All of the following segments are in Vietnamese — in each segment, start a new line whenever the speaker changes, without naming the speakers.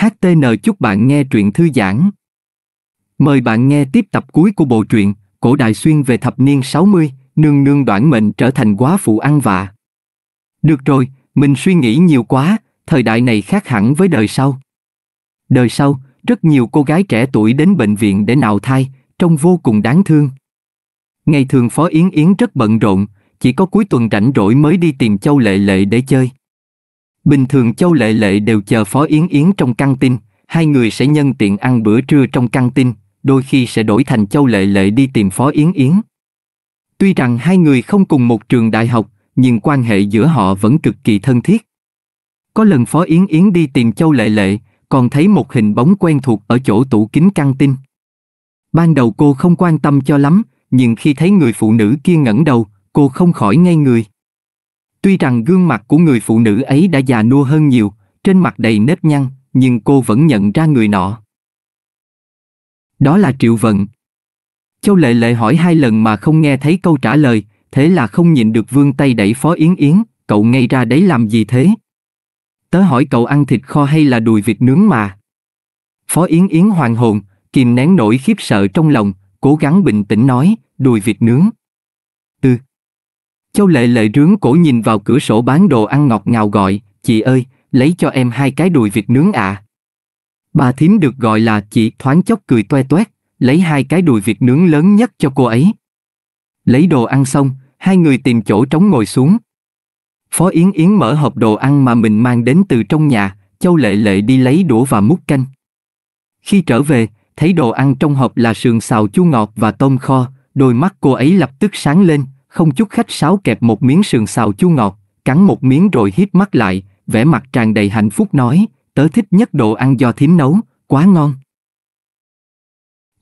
HTN chúc bạn nghe truyện thư giãn. Mời bạn nghe tiếp tập cuối của bộ truyện Cổ Đại Xuyên về thập niên 60, nương nương đoạn mệnh trở thành quá phụ ăn vạ. Được rồi, mình suy nghĩ nhiều quá, thời đại này khác hẳn với đời sau. Đời sau, rất nhiều cô gái trẻ tuổi đến bệnh viện để nạo thai, trông vô cùng đáng thương. Ngày thường Phó Yến Yến rất bận rộn, chỉ có cuối tuần rảnh rỗi mới đi tìm Châu Lệ Lệ để chơi. Bình thường Châu Lệ Lệ đều chờ Phó Yến Yến trong căng tin, hai người sẽ nhân tiện ăn bữa trưa trong căng tin, đôi khi sẽ đổi thành Châu Lệ Lệ đi tìm Phó Yến Yến. Tuy rằng hai người không cùng một trường đại học, nhưng quan hệ giữa họ vẫn cực kỳ thân thiết. Có lần Phó Yến Yến đi tìm Châu Lệ Lệ, còn thấy một hình bóng quen thuộc ở chỗ tủ kính căng tin. Ban đầu cô không quan tâm cho lắm, nhưng khi thấy người phụ nữ kia ngẩng đầu, cô không khỏi ngây người. Tuy rằng gương mặt của người phụ nữ ấy đã già nua hơn nhiều, trên mặt đầy nếp nhăn, nhưng cô vẫn nhận ra người nọ. Đó là Triệu Vận. Châu Lệ Lệ hỏi hai lần mà không nghe thấy câu trả lời, thế là không nhìn được vương tay đẩy Phó Yến Yến, cậu ngay ra đấy làm gì thế? Tớ hỏi cậu ăn thịt kho hay là đùi vịt nướng mà? Phó Yến Yến hoàng hồn, kìm nén nỗi khiếp sợ trong lòng, cố gắng bình tĩnh nói, đùi vịt nướng. Châu Lệ Lệ rướng cổ nhìn vào cửa sổ bán đồ ăn ngọt ngào gọi, chị ơi, lấy cho em hai cái đùi vịt nướng ạ. À. Bà thím được gọi là chị thoáng chốc cười toe toét, lấy hai cái đùi vịt nướng lớn nhất cho cô ấy. Lấy đồ ăn xong, hai người tìm chỗ trống ngồi xuống. Phó Yến Yến mở hộp đồ ăn mà mình mang đến từ trong nhà, Châu Lệ Lệ đi lấy đũa và múc canh. Khi trở về, thấy đồ ăn trong hộp là sườn xào chua ngọt và tôm kho, đôi mắt cô ấy lập tức sáng lên, không chút khách sáo kẹp một miếng sườn xào chua ngọt, cắn một miếng rồi hít mắt lại, vẻ mặt tràn đầy hạnh phúc nói, tớ thích nhất đồ ăn do thím nấu, quá ngon.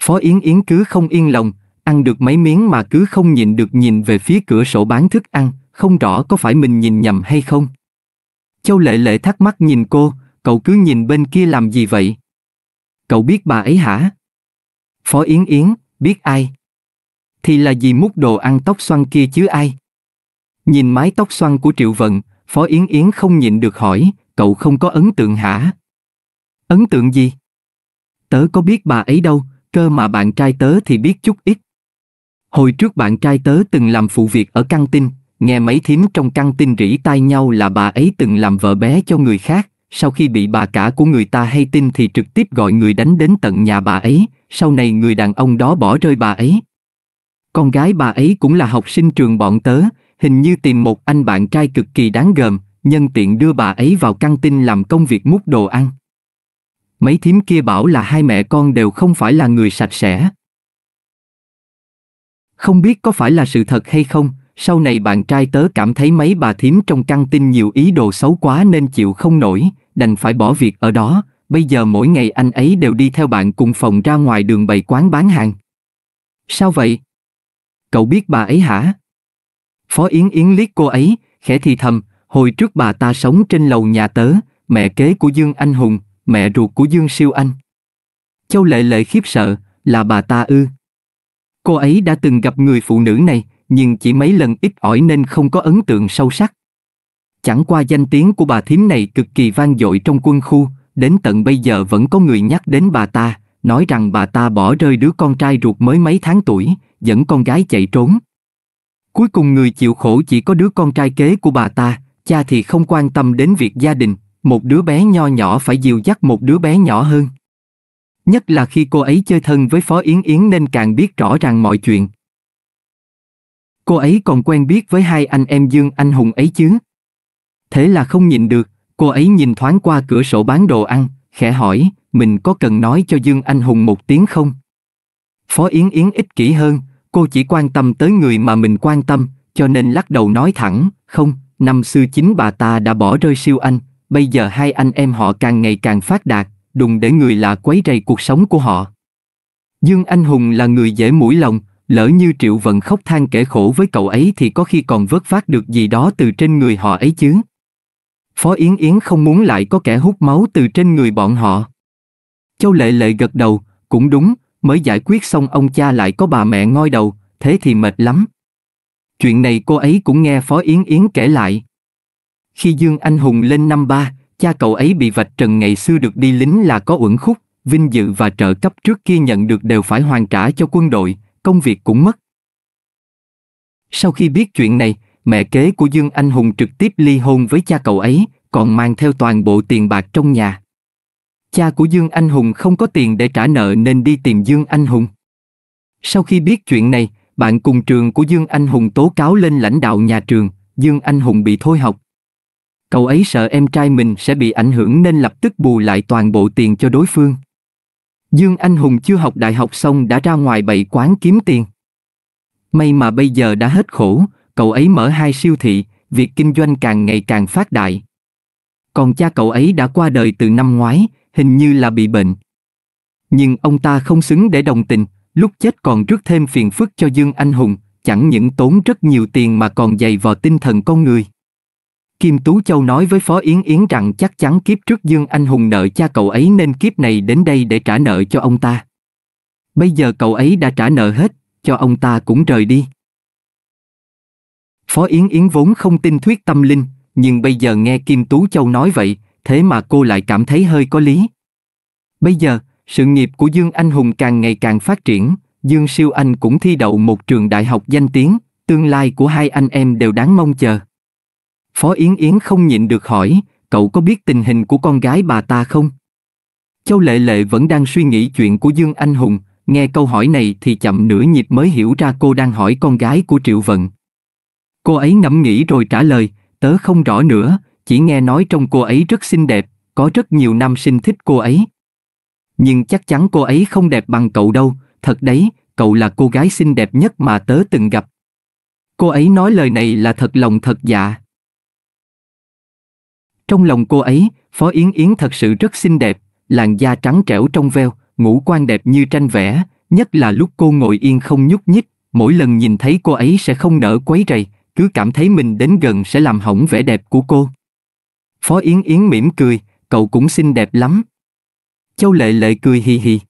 Phó Yến Yến cứ không yên lòng, ăn được mấy miếng mà cứ không nhìn được nhìn về phía cửa sổ bán thức ăn, không rõ có phải mình nhìn nhầm hay không. Châu Lệ Lệ thắc mắc nhìn cô, cậu cứ nhìn bên kia làm gì vậy? Cậu biết bà ấy hả? Phó Yến Yến, biết ai? thì là gì múc đồ ăn tóc xoăn kia chứ ai. Nhìn mái tóc xoăn của Triệu Vận, Phó Yến Yến không nhịn được hỏi, cậu không có ấn tượng hả? Ấn tượng gì? Tớ có biết bà ấy đâu, cơ mà bạn trai tớ thì biết chút ít. Hồi trước bạn trai tớ từng làm phụ việc ở căng tin, nghe mấy thím trong căng tin rỉ tai nhau là bà ấy từng làm vợ bé cho người khác, sau khi bị bà cả của người ta hay tin thì trực tiếp gọi người đánh đến tận nhà bà ấy, sau này người đàn ông đó bỏ rơi bà ấy. Con gái bà ấy cũng là học sinh trường bọn tớ, hình như tìm một anh bạn trai cực kỳ đáng gờm, nhân tiện đưa bà ấy vào căng tin làm công việc múc đồ ăn. Mấy thím kia bảo là hai mẹ con đều không phải là người sạch sẽ. Không biết có phải là sự thật hay không, sau này bạn trai tớ cảm thấy mấy bà thím trong căng tin nhiều ý đồ xấu quá nên chịu không nổi, đành phải bỏ việc ở đó, bây giờ mỗi ngày anh ấy đều đi theo bạn cùng phòng ra ngoài đường bày quán bán hàng. Sao vậy? cậu biết bà ấy hả? Phó Yến Yến liếc cô ấy, khẽ thì thầm, hồi trước bà ta sống trên lầu nhà tớ, mẹ kế của Dương Anh Hùng, mẹ ruột của Dương Siêu Anh. Châu Lệ Lệ khiếp sợ, là bà ta ư. Cô ấy đã từng gặp người phụ nữ này, nhưng chỉ mấy lần ít ỏi nên không có ấn tượng sâu sắc. Chẳng qua danh tiếng của bà thím này cực kỳ vang dội trong quân khu, đến tận bây giờ vẫn có người nhắc đến bà ta, nói rằng bà ta bỏ rơi đứa con trai ruột mới mấy tháng tuổi, dẫn con gái chạy trốn. Cuối cùng người chịu khổ chỉ có đứa con trai kế của bà ta, cha thì không quan tâm đến việc gia đình, một đứa bé nho nhỏ phải dìu dắt một đứa bé nhỏ hơn. Nhất là khi cô ấy chơi thân với Phó Yến Yến nên càng biết rõ ràng mọi chuyện. Cô ấy còn quen biết với hai anh em Dương Anh Hùng ấy chứ. Thế là không nhìn được, cô ấy nhìn thoáng qua cửa sổ bán đồ ăn, khẽ hỏi, mình có cần nói cho Dương Anh Hùng một tiếng không? Phó Yến Yến ích kỷ hơn, cô chỉ quan tâm tới người mà mình quan tâm, cho nên lắc đầu nói thẳng, không, năm xưa chính bà ta đã bỏ rơi siêu anh, bây giờ hai anh em họ càng ngày càng phát đạt, đùng để người lạ quấy rầy cuộc sống của họ. Dương Anh Hùng là người dễ mũi lòng, lỡ như Triệu Vận khóc than kể khổ với cậu ấy thì có khi còn vớt vát được gì đó từ trên người họ ấy chứ. Phó Yến Yến không muốn lại có kẻ hút máu từ trên người bọn họ. Châu Lệ Lệ gật đầu, cũng đúng, mới giải quyết xong ông cha lại có bà mẹ ngoi đầu, thế thì mệt lắm. Chuyện này cô ấy cũng nghe Phó Yến Yến kể lại. Khi Dương Anh Hùng lên năm ba, cha cậu ấy bị vạch trần ngày xưa được đi lính là có uẩn khúc, vinh dự và trợ cấp trước kia nhận được đều phải hoàn trả cho quân đội, công việc cũng mất. Sau khi biết chuyện này, mẹ kế của Dương Anh Hùng trực tiếp ly hôn với cha cậu ấy, còn mang theo toàn bộ tiền bạc trong nhà. Cha của Dương Anh Hùng không có tiền để trả nợ nên đi tìm Dương Anh Hùng. Sau khi biết chuyện này, bạn cùng trường của Dương Anh Hùng tố cáo lên lãnh đạo nhà trường, Dương Anh Hùng bị thôi học. Cậu ấy sợ em trai mình sẽ bị ảnh hưởng nên lập tức bù lại toàn bộ tiền cho đối phương. Dương Anh Hùng chưa học đại học xong đã ra ngoài bậy quán kiếm tiền. May mà bây giờ đã hết khổ, cậu ấy mở hai siêu thị, việc kinh doanh càng ngày càng phát đại. Còn cha cậu ấy đã qua đời từ năm ngoái, hình như là bị bệnh. Nhưng ông ta không xứng để đồng tình, lúc chết còn rước thêm phiền phức cho Dương Anh Hùng, chẳng những tốn rất nhiều tiền mà còn dày vào tinh thần con người. Kim Tú Châu nói với Phó Yến Yến rằng chắc chắn kiếp trước Dương Anh Hùng nợ cha cậu ấy nên kiếp này đến đây để trả nợ cho ông ta. Bây giờ cậu ấy đã trả nợ hết, cho ông ta cũng rời đi. Phó Yến Yến vốn không tin thuyết tâm linh, nhưng bây giờ nghe Kim Tú Châu nói vậy, thế mà cô lại cảm thấy hơi có lý. Bây giờ, sự nghiệp của Dương Anh Hùng càng ngày càng phát triển, Dương Siêu Anh cũng thi đậu một trường đại học danh tiếng, tương lai của hai anh em đều đáng mong chờ. Phó Yến Yến không nhịn được hỏi, cậu có biết tình hình của con gái bà ta không? Châu Lệ Lệ vẫn đang suy nghĩ chuyện của Dương Anh Hùng, nghe câu hỏi này thì chậm nửa nhịp mới hiểu ra cô đang hỏi con gái của Triệu Vận. Cô ấy ngẫm nghĩ rồi trả lời, tớ không rõ nữa, chỉ nghe nói trong cô ấy rất xinh đẹp, có rất nhiều nam sinh thích cô ấy. Nhưng chắc chắn cô ấy không đẹp bằng cậu đâu, thật đấy, cậu là cô gái xinh đẹp nhất mà tớ từng gặp. Cô ấy nói lời này là thật lòng thật dạ. Trong lòng cô ấy, Phó Yến Yến thật sự rất xinh đẹp, làn da trắng trẻo trong veo, ngũ quan đẹp như tranh vẽ, nhất là lúc cô ngồi yên không nhúc nhích, mỗi lần nhìn thấy cô ấy sẽ không nở quấy rầy, cứ cảm thấy mình đến gần sẽ làm hỏng vẻ đẹp của cô. Phó Yến Yến mỉm cười, cậu cũng xinh đẹp lắm. Châu Lệ Lệ cười hì hì.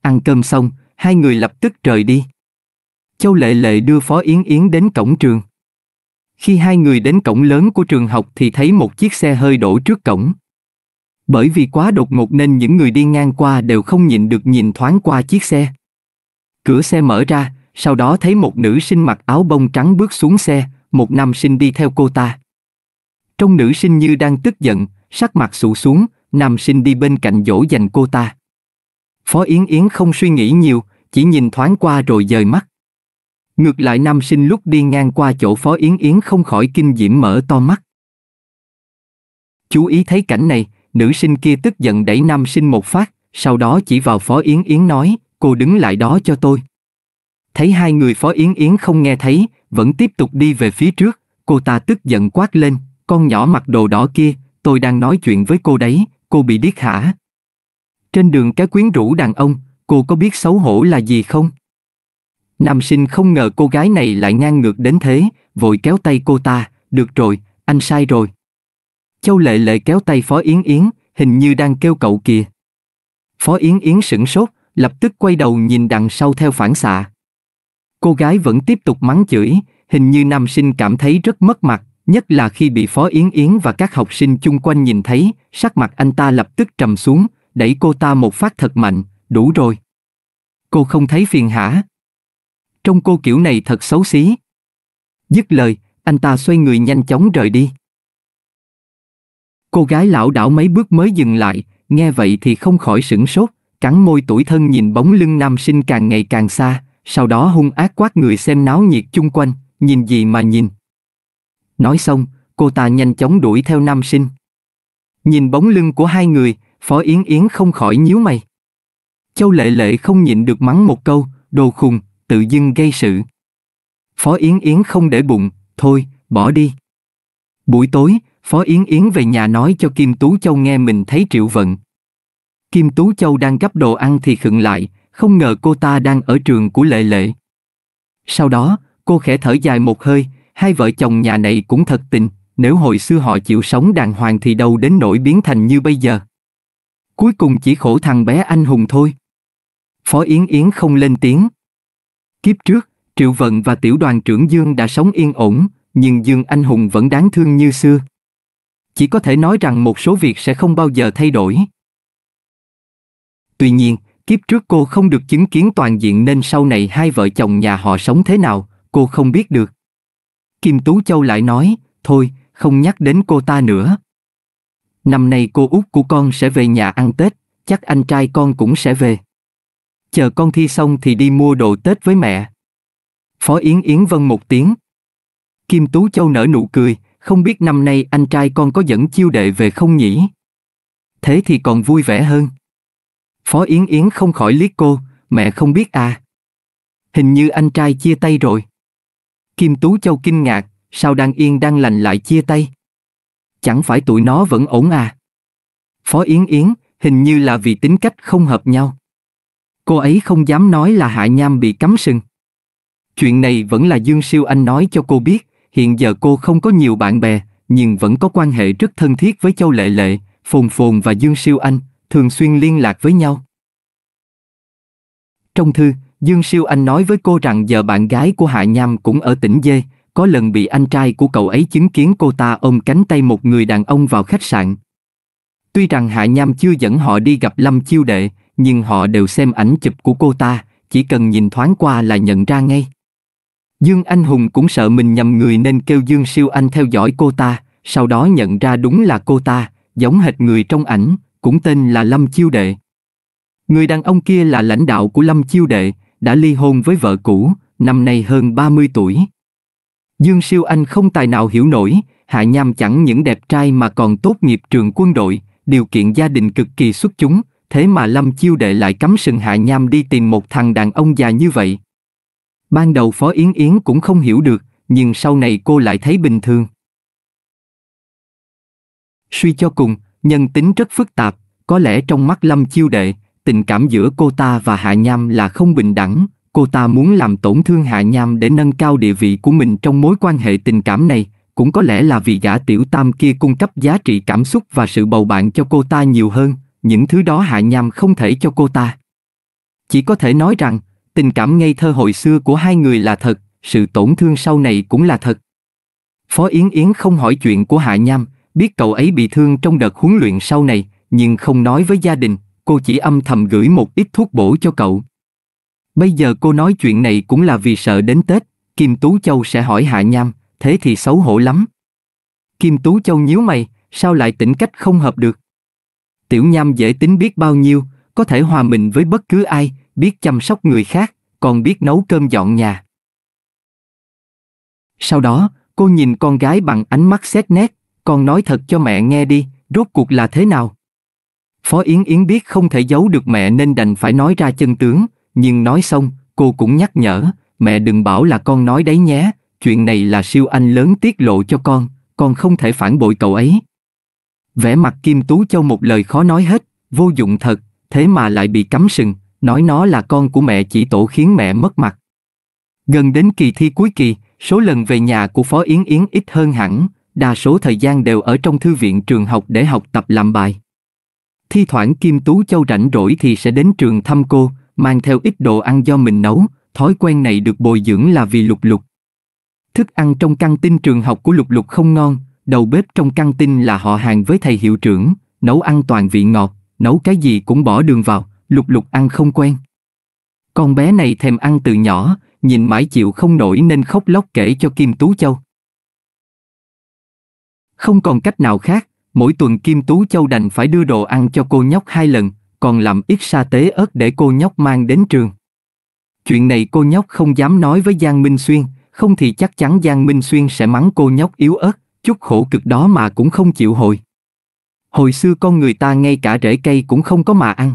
Ăn cơm xong, hai người lập tức rời đi. Châu Lệ Lệ đưa Phó Yến Yến đến cổng trường. Khi hai người đến cổng lớn của trường học thì thấy một chiếc xe hơi đổ trước cổng. Bởi vì quá đột ngột nên những người đi ngang qua đều không nhịn được nhìn thoáng qua chiếc xe. Cửa xe mở ra, sau đó thấy một nữ sinh mặc áo bông trắng bước xuống xe, một nam sinh đi theo cô ta. Trong nữ sinh như đang tức giận, sắc mặt sụ xuống, nam sinh đi bên cạnh dỗ dành cô ta. Phó Yến Yến không suy nghĩ nhiều, chỉ nhìn thoáng qua rồi dời mắt. Ngược lại nam sinh lúc đi ngang qua chỗ Phó Yến Yến không khỏi kinh diễm mở to mắt. Chú ý thấy cảnh này, nữ sinh kia tức giận đẩy nam sinh một phát, sau đó chỉ vào Phó Yến Yến nói, cô đứng lại đó cho tôi. Thấy hai người Phó Yến Yến không nghe thấy, vẫn tiếp tục đi về phía trước, cô ta tức giận quát lên, con nhỏ mặc đồ đỏ kia, tôi đang nói chuyện với cô đấy, cô bị điếc hả? Trên đường cái quyến rũ đàn ông, cô có biết xấu hổ là gì không? Nam sinh không ngờ cô gái này lại ngang ngược đến thế, vội kéo tay cô ta, được rồi, anh sai rồi. Châu Lệ Lệ kéo tay Phó Yến Yến, hình như đang kêu cậu kìa. Phó Yến Yến sửng sốt, lập tức quay đầu nhìn đằng sau theo phản xạ. Cô gái vẫn tiếp tục mắng chửi, hình như nam sinh cảm thấy rất mất mặt, nhất là khi bị Phó Yến Yến và các học sinh chung quanh nhìn thấy, sắc mặt anh ta lập tức trầm xuống, đẩy cô ta một phát thật mạnh, đủ rồi. Cô không thấy phiền hả? Trong cô kiểu này thật xấu xí. Dứt lời, anh ta xoay người nhanh chóng rời đi. Cô gái lão đảo mấy bước mới dừng lại, nghe vậy thì không khỏi sửng sốt, cắn môi tuổi thân nhìn bóng lưng nam sinh càng ngày càng xa, sau đó hung ác quát người xem náo nhiệt chung quanh, nhìn gì mà nhìn. Nói xong, cô ta nhanh chóng đuổi theo nam sinh. Nhìn bóng lưng của hai người, Phó Yến Yến không khỏi nhíu mày. Châu Lệ Lệ không nhịn được mắng một câu, đồ khùng, tự dưng gây sự. Phó Yến Yến không để bụng, thôi, bỏ đi. Buổi tối, Phó Yến Yến về nhà nói cho Kim Tú Châu nghe mình thấy triệu vận. Kim Tú Châu đang gấp đồ ăn thì khựng lại, không ngờ cô ta đang ở trường của Lệ Lệ. Sau đó, cô khẽ thở dài một hơi, hai vợ chồng nhà này cũng thật tình, nếu hồi xưa họ chịu sống đàng hoàng thì đâu đến nỗi biến thành như bây giờ. Cuối cùng chỉ khổ thằng bé anh hùng thôi. Phó Yến Yến không lên tiếng. Kiếp trước, Triệu Vận và tiểu đoàn trưởng Dương đã sống yên ổn, nhưng Dương Anh Hùng vẫn đáng thương như xưa. Chỉ có thể nói rằng một số việc sẽ không bao giờ thay đổi. Tuy nhiên, Kiếp trước cô không được chứng kiến toàn diện nên sau này hai vợ chồng nhà họ sống thế nào, cô không biết được. Kim Tú Châu lại nói, thôi, không nhắc đến cô ta nữa. Năm nay cô út của con sẽ về nhà ăn Tết, chắc anh trai con cũng sẽ về. Chờ con thi xong thì đi mua đồ Tết với mẹ. Phó Yến Yến vâng một tiếng. Kim Tú Châu nở nụ cười, không biết năm nay anh trai con có dẫn chiêu đệ về không nhỉ? Thế thì còn vui vẻ hơn. Phó Yến Yến không khỏi liếc cô, mẹ không biết à. Hình như anh trai chia tay rồi. Kim Tú Châu kinh ngạc, sao đang yên đang lành lại chia tay? Chẳng phải tụi nó vẫn ổn à? Phó Yến Yến, hình như là vì tính cách không hợp nhau. Cô ấy không dám nói là Hạ Nham bị cấm sừng. Chuyện này vẫn là Dương Siêu Anh nói cho cô biết, hiện giờ cô không có nhiều bạn bè, nhưng vẫn có quan hệ rất thân thiết với Châu Lệ Lệ, Phồn Phồn và Dương Siêu Anh, thường xuyên liên lạc với nhau. Trong thư, Dương Siêu Anh nói với cô rằng giờ bạn gái của Hạ Nham cũng ở tỉnh Dê, có lần bị anh trai của cậu ấy chứng kiến cô ta ôm cánh tay một người đàn ông vào khách sạn. Tuy rằng Hạ Nham chưa dẫn họ đi gặp Lâm Chiêu Đệ, nhưng họ đều xem ảnh chụp của cô ta, chỉ cần nhìn thoáng qua là nhận ra ngay. Dương Anh Hùng cũng sợ mình nhầm người nên kêu Dương Siêu Anh theo dõi cô ta, sau đó nhận ra đúng là cô ta, giống hệt người trong ảnh, cũng tên là Lâm Chiêu Đệ. Người đàn ông kia là lãnh đạo của Lâm Chiêu Đệ, đã ly hôn với vợ cũ, năm nay hơn 30 tuổi. Dương Siêu Anh không tài nào hiểu nổi, Hạ Nham chẳng những đẹp trai mà còn tốt nghiệp trường quân đội, điều kiện gia đình cực kỳ xuất chúng, thế mà Lâm Chiêu Đệ lại cấm sừng Hạ Nham đi tìm một thằng đàn ông già như vậy. Ban đầu Phó Yến Yến cũng không hiểu được, nhưng sau này cô lại thấy bình thường. Suy cho cùng, Nhân tính rất phức tạp, có lẽ trong mắt Lâm Chiêu Đệ, tình cảm giữa cô ta và Hạ Nham là không bình đẳng, cô ta muốn làm tổn thương Hạ Nham để nâng cao địa vị của mình trong mối quan hệ tình cảm này, cũng có lẽ là vì gã tiểu tam kia cung cấp giá trị cảm xúc và sự bầu bạn cho cô ta nhiều hơn, những thứ đó Hạ Nham không thể cho cô ta. Chỉ có thể nói rằng, tình cảm ngây thơ hồi xưa của hai người là thật, sự tổn thương sau này cũng là thật. Phó Yến Yến không hỏi chuyện của Hạ Nham, biết cậu ấy bị thương trong đợt huấn luyện sau này, nhưng không nói với gia đình, cô chỉ âm thầm gửi một ít thuốc bổ cho cậu. Bây giờ cô nói chuyện này cũng là vì sợ đến Tết, Kim Tú Châu sẽ hỏi Hạ Nham, thế thì xấu hổ lắm. Kim Tú Châu nhíu mày, sao lại tính cách không hợp được? Tiểu Nham dễ tính biết bao nhiêu, có thể hòa mình với bất cứ ai, biết chăm sóc người khác, còn biết nấu cơm dọn nhà. Sau đó, cô nhìn con gái bằng ánh mắt xét nét, con nói thật cho mẹ nghe đi, rốt cuộc là thế nào? Phó Yến Yến biết không thể giấu được mẹ nên đành phải nói ra chân tướng, nhưng nói xong, cô cũng nhắc nhở, mẹ đừng bảo là con nói đấy nhé, chuyện này là siêu anh lớn tiết lộ cho con, con không thể phản bội cậu ấy. Vẻ mặt Kim Tú Châu một lời khó nói hết, vô dụng thật, thế mà lại bị cắm sừng, nói nó là con của mẹ chỉ tổ khiến mẹ mất mặt. Gần đến kỳ thi cuối kỳ, số lần về nhà của Phó Yến Yến ít hơn hẳn, đa số thời gian đều ở trong thư viện trường học để học tập làm bài. Thi thoảng Kim Tú Châu rảnh rỗi thì sẽ đến trường thăm cô, mang theo ít đồ ăn do mình nấu, thói quen này được bồi dưỡng là vì lục lục. Thức ăn trong căng tin trường học của lục lục không ngon, đầu bếp trong căng tin là họ hàng với thầy hiệu trưởng, nấu ăn toàn vị ngọt, nấu cái gì cũng bỏ đường vào, lục lục ăn không quen. Con bé này thèm ăn từ nhỏ, nhìn mãi chịu không nổi nên khóc lóc kể cho Kim Tú Châu. Không còn cách nào khác, mỗi tuần Kim Tú Châu đành phải đưa đồ ăn cho cô nhóc hai lần, còn làm ít sa tế ớt để cô nhóc mang đến trường. Chuyện này cô nhóc không dám nói với Giang Minh Xuyên, không thì chắc chắn Giang Minh Xuyên sẽ mắng cô nhóc yếu ớt, chút khổ cực đó mà cũng không chịu hồi. Hồi xưa con người ta ngay cả rễ cây cũng không có mà ăn.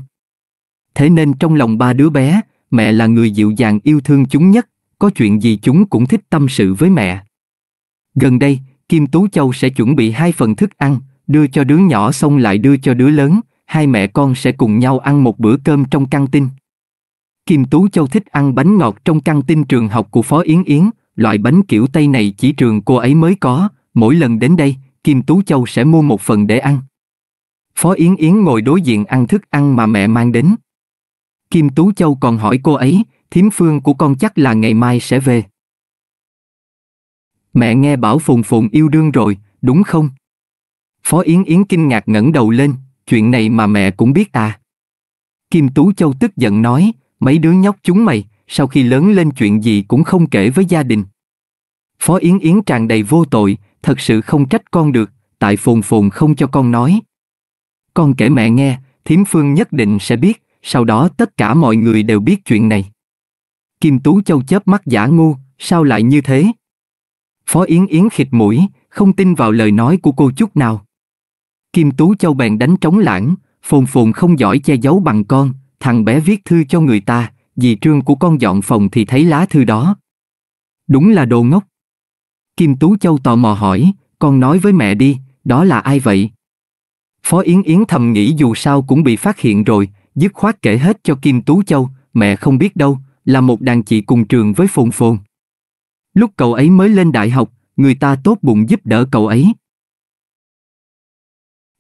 Thế nên trong lòng ba đứa bé, mẹ là người dịu dàng yêu thương chúng nhất, có chuyện gì chúng cũng thích tâm sự với mẹ. Gần đây, Kim Tú Châu sẽ chuẩn bị hai phần thức ăn, đưa cho đứa nhỏ xong lại đưa cho đứa lớn, hai mẹ con sẽ cùng nhau ăn một bữa cơm trong căng tin. Kim Tú Châu thích ăn bánh ngọt trong căng tin trường học của Phó Yến Yến, loại bánh kiểu Tây này chỉ trường cô ấy mới có, mỗi lần đến đây, Kim Tú Châu sẽ mua một phần để ăn. Phó Yến Yến ngồi đối diện ăn thức ăn mà mẹ mang đến. Kim Tú Châu còn hỏi cô ấy, thiếm phương của con chắc là ngày mai sẽ về. Mẹ nghe bảo Phùng Phùng yêu đương rồi, đúng không? Phó Yến Yến kinh ngạc ngẩng đầu lên, chuyện này mà mẹ cũng biết à. Kim Tú Châu tức giận nói, mấy đứa nhóc chúng mày, sau khi lớn lên chuyện gì cũng không kể với gia đình. Phó Yến Yến tràn đầy vô tội, thật sự không trách con được, tại Phùng Phùng không cho con nói. Con kể mẹ nghe, Thiếm Phương nhất định sẽ biết, sau đó tất cả mọi người đều biết chuyện này. Kim Tú Châu chớp mắt giả ngu, sao lại như thế? Phó Yến Yến khịt mũi, không tin vào lời nói của cô chút nào. Kim Tú Châu bèn đánh trống lãng, phồn phồn không giỏi che giấu bằng con, thằng bé viết thư cho người ta, dì trương của con dọn phòng thì thấy lá thư đó. Đúng là đồ ngốc. Kim Tú Châu tò mò hỏi, con nói với mẹ đi, đó là ai vậy? Phó Yến Yến thầm nghĩ dù sao cũng bị phát hiện rồi, dứt khoát kể hết cho Kim Tú Châu, mẹ không biết đâu, là một đàn chị cùng trường với Phồn Phồn. Lúc cậu ấy mới lên đại học, người ta tốt bụng giúp đỡ cậu ấy.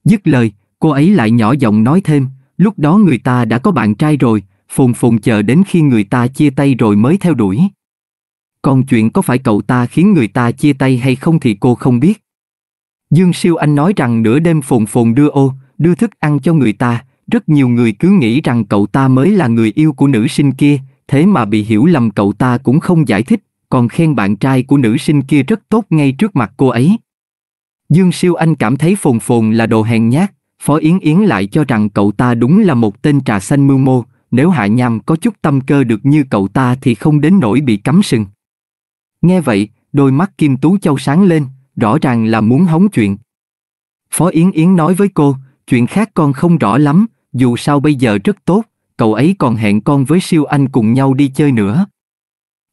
Dứt lời, cô ấy lại nhỏ giọng nói thêm, lúc đó người ta đã có bạn trai rồi, phùng phùng chờ đến khi người ta chia tay rồi mới theo đuổi. Còn chuyện có phải cậu ta khiến người ta chia tay hay không thì cô không biết. Dương Siêu Anh nói rằng nửa đêm phùng phùng đưa ô, đưa thức ăn cho người ta, rất nhiều người cứ nghĩ rằng cậu ta mới là người yêu của nữ sinh kia, thế mà bị hiểu lầm cậu ta cũng không giải thích, còn khen bạn trai của nữ sinh kia rất tốt ngay trước mặt cô ấy. Dương Siêu Anh cảm thấy phồn phồn là đồ hèn nhát, Phó Yến Yến lại cho rằng cậu ta đúng là một tên trà xanh mưu mô, nếu Hạ Nham có chút tâm cơ được như cậu ta thì không đến nỗi bị cắm sừng. Nghe vậy, đôi mắt Kim Tú Châu sáng lên, rõ ràng là muốn hóng chuyện. Phó Yến Yến nói với cô, chuyện khác con không rõ lắm, dù sao bây giờ rất tốt, cậu ấy còn hẹn con với siêu anh cùng nhau đi chơi nữa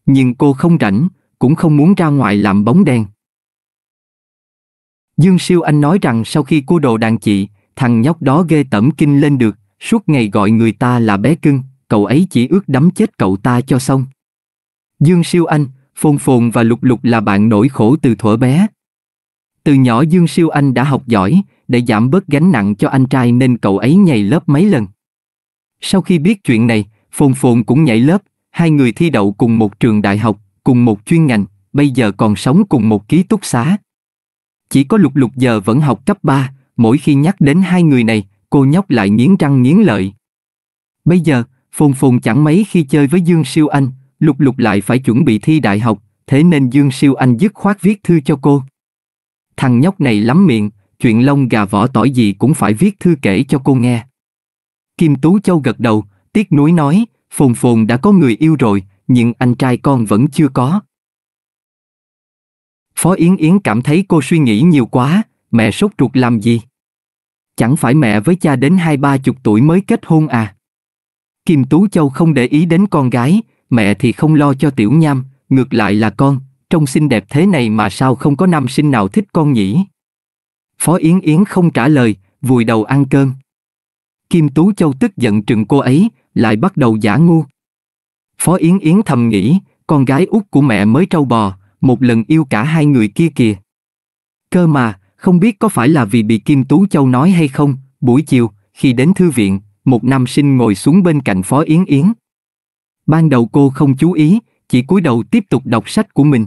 nhưng cô không rảnh, cũng không muốn ra ngoài làm bóng đen. Dương Siêu Anh nói rằng sau khi cô đồ đàn chị, thằng nhóc đó ghê tẩm kinh lên được, suốt ngày gọi người ta là bé cưng, cậu ấy chỉ ước đắm chết cậu ta cho xong. Dương Siêu Anh, Phồn Phồn và Lục Lục là bạn nổi khổ từ thuở bé. Từ nhỏ Dương Siêu Anh đã học giỏi, để giảm bớt gánh nặng cho anh trai nên cậu ấy nhảy lớp mấy lần. Sau khi biết chuyện này, Phồn Phồn cũng nhảy lớp, Hai người thi đậu cùng một trường đại học, cùng một chuyên ngành, bây giờ còn sống cùng một ký túc xá. Chỉ có lục lục giờ vẫn học cấp 3, mỗi khi nhắc đến hai người này, cô nhóc lại nghiến răng nghiến lợi. Bây giờ, Phồn Phồn chẳng mấy khi chơi với Dương Siêu Anh, lục lục lại phải chuẩn bị thi đại học, thế nên Dương Siêu Anh dứt khoát viết thư cho cô. Thằng nhóc này lắm miệng, chuyện lông gà vỏ tỏi gì cũng phải viết thư kể cho cô nghe. Kim Tú Châu gật đầu, tiếc nuối nói, Phồn Phồn đã có người yêu rồi, nhưng anh trai con vẫn chưa có. Phó Yến Yến cảm thấy cô suy nghĩ nhiều quá, mẹ sốt ruột làm gì? Chẳng phải mẹ với cha đến hai ba chục tuổi mới kết hôn à? Kim Tú Châu không để ý đến con gái, mẹ thì không lo cho tiểu nham, ngược lại là con, trông xinh đẹp thế này mà sao không có nam sinh nào thích con nhỉ? Phó Yến Yến không trả lời, vùi đầu ăn cơm. Kim Tú Châu tức giận trừng cô ấy, lại bắt đầu giả ngu. Phó Yến Yến thầm nghĩ, con gái út của mẹ mới trâu bò, một lần yêu cả hai người kia kìa. Cơ mà, không biết có phải là vì bị Kim Tú Châu nói hay không, buổi chiều, khi đến thư viện, một nam sinh ngồi xuống bên cạnh Phó Yến Yến. Ban đầu cô không chú ý, chỉ cúi đầu tiếp tục đọc sách của mình.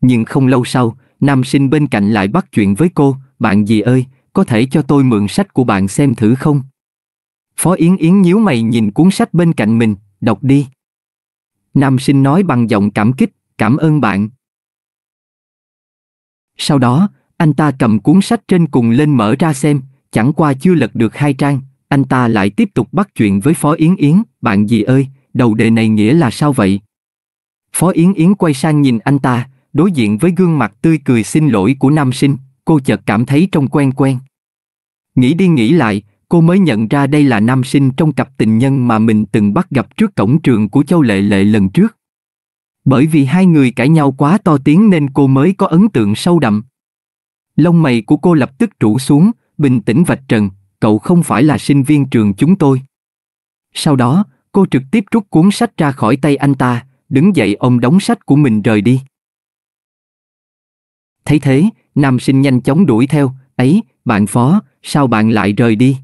Nhưng không lâu sau, nam sinh bên cạnh lại bắt chuyện với cô, bạn gì ơi, có thể cho tôi mượn sách của bạn xem thử không? Phó Yến Yến nhíu mày nhìn cuốn sách bên cạnh mình, đọc đi. Nam sinh nói bằng giọng cảm kích, cảm ơn bạn. Sau đó, anh ta cầm cuốn sách trên cùng lên mở ra xem, chẳng qua chưa lật được hai trang, anh ta lại tiếp tục bắt chuyện với Phó Yến Yến, bạn gì ơi, đầu đề này nghĩa là sao vậy? Phó Yến Yến quay sang nhìn anh ta, đối diện với gương mặt tươi cười xin lỗi của nam sinh, cô chợt cảm thấy trông quen quen. Nghĩ đi nghĩ lại, cô mới nhận ra đây là nam sinh trong cặp tình nhân mà mình từng bắt gặp trước cổng trường của Châu Lệ Lệ lần trước. Bởi vì hai người cãi nhau quá to tiếng nên cô mới có ấn tượng sâu đậm. Lông mày của cô lập tức trụ xuống, bình tĩnh vạch trần, cậu không phải là sinh viên trường chúng tôi. Sau đó, cô trực tiếp rút cuốn sách ra khỏi tay anh ta, đứng dậy ôm đóng sách của mình rời đi. Thấy thế, nam sinh nhanh chóng đuổi theo, ấy, bạn phó, sao bạn lại rời đi?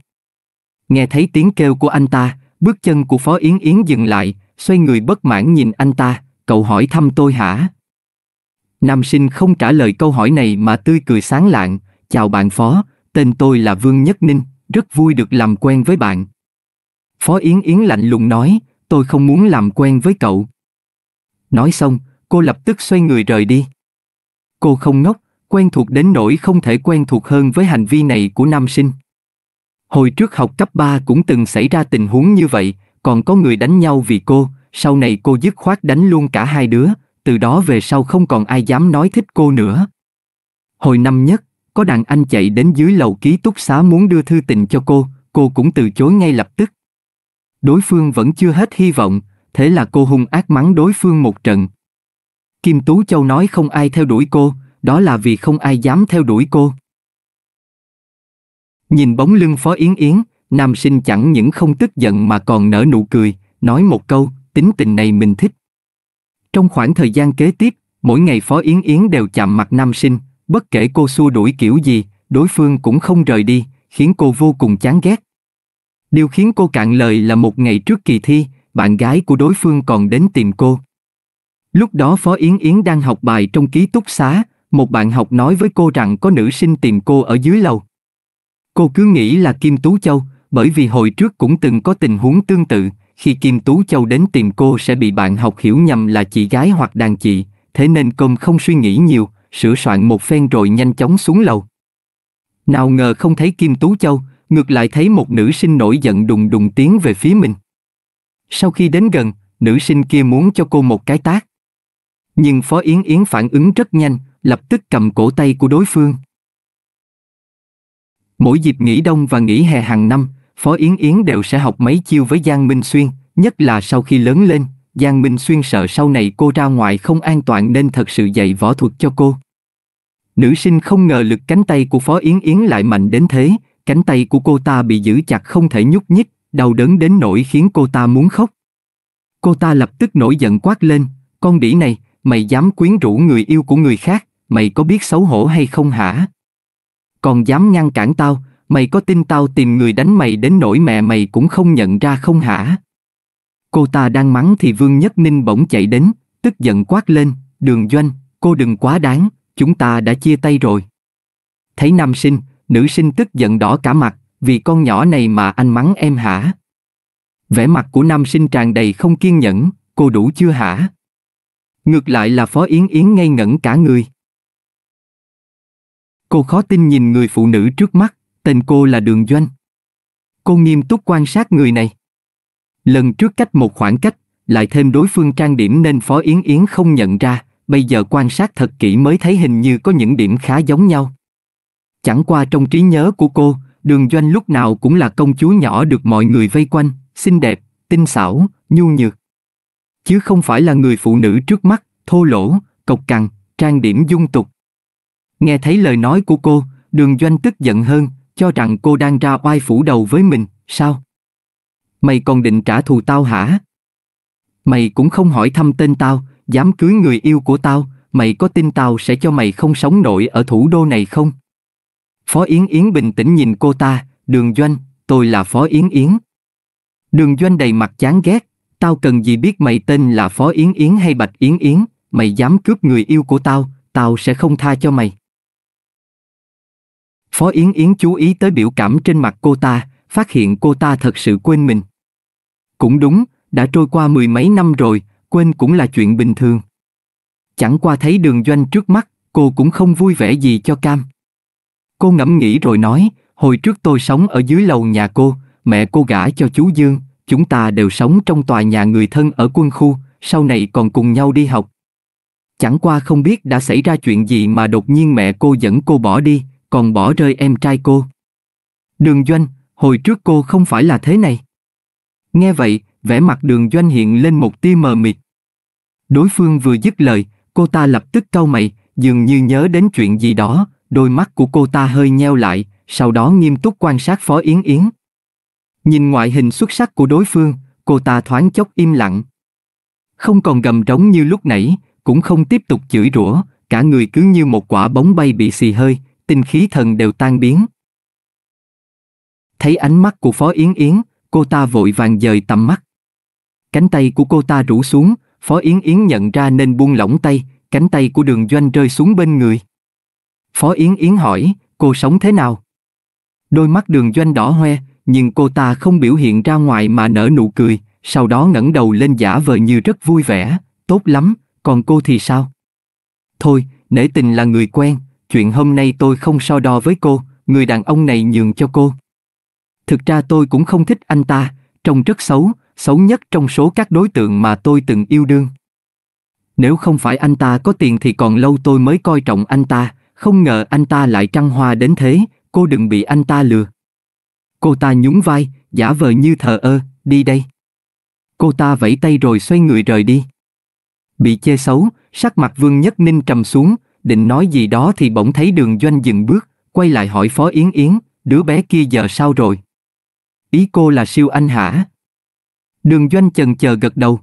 Nghe thấy tiếng kêu của anh ta, bước chân của Phó Yến Yến dừng lại, xoay người bất mãn nhìn anh ta, cậu hỏi thăm tôi hả? Nam sinh không trả lời câu hỏi này mà tươi cười sáng lạng, chào bạn Phó, tên tôi là Vương Nhất Ninh, rất vui được làm quen với bạn. Phó Yến Yến lạnh lùng nói, tôi không muốn làm quen với cậu. Nói xong, cô lập tức xoay người rời đi. Cô không ngốc, quen thuộc đến nỗi không thể quen thuộc hơn với hành vi này của nam sinh. Hồi trước học cấp 3 cũng từng xảy ra tình huống như vậy, còn có người đánh nhau vì cô, sau này cô dứt khoát đánh luôn cả hai đứa, từ đó về sau không còn ai dám nói thích cô nữa. Hồi năm nhất, có đàn anh chạy đến dưới lầu ký túc xá muốn đưa thư tình cho cô, cô cũng từ chối ngay lập tức. Đối phương vẫn chưa hết hy vọng, thế là cô hung ác mắng đối phương một trận. Kim Tú Châu nói không ai theo đuổi cô, đó là vì không ai dám theo đuổi cô. Nhìn bóng lưng Phó Yến Yến, nam sinh chẳng những không tức giận mà còn nở nụ cười, nói một câu, tính tình này mình thích. Trong khoảng thời gian kế tiếp, mỗi ngày Phó Yến Yến đều chạm mặt nam sinh, bất kể cô xua đuổi kiểu gì, đối phương cũng không rời đi, khiến cô vô cùng chán ghét. Điều khiến cô cạn lời là một ngày trước kỳ thi, bạn gái của đối phương còn đến tìm cô. Lúc đó Phó Yến Yến đang học bài trong ký túc xá, một bạn học nói với cô rằng có nữ sinh tìm cô ở dưới lầu. Cô cứ nghĩ là Kim Tú Châu, bởi vì hồi trước cũng từng có tình huống tương tự, khi Kim Tú Châu đến tìm cô sẽ bị bạn học hiểu nhầm là chị gái hoặc đàn chị, thế nên công không suy nghĩ nhiều, sửa soạn một phen rồi nhanh chóng xuống lầu. Nào ngờ không thấy Kim Tú Châu, ngược lại thấy một nữ sinh nổi giận đùng đùng tiến về phía mình. Sau khi đến gần, nữ sinh kia muốn cho cô một cái tác. Nhưng Phó Yến Yến phản ứng rất nhanh, lập tức cầm cổ tay của đối phương. Mỗi dịp nghỉ đông và nghỉ hè hàng năm, Phó Yến Yến đều sẽ học mấy chiêu với Giang Minh Xuyên, nhất là sau khi lớn lên, Giang Minh Xuyên sợ sau này cô ra ngoài không an toàn nên thật sự dạy võ thuật cho cô. Nữ sinh không ngờ lực cánh tay của Phó Yến Yến lại mạnh đến thế, cánh tay của cô ta bị giữ chặt không thể nhúc nhích, đau đớn đến nỗi khiến cô ta muốn khóc. Cô ta lập tức nổi giận quát lên, con đĩ này, mày dám quyến rũ người yêu của người khác, mày có biết xấu hổ hay không hả? Còn dám ngăn cản tao, mày có tin tao tìm người đánh mày đến nỗi mẹ mày cũng không nhận ra không hả? Cô ta đang mắng thì Vương Nhất Ninh bỗng chạy đến, tức giận quát lên, đường doanh, cô đừng quá đáng, chúng ta đã chia tay rồi. Thấy nam sinh, nữ sinh tức giận đỏ cả mặt, vì con nhỏ này mà anh mắng em hả? Vẻ mặt của nam sinh tràn đầy không kiên nhẫn, cô đủ chưa hả? Ngược lại là Phó Yến Yến ngây ngẩn cả người. Cô khó tin nhìn người phụ nữ trước mắt, tên cô là Đường Doanh. Cô nghiêm túc quan sát người này. Lần trước cách một khoảng cách, lại thêm đối phương trang điểm nên Phó Yến Yến không nhận ra, bây giờ quan sát thật kỹ mới thấy hình như có những điểm khá giống nhau. Chẳng qua trong trí nhớ của cô, Đường Doanh lúc nào cũng là công chúa nhỏ được mọi người vây quanh, xinh đẹp, tinh xảo, nhu nhược. Chứ không phải là người phụ nữ trước mắt, thô lỗ, cộc cằn, trang điểm dung tục. Nghe thấy lời nói của cô, đường doanh tức giận hơn, cho rằng cô đang ra oai phủ đầu với mình, sao? Mày còn định trả thù tao hả? Mày cũng không hỏi thăm tên tao, dám cưới người yêu của tao, mày có tin tao sẽ cho mày không sống nổi ở thủ đô này không? Phó Yến Yến bình tĩnh nhìn cô ta, đường doanh, tôi là Phó Yến Yến. Đường doanh đầy mặt chán ghét, tao cần gì biết mày tên là Phó Yến Yến hay Bạch Yến Yến, mày dám cướp người yêu của tao, tao sẽ không tha cho mày. Phó Yến Yến chú ý tới biểu cảm trên mặt cô ta, phát hiện cô ta thật sự quên mình. Cũng đúng, đã trôi qua mười mấy năm rồi, quên cũng là chuyện bình thường. Chẳng qua thấy đường doanh trước mắt, cô cũng không vui vẻ gì cho cam. Cô ngẫm nghĩ rồi nói, hồi trước tôi sống ở dưới lầu nhà cô, mẹ cô gả cho chú Dương, chúng ta đều sống trong tòa nhà người thân ở quân khu, sau này còn cùng nhau đi học. Chẳng qua không biết đã xảy ra chuyện gì mà đột nhiên mẹ cô dẫn cô bỏ đi, còn bỏ rơi em trai cô. Đường Doanh, hồi trước cô không phải là thế này. Nghe vậy, vẻ mặt đường Doanh hiện lên một tia mờ mịt. Đối phương vừa dứt lời, cô ta lập tức cau mày, dường như nhớ đến chuyện gì đó, đôi mắt của cô ta hơi nheo lại, sau đó nghiêm túc quan sát Phó Yến Yến. Nhìn ngoại hình xuất sắc của đối phương, cô ta thoáng chốc im lặng. Không còn gầm rống như lúc nãy, cũng không tiếp tục chửi rủa, cả người cứ như một quả bóng bay bị xì hơi, tinh khí thần đều tan biến. Thấy ánh mắt của Phó Yến Yến, cô ta vội vàng dời tầm mắt. Cánh tay của cô ta rủ xuống, Phó Yến Yến nhận ra nên buông lỏng tay, cánh tay của đường doanh rơi xuống bên người. Phó Yến Yến hỏi, cô sống thế nào? Đôi mắt đường doanh đỏ hoe, nhưng cô ta không biểu hiện ra ngoài mà nở nụ cười, sau đó ngẩng đầu lên giả vờ như rất vui vẻ, tốt lắm, còn cô thì sao? Thôi, nể tình là người quen, chuyện hôm nay tôi không so đo với cô, người đàn ông này nhường cho cô. Thực ra tôi cũng không thích anh ta, trông rất xấu, xấu nhất trong số các đối tượng mà tôi từng yêu đương. Nếu không phải anh ta có tiền thì còn lâu tôi mới coi trọng anh ta, không ngờ anh ta lại trăng hoa đến thế, cô đừng bị anh ta lừa. Cô ta nhún vai, giả vờ như thờ ơ, đi đây. Cô ta vẫy tay rồi xoay người rời đi. Bị chê xấu, sắc mặt Vương Nhất Ninh trầm xuống, định nói gì đó thì bỗng thấy đường doanh dừng bước, quay lại hỏi Phó Yến Yến, đứa bé kia giờ sao rồi? Ý cô là siêu anh hả? Đường doanh chần chờ gật đầu.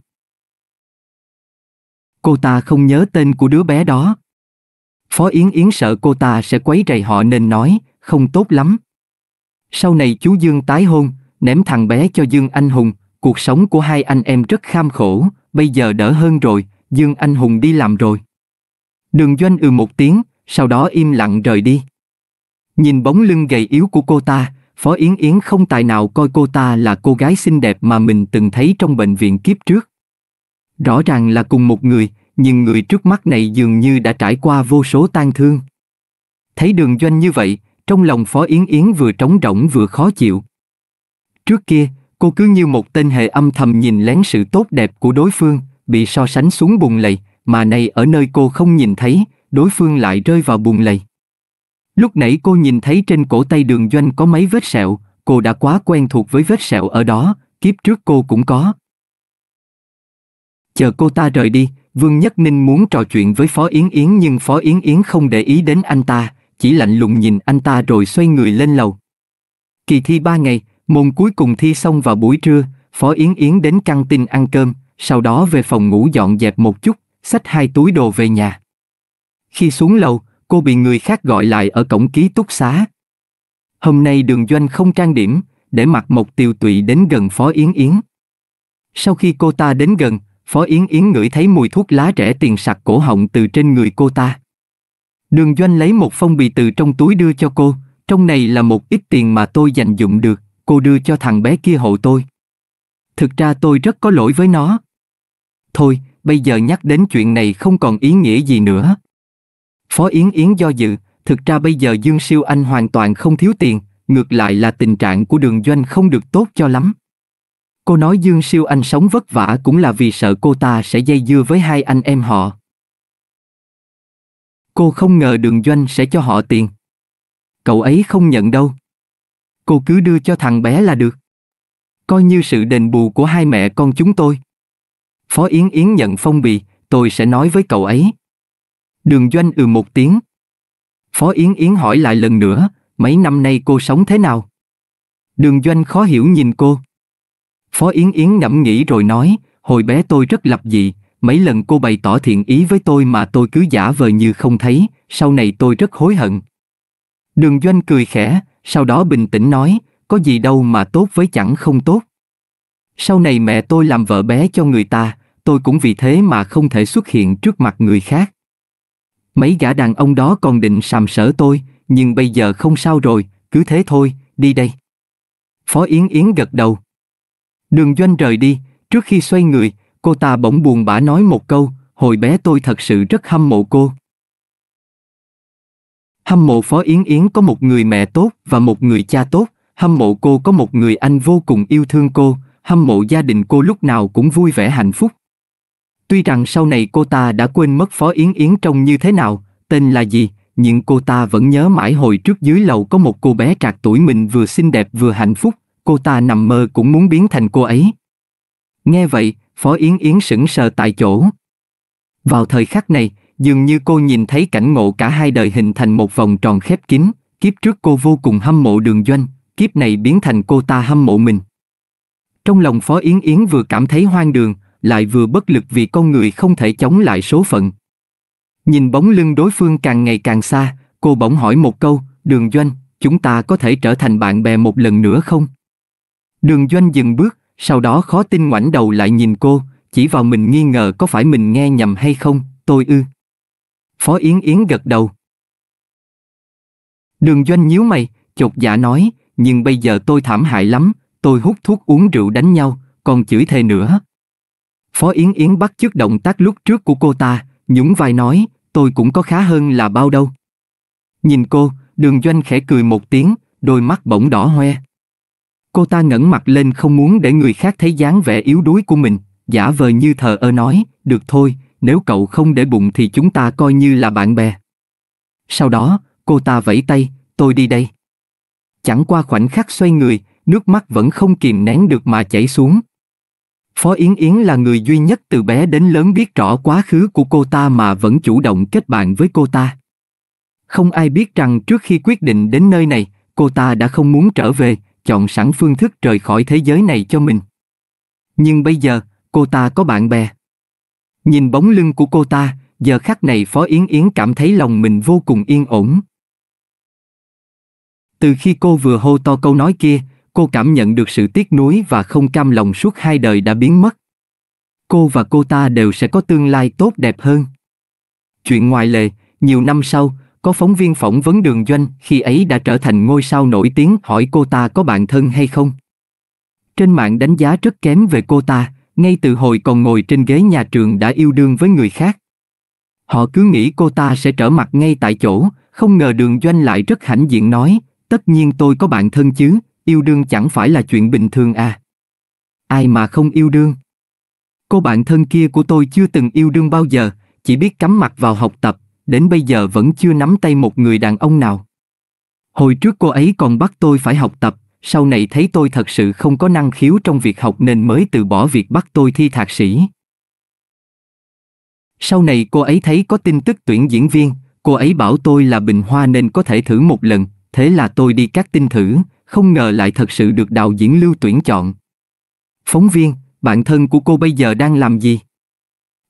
Cô ta không nhớ tên của đứa bé đó. Phó Yến Yến sợ cô ta sẽ quấy rầy họ nên nói, không tốt lắm. Sau này chú Dương tái hôn, ném thằng bé cho Dương Anh Hùng, cuộc sống của hai anh em rất kham khổ, bây giờ đỡ hơn rồi, Dương Anh Hùng đi làm rồi. Đường doanh ừ một tiếng, sau đó im lặng rời đi. Nhìn bóng lưng gầy yếu của cô ta, Phó Yến Yến không tài nào coi cô ta là cô gái xinh đẹp mà mình từng thấy trong bệnh viện kiếp trước. Rõ ràng là cùng một người, nhưng người trước mắt này dường như đã trải qua vô số tang thương. Thấy đường doanh như vậy, trong lòng Phó Yến Yến vừa trống rỗng vừa khó chịu. Trước kia, cô cứ như một tên hệ âm thầm nhìn lén sự tốt đẹp của đối phương, bị so sánh xuống bùng lầy, mà nay ở nơi cô không nhìn thấy, đối phương lại rơi vào bùn lầy. Lúc nãy cô nhìn thấy trên cổ tay đường doanh có mấy vết sẹo, cô đã quá quen thuộc với vết sẹo ở đó, kiếp trước cô cũng có. Chờ cô ta rời đi, Vương Nhất Ninh muốn trò chuyện với Phó Yến Yến nhưng Phó Yến Yến không để ý đến anh ta, chỉ lạnh lùng nhìn anh ta rồi xoay người lên lầu. Kỳ thi ba ngày, môn cuối cùng thi xong vào buổi trưa, Phó Yến Yến đến căng tin ăn cơm, sau đó về phòng ngủ dọn dẹp một chút xách hai túi đồ về nhà. Khi xuống lầu, cô bị người khác gọi lại ở cổng ký túc xá. Hôm nay đường doanh không trang điểm, để mặc một tiêu tụy đến gần Phó Yến Yến. Sau khi cô ta đến gần, Phó Yến Yến ngửi thấy mùi thuốc lá rẻ tiền sặc cổ họng từ trên người cô ta. Đường doanh lấy một phong bì từ trong túi đưa cho cô, trong này là một ít tiền mà tôi dành dụng được, cô đưa cho thằng bé kia hộ tôi. Thực ra tôi rất có lỗi với nó. Thôi, bây giờ nhắc đến chuyện này không còn ý nghĩa gì nữa. Phó Yến Yến do dự, thực ra bây giờ Dương Siêu Anh hoàn toàn không thiếu tiền, ngược lại là tình trạng của đường doanh không được tốt cho lắm. Cô nói Dương Siêu Anh sống vất vả cũng là vì sợ cô ta sẽ dây dưa với hai anh em họ. Cô không ngờ đường doanh sẽ cho họ tiền. Cậu ấy không nhận đâu. Cô cứ đưa cho thằng bé là được. Coi như sự đền bù của hai mẹ con chúng tôi. Phó Yến Yến nhận phong bì, tôi sẽ nói với cậu ấy. Đường Doanh ừ một tiếng. Phó Yến Yến hỏi lại lần nữa, mấy năm nay cô sống thế nào? Đường Doanh khó hiểu nhìn cô. Phó Yến Yến ngẫm nghĩ rồi nói, hồi bé tôi rất lập dị, mấy lần cô bày tỏ thiện ý với tôi mà tôi cứ giả vờ như không thấy, sau này tôi rất hối hận. Đường Doanh cười khẽ, sau đó bình tĩnh nói, có gì đâu mà tốt với chẳng không tốt. Sau này mẹ tôi làm vợ bé cho người ta, tôi cũng vì thế mà không thể xuất hiện trước mặt người khác. Mấy gã đàn ông đó còn định sàm sỡ tôi, nhưng bây giờ không sao rồi, cứ thế thôi, đi đây. Phó Yến Yến gật đầu. Đường doanh rời đi, trước khi xoay người, cô ta bỗng buồn bã nói một câu, hồi bé tôi thật sự rất hâm mộ cô. Hâm mộ Phó Yến Yến có một người mẹ tốt và một người cha tốt, hâm mộ cô có một người anh vô cùng yêu thương cô, hâm mộ gia đình cô lúc nào cũng vui vẻ hạnh phúc. Tuy rằng sau này cô ta đã quên mất Phó Yến Yến trông như thế nào, tên là gì, nhưng cô ta vẫn nhớ mãi hồi trước dưới lầu có một cô bé trạc tuổi mình vừa xinh đẹp vừa hạnh phúc, cô ta nằm mơ cũng muốn biến thành cô ấy. Nghe vậy, Phó Yến Yến sững sờ tại chỗ. Vào thời khắc này, dường như cô nhìn thấy cảnh ngộ cả hai đời hình thành một vòng tròn khép kín, kiếp trước cô vô cùng hâm mộ đường doanh, kiếp này biến thành cô ta hâm mộ mình. Trong lòng Phó Yến Yến vừa cảm thấy hoang đường, lại vừa bất lực vì con người không thể chống lại số phận. Nhìn bóng lưng đối phương càng ngày càng xa, cô bỗng hỏi một câu, đường doanh, chúng ta có thể trở thành bạn bè một lần nữa không? Đường doanh dừng bước, sau đó khó tin ngoảnh đầu lại nhìn cô, chỉ vào mình nghi ngờ có phải mình nghe nhầm hay không, tôi ư. Phó Yến Yến gật đầu. Đường doanh nhíu mày, chột dạ nói, nhưng bây giờ tôi thảm hại lắm, tôi hút thuốc uống rượu đánh nhau, còn chửi thề nữa. Phó Yến Yến bắt chước động tác lúc trước của cô ta, nhún vai nói, tôi cũng có khá hơn là bao đâu. Nhìn cô, đường doanh khẽ cười một tiếng, đôi mắt bỗng đỏ hoe. Cô ta ngẩng mặt lên không muốn để người khác thấy dáng vẻ yếu đuối của mình, giả vờ như thờ ơ nói, được thôi, nếu cậu không để bụng thì chúng ta coi như là bạn bè. Sau đó, cô ta vẫy tay, tôi đi đây. Chẳng qua khoảnh khắc xoay người, nước mắt vẫn không kìm nén được mà chảy xuống. Phó Yến Yến là người duy nhất từ bé đến lớn biết rõ quá khứ của cô ta mà vẫn chủ động kết bạn với cô ta. Không ai biết rằng trước khi quyết định đến nơi này, cô ta đã không muốn trở về, chọn sẵn phương thức rời khỏi thế giới này cho mình. Nhưng bây giờ, cô ta có bạn bè. Nhìn bóng lưng của cô ta, giờ khắc này Phó Yến Yến cảm thấy lòng mình vô cùng yên ổn. Từ khi cô vừa hô to câu nói kia, cô cảm nhận được sự tiếc nuối và không cam lòng suốt hai đời đã biến mất. Cô và cô ta đều sẽ có tương lai tốt đẹp hơn. Chuyện ngoài lệ, nhiều năm sau, có phóng viên phỏng vấn đường doanh khi ấy đã trở thành ngôi sao nổi tiếng hỏi cô ta có bạn thân hay không. Trên mạng đánh giá rất kém về cô ta, ngay từ hồi còn ngồi trên ghế nhà trường đã yêu đương với người khác. Họ cứ nghĩ cô ta sẽ trở mặt ngay tại chỗ, không ngờ đường doanh lại rất hãnh diện nói, tất nhiên tôi có bạn thân chứ, Yêu đương chẳng phải là chuyện bình thường à? Ai mà không yêu đương? Cô bạn thân kia của tôi chưa từng yêu đương bao giờ, chỉ biết cắm mặt vào học tập, đến bây giờ vẫn chưa nắm tay một người đàn ông nào. Hồi trước cô ấy còn bắt tôi phải học tập, sau này thấy tôi thật sự không có năng khiếu trong việc học nên mới từ bỏ việc bắt tôi thi thạc sĩ. Sau này cô ấy thấy có tin tức tuyển diễn viên, cô ấy bảo tôi là Bình Hoa nên có thể thử một lần, thế là tôi đi các tin thử, không ngờ lại thật sự được đạo diễn lưu tuyển chọn. Phóng viên, bạn thân của cô bây giờ đang làm gì?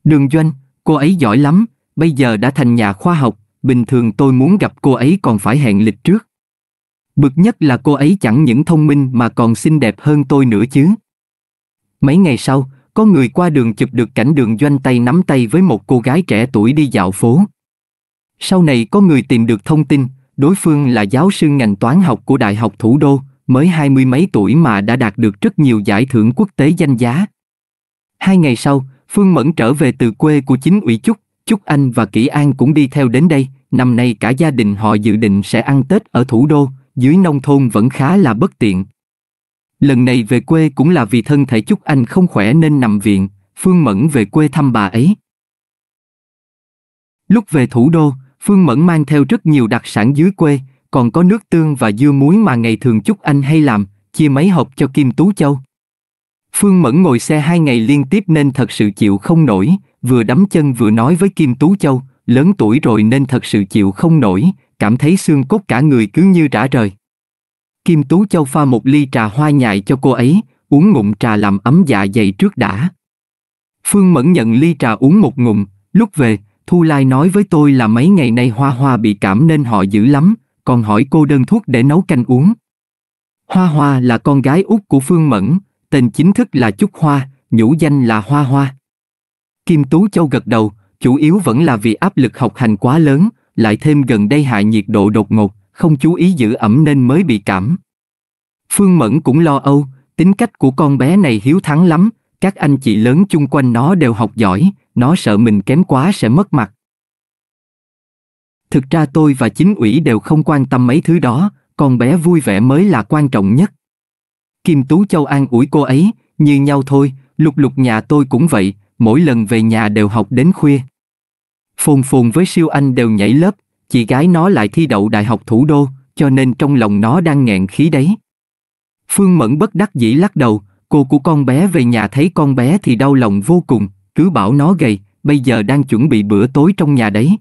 Đường Doanh, cô ấy giỏi lắm, bây giờ đã thành nhà khoa học, bình thường tôi muốn gặp cô ấy còn phải hẹn lịch trước. Bực nhất là cô ấy chẳng những thông minh mà còn xinh đẹp hơn tôi nữa chứ. Mấy ngày sau, có người qua đường chụp được cảnh đường doanh tay nắm tay với một cô gái trẻ tuổi đi dạo phố. Sau này có người tìm được thông tin, Đối phương là giáo sư ngành toán học của Đại học Thủ đô, mới hai mươi mấy tuổi mà đã đạt được rất nhiều giải thưởng quốc tế danh giá. Hai ngày sau, Phương Mẫn trở về từ quê của chính ủy Chúc, Chúc Anh và Kỷ An cũng đi theo đến đây, năm nay cả gia đình họ dự định sẽ ăn Tết ở thủ đô, dưới nông thôn vẫn khá là bất tiện. Lần này về quê cũng là vì thân thể Chúc Anh không khỏe nên nằm viện, Phương Mẫn về quê thăm bà ấy. Lúc về thủ đô, Phương Mẫn mang theo rất nhiều đặc sản dưới quê, còn có nước tương và dưa muối mà ngày thường chúc anh hay làm, chia mấy hộp cho Kim Tú Châu. Phương Mẫn ngồi xe hai ngày liên tiếp nên thật sự chịu không nổi, vừa đấm chân vừa nói với Kim Tú Châu, lớn tuổi rồi nên thật sự chịu không nổi, cảm thấy xương cốt cả người cứ như rã rời. Kim Tú Châu pha một ly trà hoa nhại cho cô ấy, uống ngụm trà làm ấm dạ dày trước đã. Phương Mẫn nhận ly trà uống một ngụm, lúc về, Thu Lai nói với tôi là mấy ngày nay Hoa Hoa bị cảm nên họ dữ lắm, còn hỏi cô đơn thuốc để nấu canh uống. Hoa Hoa là con gái út của Phương Mẫn, tên chính thức là Trúc Hoa, nhũ danh là Hoa Hoa. Kim Tú Châu gật đầu, chủ yếu vẫn là vì áp lực học hành quá lớn, lại thêm gần đây hạ nhiệt độ đột ngột, không chú ý giữ ẩm nên mới bị cảm. Phương Mẫn cũng lo âu, tính cách của con bé này hiếu thắng lắm, các anh chị lớn chung quanh nó đều học giỏi, nó sợ mình kém quá sẽ mất mặt. Thực ra tôi và chính ủy đều không quan tâm mấy thứ đó, con bé vui vẻ mới là quan trọng nhất. Kim Tú Châu an ủi cô ấy, như nhau thôi, lục lục nhà tôi cũng vậy, mỗi lần về nhà đều học đến khuya. Phồn phồn với siêu anh đều nhảy lớp, chị gái nó lại thi đậu đại học thủ đô, cho nên trong lòng nó đang nghẹn khí đấy. Phương Mẫn bất đắc dĩ lắc đầu, cô của con bé về nhà thấy con bé thì đau lòng vô cùng, cứ bảo nó gầy, bây giờ đang chuẩn bị bữa tối trong nhà đấy.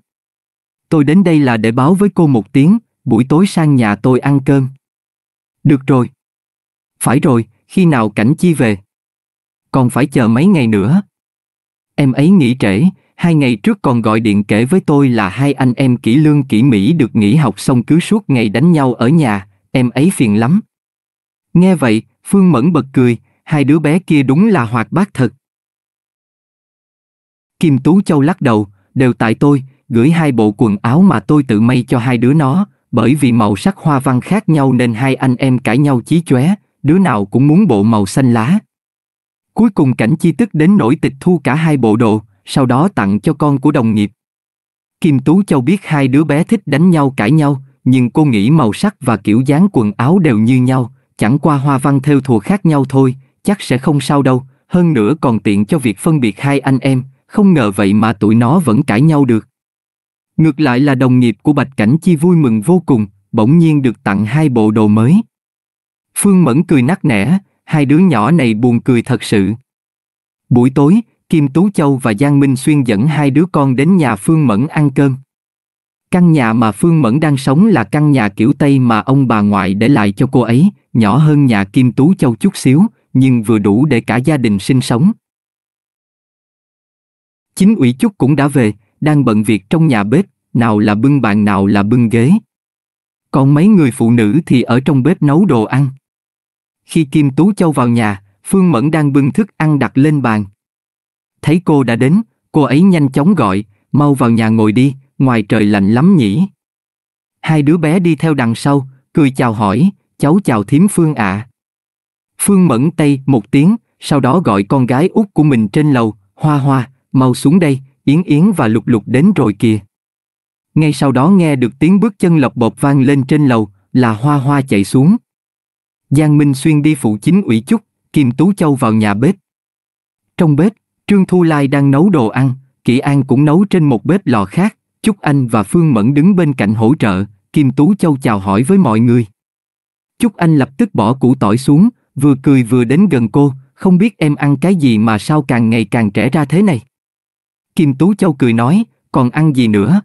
Tôi đến đây là để báo với cô một tiếng, buổi tối sang nhà tôi ăn cơm. Được rồi. Phải rồi, khi nào cảnh chi về? Còn phải chờ mấy ngày nữa. Em ấy nghỉ trễ, hai ngày trước còn gọi điện kể với tôi là hai anh em kỹ lương kỹ Mỹ được nghỉ học xong cứ suốt ngày đánh nhau ở nhà, em ấy phiền lắm. Nghe vậy, Phương Mẫn bật cười, hai đứa bé kia đúng là hoạt bát thật. Kim Tú Châu lắc đầu, đều tại tôi, gửi hai bộ quần áo mà tôi tự may cho hai đứa nó, bởi vì màu sắc hoa văn khác nhau nên hai anh em cãi nhau chí chóe, đứa nào cũng muốn bộ màu xanh lá. Cuối cùng cảnh chi tức đến nỗi tịch thu cả hai bộ đồ, sau đó tặng cho con của đồng nghiệp. Kim Tú Châu biết hai đứa bé thích đánh nhau cãi nhau, nhưng cô nghĩ màu sắc và kiểu dáng quần áo đều như nhau, chẳng qua hoa văn thêu thùa khác nhau thôi, chắc sẽ không sao đâu, hơn nữa còn tiện cho việc phân biệt hai anh em, không ngờ vậy mà tụi nó vẫn cãi nhau được. Ngược lại là đồng nghiệp của Bạch Cảnh Chi vui mừng vô cùng, bỗng nhiên được tặng hai bộ đồ mới. Phương Mẫn cười nắc nẻ, hai đứa nhỏ này buồn cười thật sự. Buổi tối, Kim Tú Châu và Giang Minh Xuyên dẫn hai đứa con đến nhà Phương Mẫn ăn cơm. Căn nhà mà Phương Mẫn đang sống là căn nhà kiểu Tây mà ông bà ngoại để lại cho cô ấy, nhỏ hơn nhà Kim Tú Châu chút xíu, nhưng vừa đủ để cả gia đình sinh sống. Chính ủy chút cũng đã về, đang bận việc trong nhà bếp, nào là bưng bàn nào là bưng ghế. Còn mấy người phụ nữ thì ở trong bếp nấu đồ ăn. Khi Kim Tú Châu vào nhà, Phương Mẫn đang bưng thức ăn đặt lên bàn. Thấy cô đã đến, cô ấy nhanh chóng gọi, mau vào nhà ngồi đi, ngoài trời lạnh lắm nhỉ. Hai đứa bé đi theo đằng sau, cười chào hỏi, cháu chào thím Phương ạ. À. Phương Mẫn tay một tiếng, sau đó gọi con gái út của mình trên lầu, hoa hoa, mau xuống đây, Yến Yến và Lục Lục đến rồi kìa. Ngay sau đó nghe được tiếng bước chân lọc bột vang lên trên lầu, là Hoa Hoa chạy xuống. Giang Minh Xuyên đi phụ chính ủy chúc, Kim Tú Châu vào nhà bếp. Trong bếp, Trương Thu Lai đang nấu đồ ăn, Kỷ An cũng nấu trên một bếp lò khác, Chúc Anh và Phương Mẫn đứng bên cạnh hỗ trợ, Kim Tú Châu chào hỏi với mọi người. Chúc Anh lập tức bỏ củ tỏi xuống, vừa cười vừa đến gần cô, không biết em ăn cái gì mà sao càng ngày càng trẻ ra thế này. Kim Tú Châu cười nói, còn ăn gì nữa?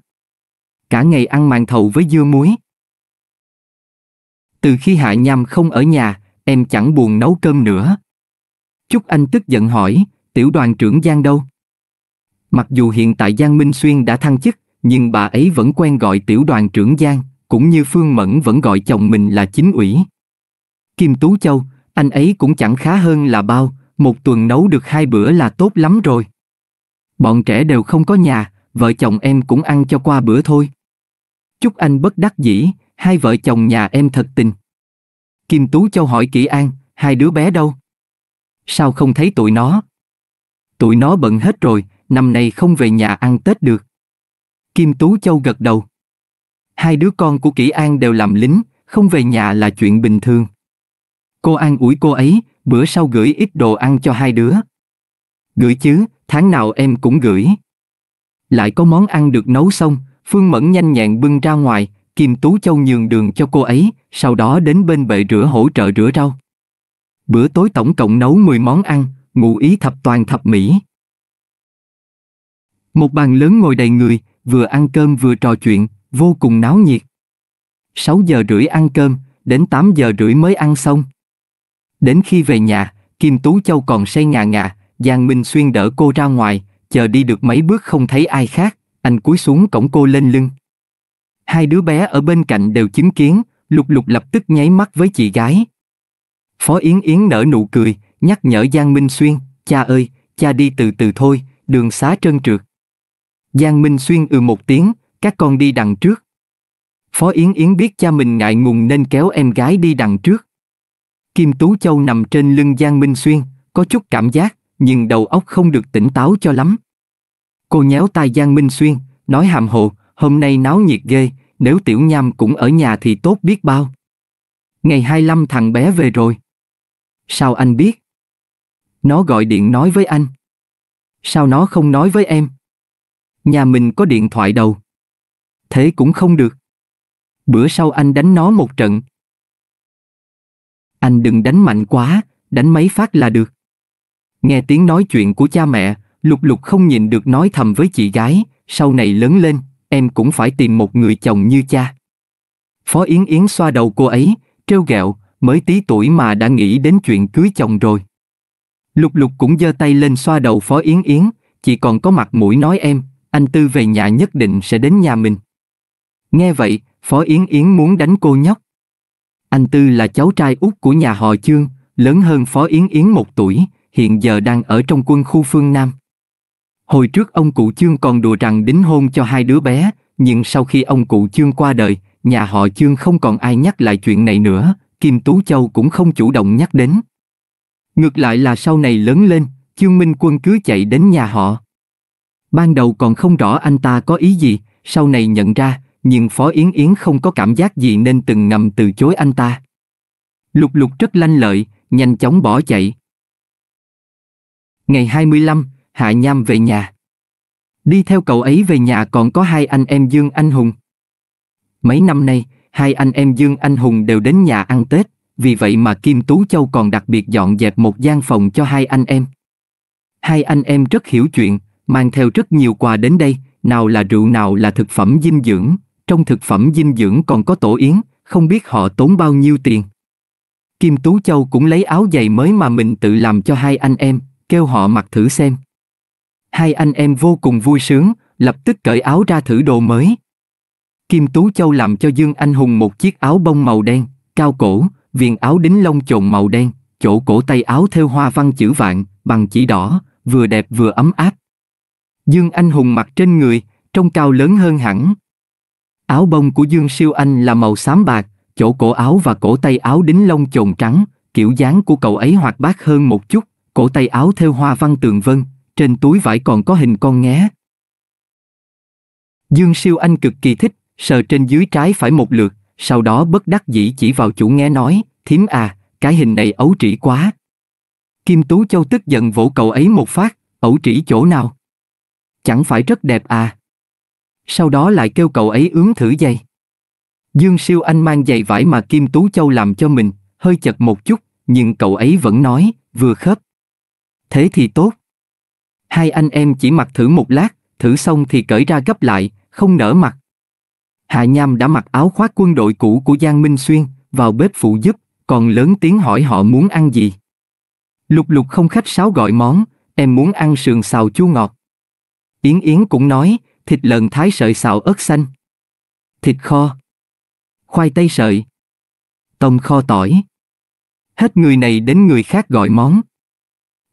Cả ngày ăn màn thầu với dưa muối. Từ khi Hạ Nham không ở nhà, em chẳng buồn nấu cơm nữa. Chúc Anh tức giận hỏi, tiểu đoàn trưởng Giang đâu? Mặc dù hiện tại Giang Minh Xuyên đã thăng chức, nhưng bà ấy vẫn quen gọi tiểu đoàn trưởng Giang, cũng như Phương Mẫn vẫn gọi chồng mình là chính ủy. Kim Tú Châu, anh ấy cũng chẳng khá hơn là bao, một tuần nấu được hai bữa là tốt lắm rồi. Bọn trẻ đều không có nhà, vợ chồng em cũng ăn cho qua bữa thôi. Chúc Anh bất đắc dĩ, hai vợ chồng nhà em thật tình. Kim Tú Châu hỏi Kỷ An, hai đứa bé đâu? Sao không thấy tụi nó? Tụi nó bận hết rồi, năm nay không về nhà ăn Tết được. Kim Tú Châu gật đầu. Hai đứa con của Kỷ An đều làm lính, không về nhà là chuyện bình thường. Cô an ủi cô ấy, bữa sau gửi ít đồ ăn cho hai đứa. Gửi chứ, tháng nào em cũng gửi. Lại có món ăn được nấu xong, Phương Mẫn nhanh nhẹn bưng ra ngoài, Kim Tú Châu nhường đường cho cô ấy, sau đó đến bên bệ rửa hỗ trợ rửa rau. Bữa tối tổng cộng nấu 10 món ăn, ngụ ý thập toàn thập mỹ. Một bàn lớn ngồi đầy người, vừa ăn cơm vừa trò chuyện, vô cùng náo nhiệt. 6 giờ rưỡi ăn cơm, đến 8 giờ rưỡi mới ăn xong. Đến khi về nhà, Kim Tú Châu còn say ngà ngà, Giang Minh Xuyên đỡ cô ra ngoài, chờ đi được mấy bước không thấy ai khác, anh cúi xuống cổng cô lên lưng. Hai đứa bé ở bên cạnh đều chứng kiến, lục lục lập tức nháy mắt với chị gái. Phó Yến Yến nở nụ cười, nhắc nhở Giang Minh Xuyên, cha ơi, cha đi từ từ thôi, đường xá trơn trượt. Giang Minh Xuyên ừ một tiếng, các con đi đằng trước. Phó Yến Yến biết cha mình ngại ngùng nên kéo em gái đi đằng trước. Kim Tú Châu nằm trên lưng Giang Minh Xuyên, có chút cảm giác nhưng đầu óc không được tỉnh táo cho lắm. Cô nhéo tai Giang Minh Xuyên, nói hàm hồ, hôm nay náo nhiệt ghê, nếu tiểu nham cũng ở nhà thì tốt biết bao. Ngày 25 thằng bé về rồi. Sao anh biết? Nó gọi điện nói với anh. Sao nó không nói với em? Nhà mình có điện thoại đầu. Thế cũng không được. Bữa sau anh đánh nó một trận. Anh đừng đánh mạnh quá, đánh mấy phát là được. Nghe tiếng nói chuyện của cha mẹ, lục lục không nhìn được nói thầm với chị gái, sau này lớn lên, em cũng phải tìm một người chồng như cha. Phó Yến Yến xoa đầu cô ấy, trêu ghẹo, mới tí tuổi mà đã nghĩ đến chuyện cưới chồng rồi. Lục lục cũng giơ tay lên xoa đầu Phó Yến Yến, chỉ còn có mặt mũi nói em, anh Tư về nhà nhất định sẽ đến nhà mình. Nghe vậy, Phó Yến Yến muốn đánh cô nhóc. Anh Tư là cháu trai út của nhà họ Chương, lớn hơn Phó Yến Yến một tuổi, hiện giờ đang ở trong quân khu phương Nam. Hồi trước ông cụ chương còn đùa rằng đính hôn cho hai đứa bé, nhưng sau khi ông cụ chương qua đời, nhà họ chương không còn ai nhắc lại chuyện này nữa, Kim Tú Châu cũng không chủ động nhắc đến. Ngược lại là sau này lớn lên, chương minh quân cứ chạy đến nhà họ. Ban đầu còn không rõ anh ta có ý gì, sau này nhận ra, nhưng Phó Yến Yến không có cảm giác gì nên từng ngầm từ chối anh ta. Lục lục rất lanh lợi, nhanh chóng bỏ chạy. Ngày 25, Hạ Nham về nhà. Đi theo cậu ấy về nhà còn có hai anh em Dương Anh Hùng. Mấy năm nay, hai anh em Dương Anh Hùng đều đến nhà ăn Tết, vì vậy mà Kim Tú Châu còn đặc biệt dọn dẹp một gian phòng cho hai anh em. Hai anh em rất hiểu chuyện, mang theo rất nhiều quà đến đây, nào là rượu nào là thực phẩm dinh dưỡng, trong thực phẩm dinh dưỡng còn có tổ yến, không biết họ tốn bao nhiêu tiền. Kim Tú Châu cũng lấy áo giày mới mà mình tự làm cho hai anh em, kêu họ mặc thử xem. Hai anh em vô cùng vui sướng, lập tức cởi áo ra thử đồ mới. Kim Tú Châu làm cho Dương Anh Hùng một chiếc áo bông màu đen, cao cổ, viền áo đính lông trộn màu đen, chỗ cổ tay áo theo hoa văn chữ vạn, bằng chỉ đỏ, vừa đẹp vừa ấm áp. Dương Anh Hùng mặc trên người, trông cao lớn hơn hẳn. Áo bông của Dương Siêu Anh là màu xám bạc, chỗ cổ áo và cổ tay áo đính lông trồn trắng, kiểu dáng của cậu ấy hoạt bát hơn một chút, cổ tay áo theo hoa văn tường vân, trên túi vải còn có hình con nghé. Dương siêu anh cực kỳ thích, sờ trên dưới trái phải một lượt, sau đó bất đắc dĩ chỉ vào chủ nghe nói, thím à, cái hình này ấu trĩ quá. Kim Tú Châu tức giận vỗ cậu ấy một phát, ấu trĩ chỗ nào? Chẳng phải rất đẹp à? Sau đó lại kêu cậu ấy ướm thử giày. Dương siêu anh mang giày vải mà Kim Tú Châu làm cho mình, hơi chật một chút, nhưng cậu ấy vẫn nói, vừa khớp thế thì tốt. Hai anh em chỉ mặc thử một lát, thử xong thì cởi ra gấp lại, không nở mặt. Hạ Nham đã mặc áo khoác quân đội cũ của Giang Minh Xuyên, vào bếp phụ giúp, còn lớn tiếng hỏi họ muốn ăn gì. Lục lục không khách sáo gọi món, em muốn ăn sườn xào chua ngọt. Yến Yến cũng nói, thịt lợn thái sợi xào ớt xanh. Thịt kho. Khoai tây sợi. Tôm kho tỏi. Hết người này đến người khác gọi món.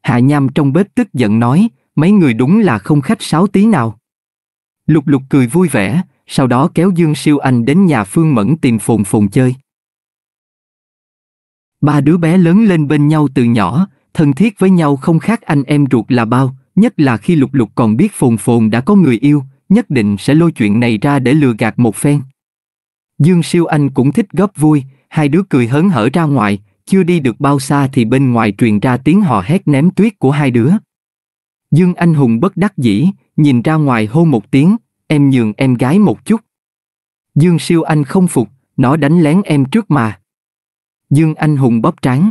Hạ Nham trong bếp tức giận nói, mấy người đúng là không khách sáo tí nào. Lục lục cười vui vẻ, sau đó kéo Dương Siêu Anh đến nhà Phương Mẫn tìm phồn phồn chơi. Ba đứa bé lớn lên bên nhau từ nhỏ, thân thiết với nhau không khác anh em ruột là bao, nhất là khi lục lục còn biết phồn phồn đã có người yêu, nhất định sẽ lôi chuyện này ra để lừa gạt một phen. Dương siêu anh cũng thích góp vui, hai đứa cười hớn hở ra ngoài, chưa đi được bao xa thì bên ngoài truyền ra tiếng hò hét ném tuyết của hai đứa. Dương Anh Hùng bất đắc dĩ, nhìn ra ngoài hô một tiếng, em nhường em gái một chút. Dương Siêu Anh không phục, nó đánh lén em trước mà. Dương Anh Hùng bóp trán.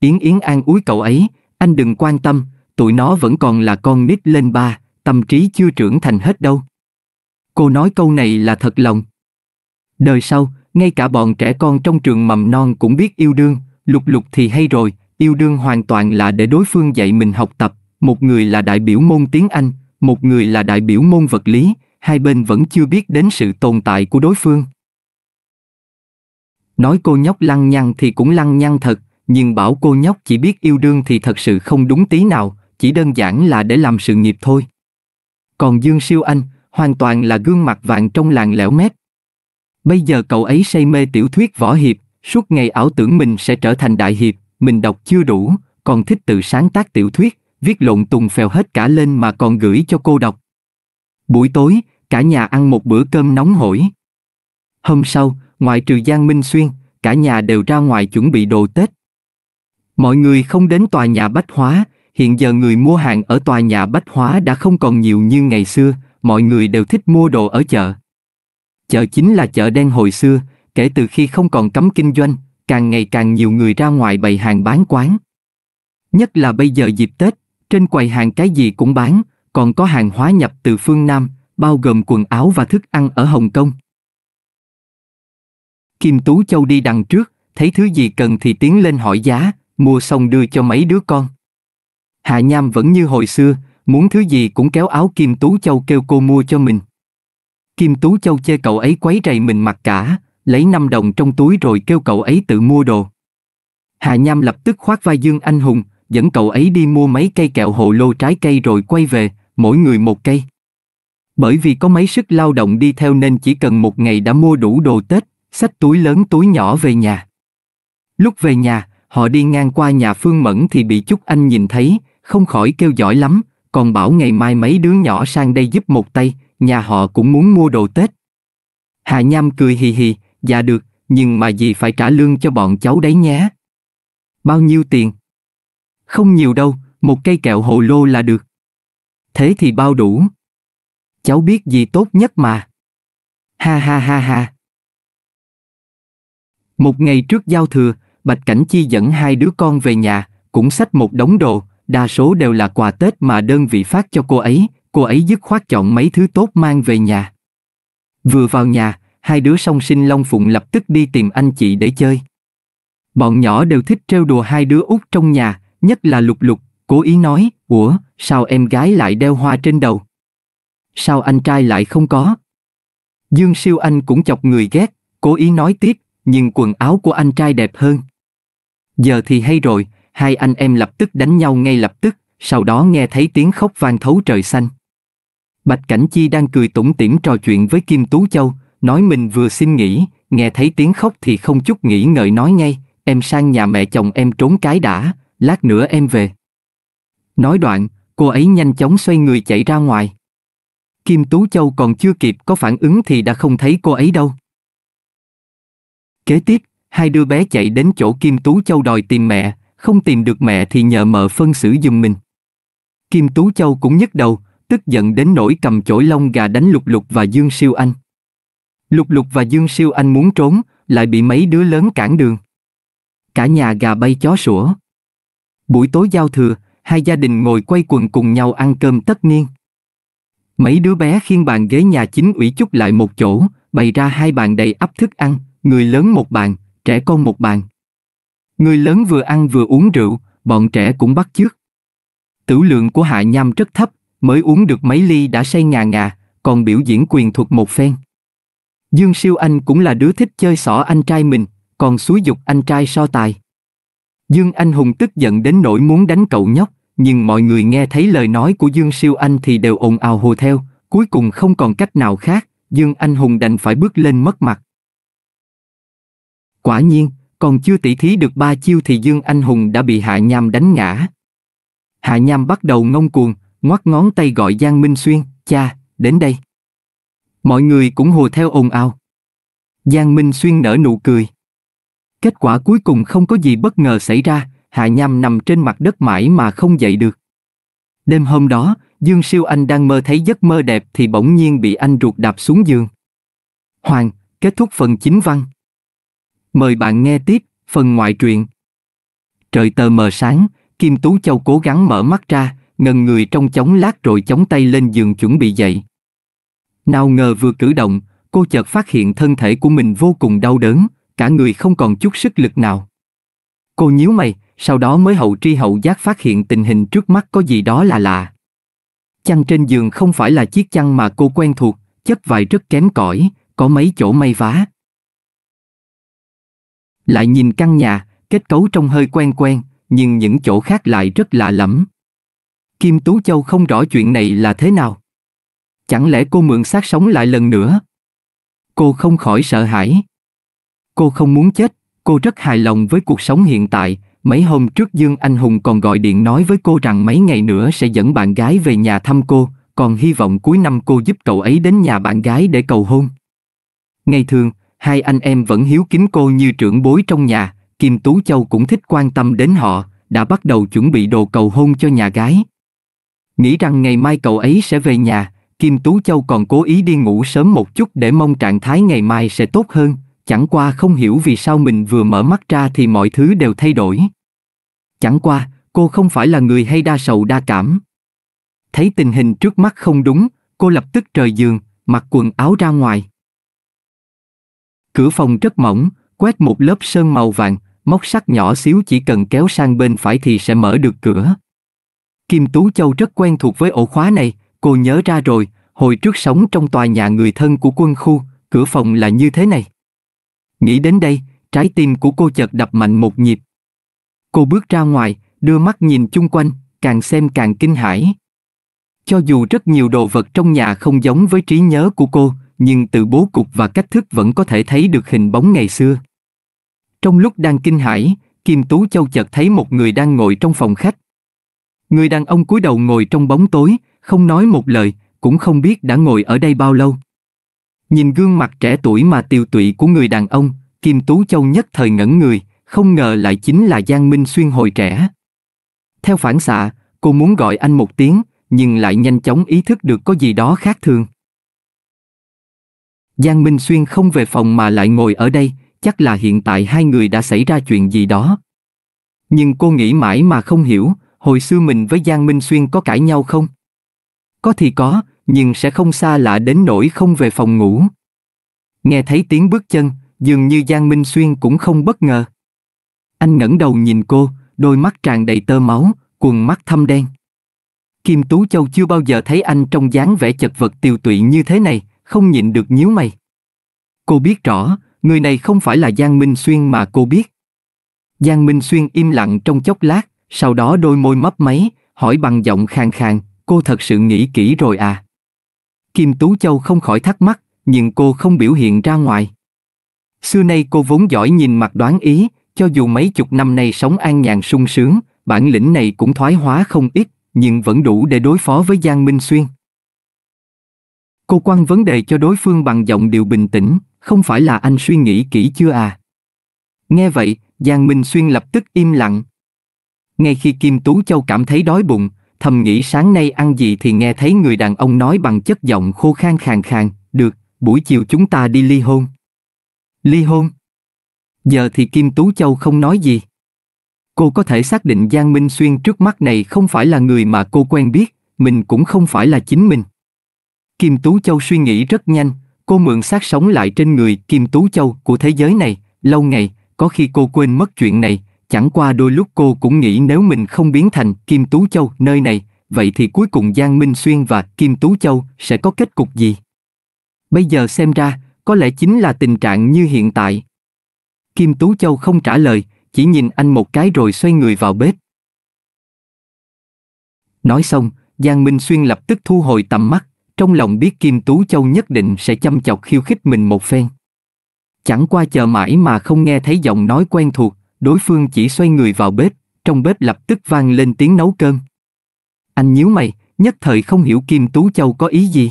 Yến Yến an úi cậu ấy, anh đừng quan tâm, tụi nó vẫn còn là con nít lên ba, tâm trí chưa trưởng thành hết đâu. Cô nói câu này là thật lòng. Đời sau, ngay cả bọn trẻ con trong trường mầm non cũng biết yêu đương, lục lục thì hay rồi, yêu đương hoàn toàn là để đối phương dạy mình học tập, một người là đại biểu môn tiếng Anh, một người là đại biểu môn vật lý, hai bên vẫn chưa biết đến sự tồn tại của đối phương. Nói cô nhóc lăng nhăng thì cũng lăng nhăng thật, nhưng bảo cô nhóc chỉ biết yêu đương thì thật sự không đúng tí nào, chỉ đơn giản là để làm sự nghiệp thôi. Còn Dương Siêu Anh, hoàn toàn là gương mặt vạn trong làng lẻo mép, Bây giờ cậu ấy say mê tiểu thuyết võ hiệp, suốt ngày ảo tưởng mình sẽ trở thành đại hiệp, mình đọc chưa đủ, còn thích tự sáng tác tiểu thuyết, viết lộn tùng phèo hết cả lên mà còn gửi cho cô đọc. Buổi tối, cả nhà ăn một bữa cơm nóng hổi. Hôm sau, ngoại trừ Giang Minh Xuyên, cả nhà đều ra ngoài chuẩn bị đồ Tết. Mọi người không đến tòa nhà Bách Hóa, hiện giờ người mua hàng ở tòa nhà Bách Hóa đã không còn nhiều như ngày xưa, mọi người đều thích mua đồ ở chợ. Chợ chính là chợ đen hồi xưa, kể từ khi không còn cấm kinh doanh, càng ngày càng nhiều người ra ngoài bày hàng bán quán. Nhất là bây giờ dịp Tết, trên quầy hàng cái gì cũng bán, còn có hàng hóa nhập từ phương Nam, bao gồm quần áo và thức ăn ở Hồng Kông. Kim Tú Châu đi đằng trước, thấy thứ gì cần thì tiến lên hỏi giá, mua xong đưa cho mấy đứa con. Hạ Nham vẫn như hồi xưa, muốn thứ gì cũng kéo áo Kim Tú Châu kêu cô mua cho mình. Kim Tú Châu chê cậu ấy quấy rầy mình mặc cả, lấy 5 đồng trong túi rồi kêu cậu ấy tự mua đồ. Hà Nham lập tức khoác vai Dương Anh Hùng, dẫn cậu ấy đi mua mấy cây kẹo hồ lô trái cây rồi quay về, mỗi người một cây. Bởi vì có mấy sức lao động đi theo nên chỉ cần một ngày đã mua đủ đồ Tết, sách túi lớn túi nhỏ về nhà. Lúc về nhà, họ đi ngang qua nhà Phương Mẫn thì bị Trúc Anh nhìn thấy, không khỏi kêu giỏi lắm, còn bảo ngày mai mấy đứa nhỏ sang đây giúp một tay, nhà họ cũng muốn mua đồ Tết. Hà Nham cười hì hì, dạ được, nhưng mà dì phải trả lương cho bọn cháu đấy nhé. Bao nhiêu tiền? Không nhiều đâu, một cây kẹo hồ lô là được. Thế thì bao đủ. Cháu biết gì tốt nhất mà. Ha ha ha ha. Một ngày trước giao thừa, Bạch Cảnh Chi dẫn hai đứa con về nhà, cũng xách một đống đồ, đa số đều là quà Tết mà đơn vị phát cho cô ấy, cô ấy dứt khoát chọn mấy thứ tốt mang về nhà. Vừa vào nhà, hai đứa song sinh Long Phụng lập tức đi tìm anh chị để chơi. Bọn nhỏ đều thích trêu đùa hai đứa út trong nhà, nhất là lục lục, cố ý nói, ủa, sao em gái lại đeo hoa trên đầu? Sao anh trai lại không có? Dương siêu anh cũng chọc người ghét, cố ý nói tiếp, nhưng quần áo của anh trai đẹp hơn. Giờ thì hay rồi, hai anh em lập tức đánh nhau ngay lập tức, sau đó nghe thấy tiếng khóc vang thấu trời xanh. Bạch Cảnh Chi đang cười tủm tỉm trò chuyện với Kim Tú Châu, nói mình vừa xin nghỉ, nghe thấy tiếng khóc thì không chút nghĩ ngợi nói ngay, em sang nhà mẹ chồng em trốn cái đã, lát nữa em về. Nói đoạn, cô ấy nhanh chóng xoay người chạy ra ngoài. Kim Tú Châu còn chưa kịp có phản ứng thì đã không thấy cô ấy đâu. Kế tiếp, hai đứa bé chạy đến chỗ Kim Tú Châu đòi tìm mẹ, không tìm được mẹ thì nhờ mợ phân xử giùm mình. Kim Tú Châu cũng nhức đầu, tức giận đến nỗi cầm chổi lông gà đánh lục lục và Dương Siêu Anh. Lục lục và Dương Siêu Anh muốn trốn, lại bị mấy đứa lớn cản đường. Cả nhà gà bay chó sủa. Buổi tối giao thừa, hai gia đình ngồi quay quần cùng nhau ăn cơm tất niên. Mấy đứa bé khiêng bàn ghế nhà chính ủy chúc lại một chỗ, bày ra hai bàn đầy ắp thức ăn, người lớn một bàn, trẻ con một bàn. Người lớn vừa ăn vừa uống rượu, bọn trẻ cũng bắt chước. Tử lượng của Hạ Nham rất thấp, mới uống được mấy ly đã say ngà ngà, còn biểu diễn quyền thuật một phen. Dương Siêu Anh cũng là đứa thích chơi xỏ anh trai mình, còn xúi dục anh trai so tài. Dương Anh Hùng tức giận đến nỗi muốn đánh cậu nhóc, nhưng mọi người nghe thấy lời nói của Dương Siêu Anh thì đều ồn ào hồ theo, cuối cùng không còn cách nào khác, Dương Anh Hùng đành phải bước lên mất mặt. Quả nhiên, còn chưa tỉ thí được ba chiêu thì Dương Anh Hùng đã bị Hạ Nham đánh ngã. Hạ Nham bắt đầu ngông cuồng, ngoắc ngón tay gọi Giang Minh Xuyên, cha, đến đây. Mọi người cũng hồ theo ồn ào. Giang Minh Xuyên nở nụ cười. Kết quả cuối cùng không có gì bất ngờ xảy ra, Hạ Nham nằm trên mặt đất mãi mà không dậy được. Đêm hôm đó, Dương Siêu Anh đang mơ thấy giấc mơ đẹp thì bỗng nhiên bị anh ruột đạp xuống giường. Hoàng, kết thúc phần chính văn. Mời bạn nghe tiếp phần ngoại truyện. Trời tờ mờ sáng, Kim Tú Châu cố gắng mở mắt ra, ngần người trong chóng lát rồi chống tay lên giường chuẩn bị dậy. Nào ngờ vừa cử động, cô chợt phát hiện thân thể của mình vô cùng đau đớn, cả người không còn chút sức lực nào. Cô nhíu mày, sau đó mới hậu tri hậu giác phát hiện tình hình trước mắt có gì đó là lạ. Chăn trên giường không phải là chiếc chăn mà cô quen thuộc, chất vải rất kém cỏi, có mấy chỗ may vá. Lại nhìn căn nhà, kết cấu trông hơi quen quen, nhưng những chỗ khác lại rất lạ lẫm. Kim Tú Châu không rõ chuyện này là thế nào. Chẳng lẽ cô mượn xác sống lại lần nữa? Cô không khỏi sợ hãi. Cô không muốn chết, cô rất hài lòng với cuộc sống hiện tại. Mấy hôm trước Dương Anh Hùng còn gọi điện nói với cô rằng mấy ngày nữa sẽ dẫn bạn gái về nhà thăm cô, còn hy vọng cuối năm cô giúp cậu ấy đến nhà bạn gái để cầu hôn. Ngày thường, hai anh em vẫn hiếu kính cô như trưởng bối trong nhà, Kim Tú Châu cũng thích quan tâm đến họ, đã bắt đầu chuẩn bị đồ cầu hôn cho nhà gái. Nghĩ rằng ngày mai cậu ấy sẽ về nhà, Kim Tú Châu còn cố ý đi ngủ sớm một chút để mong trạng thái ngày mai sẽ tốt hơn, chẳng qua không hiểu vì sao mình vừa mở mắt ra thì mọi thứ đều thay đổi. Chẳng qua, cô không phải là người hay đa sầu đa cảm. Thấy tình hình trước mắt không đúng, cô lập tức rời giường, mặc quần áo ra ngoài. Cửa phòng rất mỏng, quét một lớp sơn màu vàng, móc sắt nhỏ xíu chỉ cần kéo sang bên phải thì sẽ mở được cửa. Kim Tú Châu rất quen thuộc với ổ khóa này, cô nhớ ra rồi, hồi trước sống trong tòa nhà người thân của quân khu, cửa phòng là như thế này. Nghĩ đến đây, trái tim của cô chợt đập mạnh một nhịp. Cô bước ra ngoài, đưa mắt nhìn chung quanh, càng xem càng kinh hãi. Cho dù rất nhiều đồ vật trong nhà không giống với trí nhớ của cô, nhưng từ bố cục và cách thức vẫn có thể thấy được hình bóng ngày xưa. Trong lúc đang kinh hãi, Kim Tú Châu chợt thấy một người đang ngồi trong phòng khách, Người đàn ông cúi đầu ngồi trong bóng tối, không nói một lời, cũng không biết đã ngồi ở đây bao lâu. Nhìn gương mặt trẻ tuổi mà tiều tụy của người đàn ông, Kim Tú Châu nhất thời ngẩn người, không ngờ lại chính là Giang Minh Xuyên hồi trẻ. Theo phản xạ, cô muốn gọi anh một tiếng, nhưng lại nhanh chóng ý thức được có gì đó khác thường. Giang Minh Xuyên không về phòng mà lại ngồi ở đây, chắc là hiện tại hai người đã xảy ra chuyện gì đó. Nhưng cô nghĩ mãi mà không hiểu, hồi xưa mình với Giang Minh Xuyên có cãi nhau không? Có thì có, nhưng sẽ không xa lạ đến nỗi không về phòng ngủ. Nghe thấy tiếng bước chân, dường như Giang Minh Xuyên cũng không bất ngờ. Anh ngẩng đầu nhìn cô, đôi mắt tràn đầy tơ máu, quần mắt thâm đen. Kim Tú Châu chưa bao giờ thấy anh trong dáng vẻ chật vật tiều tụy như thế này, không nhịn được nhíu mày. Cô biết rõ, người này không phải là Giang Minh Xuyên mà cô biết. Giang Minh Xuyên im lặng trong chốc lát, sau đó đôi môi mấp máy, hỏi bằng giọng khàn khàn, cô thật sự nghĩ kỹ rồi à? Kim Tú Châu không khỏi thắc mắc, nhưng cô không biểu hiện ra ngoài. Xưa nay cô vốn giỏi nhìn mặt đoán ý, cho dù mấy chục năm nay sống an nhàn sung sướng, bản lĩnh này cũng thoái hóa không ít, nhưng vẫn đủ để đối phó với Giang Minh Xuyên. Cô quan vấn đề cho đối phương bằng giọng điệu bình tĩnh, không phải là anh suy nghĩ kỹ chưa à? Nghe vậy, Giang Minh Xuyên lập tức im lặng, ngay khi Kim Tú Châu cảm thấy đói bụng, thầm nghĩ sáng nay ăn gì thì nghe thấy người đàn ông nói bằng chất giọng khô khan khàn khàn, được, buổi chiều chúng ta đi ly hôn. Ly hôn? Giờ thì Kim Tú Châu không nói gì. Cô có thể xác định Giang Minh Xuyên trước mắt này không phải là người mà cô quen biết, mình cũng không phải là chính mình. Kim Tú Châu suy nghĩ rất nhanh, cô mượn xác sống lại trên người Kim Tú Châu của thế giới này, lâu ngày, có khi cô quên mất chuyện này, Chẳng qua đôi lúc cô cũng nghĩ nếu mình không biến thành Kim Tú Châu nơi này, vậy thì cuối cùng Giang Minh Xuyên và Kim Tú Châu sẽ có kết cục gì? Bây giờ xem ra, có lẽ chính là tình trạng như hiện tại. Kim Tú Châu không trả lời, chỉ nhìn anh một cái rồi xoay người vào bếp. Nói xong, Giang Minh Xuyên lập tức thu hồi tầm mắt, trong lòng biết Kim Tú Châu nhất định sẽ chăm chọc khiêu khích mình một phen. Chẳng qua chờ mãi mà không nghe thấy giọng nói quen thuộc, đối phương chỉ xoay người vào bếp, trong bếp lập tức vang lên tiếng nấu cơm. Anh nhíu mày, nhất thời không hiểu Kim Tú Châu có ý gì.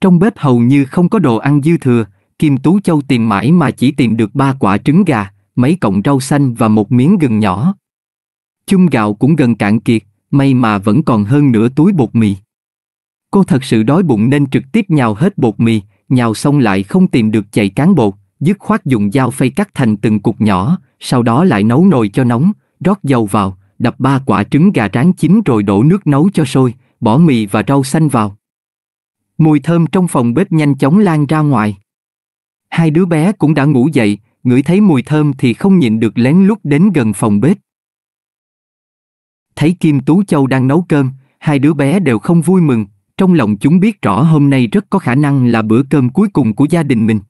Trong bếp hầu như không có đồ ăn dư thừa, Kim Tú Châu tìm mãi mà chỉ tìm được ba quả trứng gà, mấy cọng rau xanh và một miếng gừng nhỏ. Chung gạo cũng gần cạn kiệt, may mà vẫn còn hơn nửa túi bột mì. Cô thật sự đói bụng nên trực tiếp nhào hết bột mì, nhào xong lại không tìm được chày cán bột, dứt khoát dùng dao phay cắt thành từng cục nhỏ, sau đó lại nấu nồi cho nóng, rót dầu vào, đập ba quả trứng gà rán chín rồi đổ nước nấu cho sôi, bỏ mì và rau xanh vào. Mùi thơm trong phòng bếp nhanh chóng lan ra ngoài. Hai đứa bé cũng đã ngủ dậy, ngửi thấy mùi thơm thì không nhịn được lén lút đến gần phòng bếp. Thấy Kim Tú Châu đang nấu cơm, hai đứa bé đều không vui mừng, trong lòng chúng biết rõ hôm nay rất có khả năng là bữa cơm cuối cùng của gia đình mình.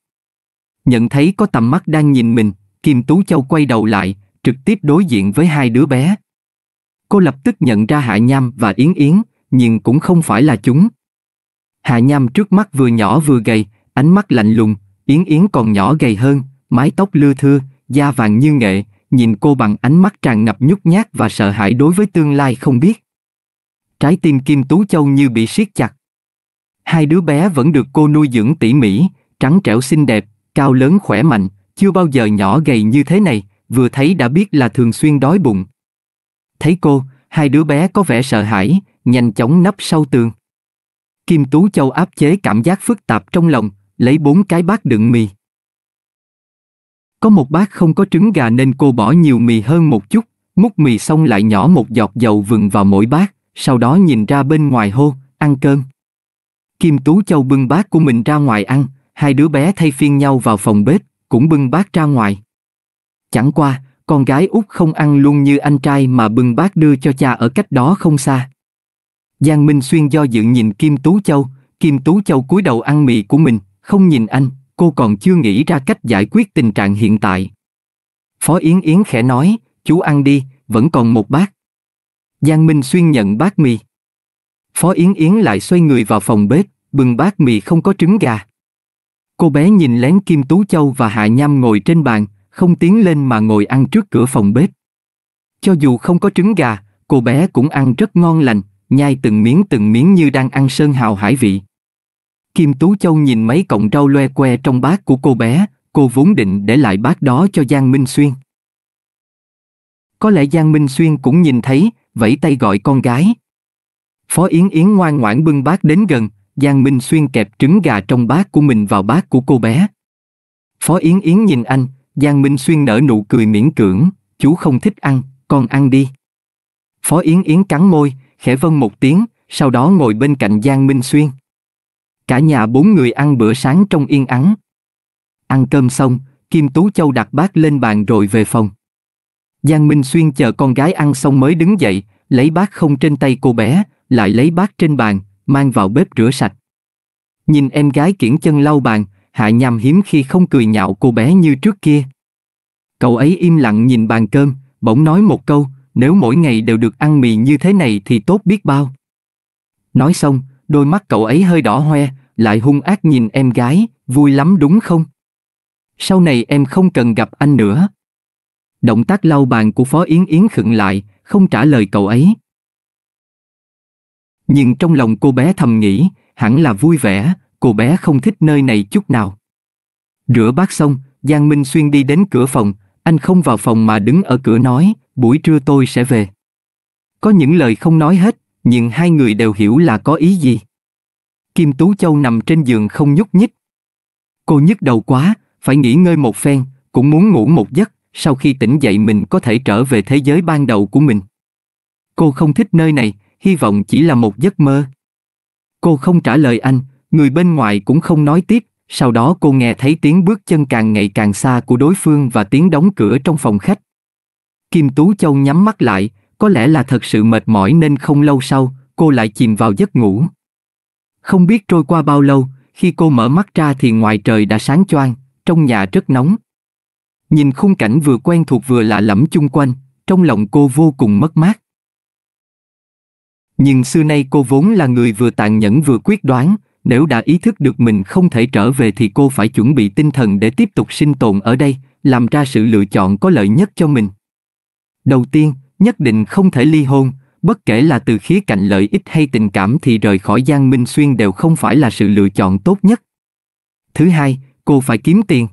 Nhận thấy có tầm mắt đang nhìn mình, Kim Tú Châu quay đầu lại, trực tiếp đối diện với hai đứa bé. Cô lập tức nhận ra Hạ Nham và Yến Yến, nhưng cũng không phải là chúng. Hạ Nham trước mắt vừa nhỏ vừa gầy, ánh mắt lạnh lùng, Yến Yến còn nhỏ gầy hơn, mái tóc lưa thưa, da vàng như nghệ, nhìn cô bằng ánh mắt tràn ngập nhút nhát và sợ hãi đối với tương lai không biết. Trái tim Kim Tú Châu như bị siết chặt. Hai đứa bé vẫn được cô nuôi dưỡng tỉ mỉ, trắng trẻo xinh đẹp, cao lớn khỏe mạnh, chưa bao giờ nhỏ gầy như thế này, vừa thấy đã biết là thường xuyên đói bụng. Thấy cô, hai đứa bé có vẻ sợ hãi, nhanh chóng nấp sau tường. Kim Tú Châu áp chế cảm giác phức tạp trong lòng, lấy bốn cái bát đựng mì. Có một bát không có trứng gà nên cô bỏ nhiều mì hơn một chút, múc mì xong lại nhỏ một giọt dầu vừng vào mỗi bát, sau đó nhìn ra bên ngoài hô, ăn cơm. Kim Tú Châu bưng bát của mình ra ngoài ăn, hai đứa bé thay phiên nhau vào phòng bếp, cũng bưng bát ra ngoài. Chẳng qua, con gái út không ăn luôn như anh trai mà bưng bát đưa cho cha ở cách đó không xa. Giang Minh Xuyên do dự nhìn Kim Tú Châu, Kim Tú Châu cúi đầu ăn mì của mình, không nhìn anh, cô còn chưa nghĩ ra cách giải quyết tình trạng hiện tại. Phó Yến Yến khẽ nói, chú ăn đi, vẫn còn một bát. Giang Minh Xuyên nhận bát mì. Phó Yến Yến lại xoay người vào phòng bếp, bưng bát mì không có trứng gà. Cô bé nhìn lén Kim Tú Châu và Hạ Nham ngồi trên bàn, không tiến lên mà ngồi ăn trước cửa phòng bếp. Cho dù không có trứng gà, cô bé cũng ăn rất ngon lành, nhai từng miếng từng miếng như đang ăn sơn hào hải vị. Kim Tú Châu nhìn mấy cọng rau loe que trong bát của cô bé, cô vốn định để lại bát đó cho Giang Minh Xuyên. Có lẽ Giang Minh Xuyên cũng nhìn thấy, vẫy tay gọi con gái. Phó Yến Yến ngoan ngoãn bưng bát đến gần, Giang Minh Xuyên kẹp trứng gà trong bát của mình vào bát của cô bé. Phó Yến Yến nhìn anh, Giang Minh Xuyên nở nụ cười miễn cưỡng, chú không thích ăn, con ăn đi. Phó Yến Yến cắn môi, khẽ vâng một tiếng, sau đó ngồi bên cạnh Giang Minh Xuyên. Cả nhà bốn người ăn bữa sáng trong yên ắng. Ăn cơm xong, Kim Tú Châu đặt bát lên bàn rồi về phòng. Giang Minh Xuyên chờ con gái ăn xong mới đứng dậy, lấy bát không trên tay cô bé, lại lấy bát trên bàn, mang vào bếp rửa sạch. Nhìn em gái kiển chân lau bàn, Hạ Nham hiếm khi không cười nhạo cô bé như trước kia. Cậu ấy im lặng nhìn bàn cơm, bỗng nói một câu, nếu mỗi ngày đều được ăn mì như thế này thì tốt biết bao. Nói xong, đôi mắt cậu ấy hơi đỏ hoe, lại hung ác nhìn em gái, vui lắm đúng không? Sau này em không cần gặp anh nữa. Động tác lau bàn của Phó Yến Yến khựng lại, không trả lời cậu ấy. Nhưng trong lòng cô bé thầm nghĩ, hẳn là vui vẻ, cô bé không thích nơi này chút nào. Rửa bát xong, Giang Minh Xuyên đi đến cửa phòng, anh không vào phòng mà đứng ở cửa nói, buổi trưa tôi sẽ về. Có những lời không nói hết, nhưng hai người đều hiểu là có ý gì. Kim Tú Châu nằm trên giường không nhúc nhích. Cô nhức đầu quá, phải nghỉ ngơi một phen, cũng muốn ngủ một giấc, sau khi tỉnh dậy mình có thể trở về thế giới ban đầu của mình. Cô không thích nơi này, hy vọng chỉ là một giấc mơ. Cô không trả lời anh, người bên ngoài cũng không nói tiếp, sau đó cô nghe thấy tiếng bước chân càng ngày càng xa của đối phương và tiếng đóng cửa trong phòng khách. Kim Tú Châu nhắm mắt lại, có lẽ là thật sự mệt mỏi nên không lâu sau, cô lại chìm vào giấc ngủ. Không biết trôi qua bao lâu, khi cô mở mắt ra thì ngoài trời đã sáng choang, trong nhà rất nóng. Nhìn khung cảnh vừa quen thuộc vừa lạ lẫm chung quanh, trong lòng cô vô cùng mất mát. Nhưng xưa nay cô vốn là người vừa tàn nhẫn vừa quyết đoán, nếu đã ý thức được mình không thể trở về thì cô phải chuẩn bị tinh thần để tiếp tục sinh tồn ở đây, làm ra sự lựa chọn có lợi nhất cho mình. Đầu tiên, nhất định không thể ly hôn, bất kể là từ khía cạnh lợi ích hay tình cảm thì rời khỏi Giang Minh Xuyên đều không phải là sự lựa chọn tốt nhất. Thứ hai, cô phải kiếm tiền.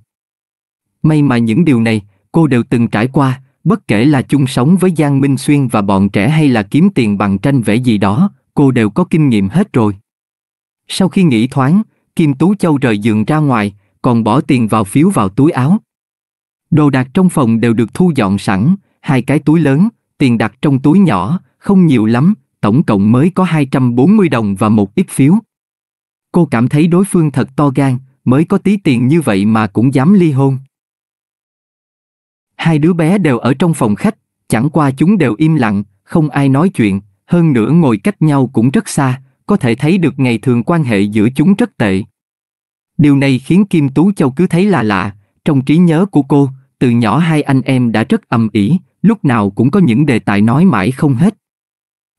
May mà những điều này, cô đều từng trải qua, Bất kể là chung sống với Giang Minh Xuyên và bọn trẻ hay là kiếm tiền bằng tranh vẽ gì đó, cô đều có kinh nghiệm hết rồi. Sau khi nghĩ thoáng, Kim Tú Châu rời giường ra ngoài, còn bỏ tiền vào phiếu vào túi áo. Đồ đạc trong phòng đều được thu dọn sẵn, hai cái túi lớn, tiền đặt trong túi nhỏ, không nhiều lắm, tổng cộng mới có 240 đồng và một ít phiếu. Cô cảm thấy đối phương thật to gan, mới có tí tiền như vậy mà cũng dám ly hôn. Hai đứa bé đều ở trong phòng khách, chẳng qua chúng đều im lặng, không ai nói chuyện, hơn nữa ngồi cách nhau cũng rất xa, có thể thấy được ngày thường quan hệ giữa chúng rất tệ. Điều này khiến Kim Tú Châu cứ thấy là lạ, trong trí nhớ của cô, từ nhỏ hai anh em đã rất ầm ĩ, lúc nào cũng có những đề tài nói mãi không hết.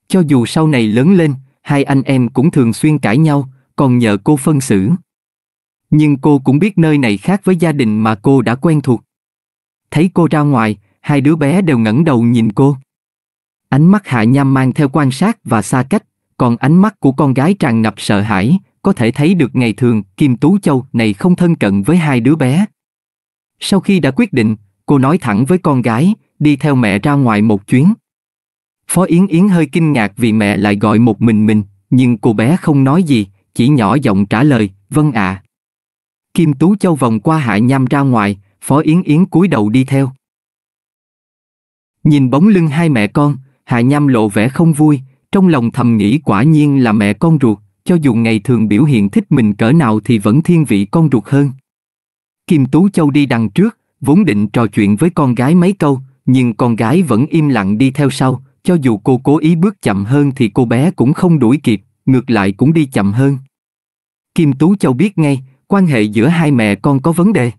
Cho dù sau này lớn lên, hai anh em cũng thường xuyên cãi nhau, còn nhờ cô phân xử. Nhưng cô cũng biết nơi này khác với gia đình mà cô đã quen thuộc. Thấy cô ra ngoài, hai đứa bé đều ngẩng đầu nhìn cô. Ánh mắt Hạ Nham mang theo quan sát và xa cách, còn ánh mắt của con gái tràn ngập sợ hãi, có thể thấy được ngày thường Kim Tú Châu này không thân cận với hai đứa bé. Sau khi đã quyết định, cô nói thẳng với con gái, đi theo mẹ ra ngoài một chuyến. Phó Yến Yến hơi kinh ngạc vì mẹ lại gọi một mình mình, nhưng cô bé không nói gì, chỉ nhỏ giọng trả lời, vâng ạ. À. Kim Tú Châu vòng qua Hạ Nham ra ngoài, Phó Yến Yến cúi đầu đi theo. Nhìn bóng lưng hai mẹ con, Hà Nham lộ vẻ không vui, trong lòng thầm nghĩ quả nhiên là mẹ con ruột, cho dù ngày thường biểu hiện thích mình cỡ nào thì vẫn thiên vị con ruột hơn. Kim Tú Châu đi đằng trước, vốn định trò chuyện với con gái mấy câu, nhưng con gái vẫn im lặng đi theo sau, cho dù cô cố ý bước chậm hơn thì cô bé cũng không đuổi kịp, ngược lại cũng đi chậm hơn. Kim Tú Châu biết ngay, quan hệ giữa hai mẹ con có vấn đề.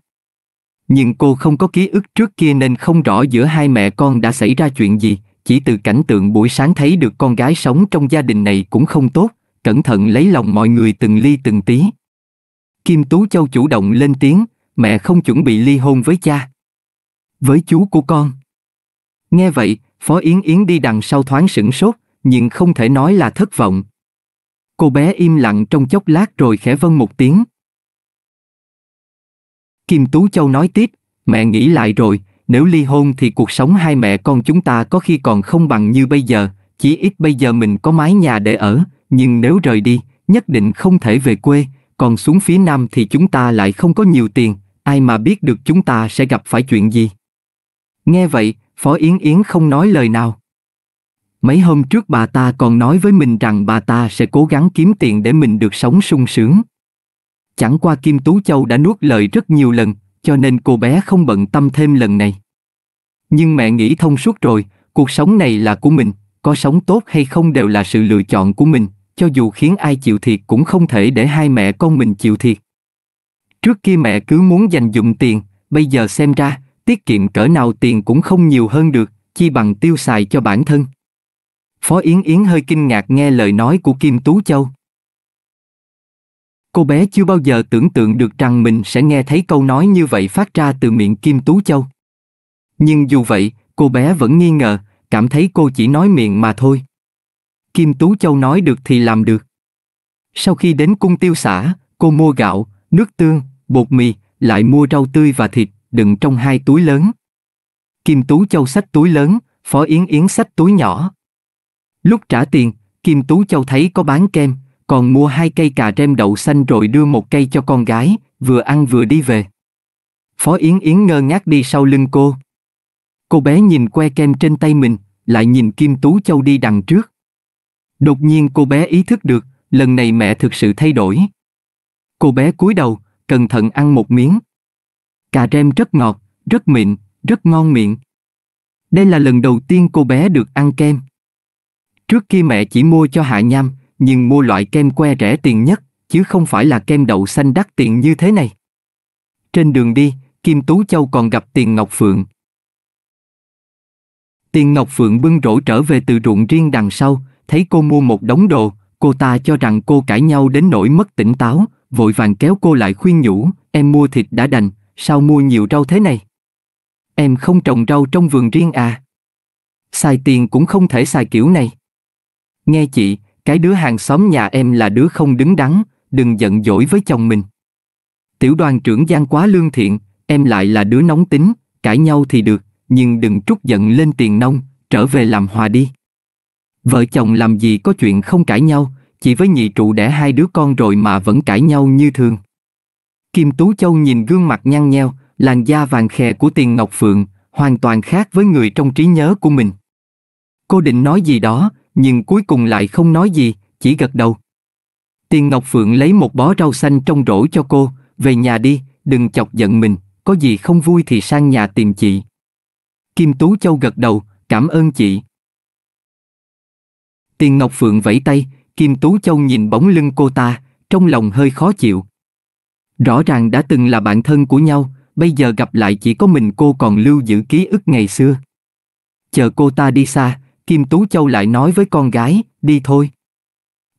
Nhưng cô không có ký ức trước kia nên không rõ giữa hai mẹ con đã xảy ra chuyện gì, chỉ từ cảnh tượng buổi sáng thấy được con gái sống trong gia đình này cũng không tốt, cẩn thận lấy lòng mọi người từng ly từng tí. Kim Tú Châu chủ động lên tiếng, mẹ không chuẩn bị ly hôn với cha. Với chú của con. Nghe vậy, Phó Yến Yến đi đằng sau thoáng sửng sốt, nhưng không thể nói là thất vọng. Cô bé im lặng trong chốc lát rồi khẽ vâng một tiếng. Kim Tú Châu nói tiếp, mẹ nghĩ lại rồi, nếu ly hôn thì cuộc sống hai mẹ con chúng ta có khi còn không bằng như bây giờ, chỉ ít bây giờ mình có mái nhà để ở, nhưng nếu rời đi, nhất định không thể về quê, còn xuống phía Nam thì chúng ta lại không có nhiều tiền, ai mà biết được chúng ta sẽ gặp phải chuyện gì. Nghe vậy, Phó Yến Yến không nói lời nào. Mấy hôm trước bà ta còn nói với mình rằng bà ta sẽ cố gắng kiếm tiền để mình được sống sung sướng. Chẳng qua Kim Tú Châu đã nuốt lời rất nhiều lần, cho nên cô bé không bận tâm thêm lần này. Nhưng mẹ nghĩ thông suốt rồi, cuộc sống này là của mình, có sống tốt hay không đều là sự lựa chọn của mình, cho dù khiến ai chịu thiệt cũng không thể để hai mẹ con mình chịu thiệt. Trước kia mẹ cứ muốn dành dụng tiền, bây giờ xem ra, tiết kiệm cỡ nào tiền cũng không nhiều hơn được, chi bằng tiêu xài cho bản thân. Phó Yến Yến hơi kinh ngạc nghe lời nói của Kim Tú Châu. Cô bé chưa bao giờ tưởng tượng được rằng mình sẽ nghe thấy câu nói như vậy phát ra từ miệng Kim Tú Châu. Nhưng dù vậy, cô bé vẫn nghi ngờ, cảm thấy cô chỉ nói miệng mà thôi. Kim Tú Châu nói được thì làm được. Sau khi đến cung tiêu xã, cô mua gạo, nước tương, bột mì, lại mua rau tươi và thịt, đựng trong hai túi lớn. Kim Tú Châu xách túi lớn, Phó Yến Yến xách túi nhỏ. Lúc trả tiền, Kim Tú Châu thấy có bán kem, còn mua hai cây cà rem đậu xanh rồi đưa một cây cho con gái, vừa ăn vừa đi về. Phó Yến Yến ngơ ngác đi sau lưng cô. Cô bé nhìn que kem trên tay mình, lại nhìn Kim Tú Châu đi đằng trước. Đột nhiên cô bé ý thức được, lần này mẹ thực sự thay đổi. Cô bé cúi đầu, cẩn thận ăn một miếng. Cà rem rất ngọt, rất mịn, rất ngon miệng. Đây là lần đầu tiên cô bé được ăn kem. Trước kia mẹ chỉ mua cho Hạ Nham, nhưng mua loại kem que rẻ tiền nhất, chứ không phải là kem đậu xanh đắt tiền như thế này. Trên đường đi, Kim Tú Châu còn gặp Tiền Ngọc Phượng. Tiền Ngọc Phượng bưng rổ trở về từ ruộng riêng đằng sau, thấy cô mua một đống đồ, cô ta cho rằng cô cãi nhau đến nỗi mất tỉnh táo, vội vàng kéo cô lại khuyên nhủ, em mua thịt đã đành, sao mua nhiều rau thế này? Em không trồng rau trong vườn riêng à? Xài tiền cũng không thể xài kiểu này. Nghe chị, cái đứa hàng xóm nhà em là đứa không đứng đắn, đừng giận dỗi với chồng mình. Tiểu đoàn trưởng gian quá lương thiện, em lại là đứa nóng tính, cãi nhau thì được, nhưng đừng trút giận lên tiền nông, trở về làm hòa đi. Vợ chồng làm gì có chuyện không cãi nhau, chỉ với nhị trụ đẻ hai đứa con rồi mà vẫn cãi nhau như thường. Kim Tú Châu nhìn gương mặt nhăn nheo, làn da vàng khè của tiền Ngọc Phượng, hoàn toàn khác với người trong trí nhớ của mình. Cô định nói gì đó, nhưng cuối cùng lại không nói gì, chỉ gật đầu. Tiên Ngọc Phượng lấy một bó rau xanh trong rổ cho cô, về nhà đi, đừng chọc giận mình, có gì không vui thì sang nhà tìm chị. Kim Tú Châu gật đầu, cảm ơn chị. Tiền Ngọc Phượng vẫy tay, Kim Tú Châu nhìn bóng lưng cô ta, trong lòng hơi khó chịu. Rõ ràng đã từng là bạn thân của nhau, bây giờ gặp lại chỉ có mình cô còn lưu giữ ký ức ngày xưa. Chờ cô ta đi xa, Kim Tú Châu lại nói với con gái, đi thôi.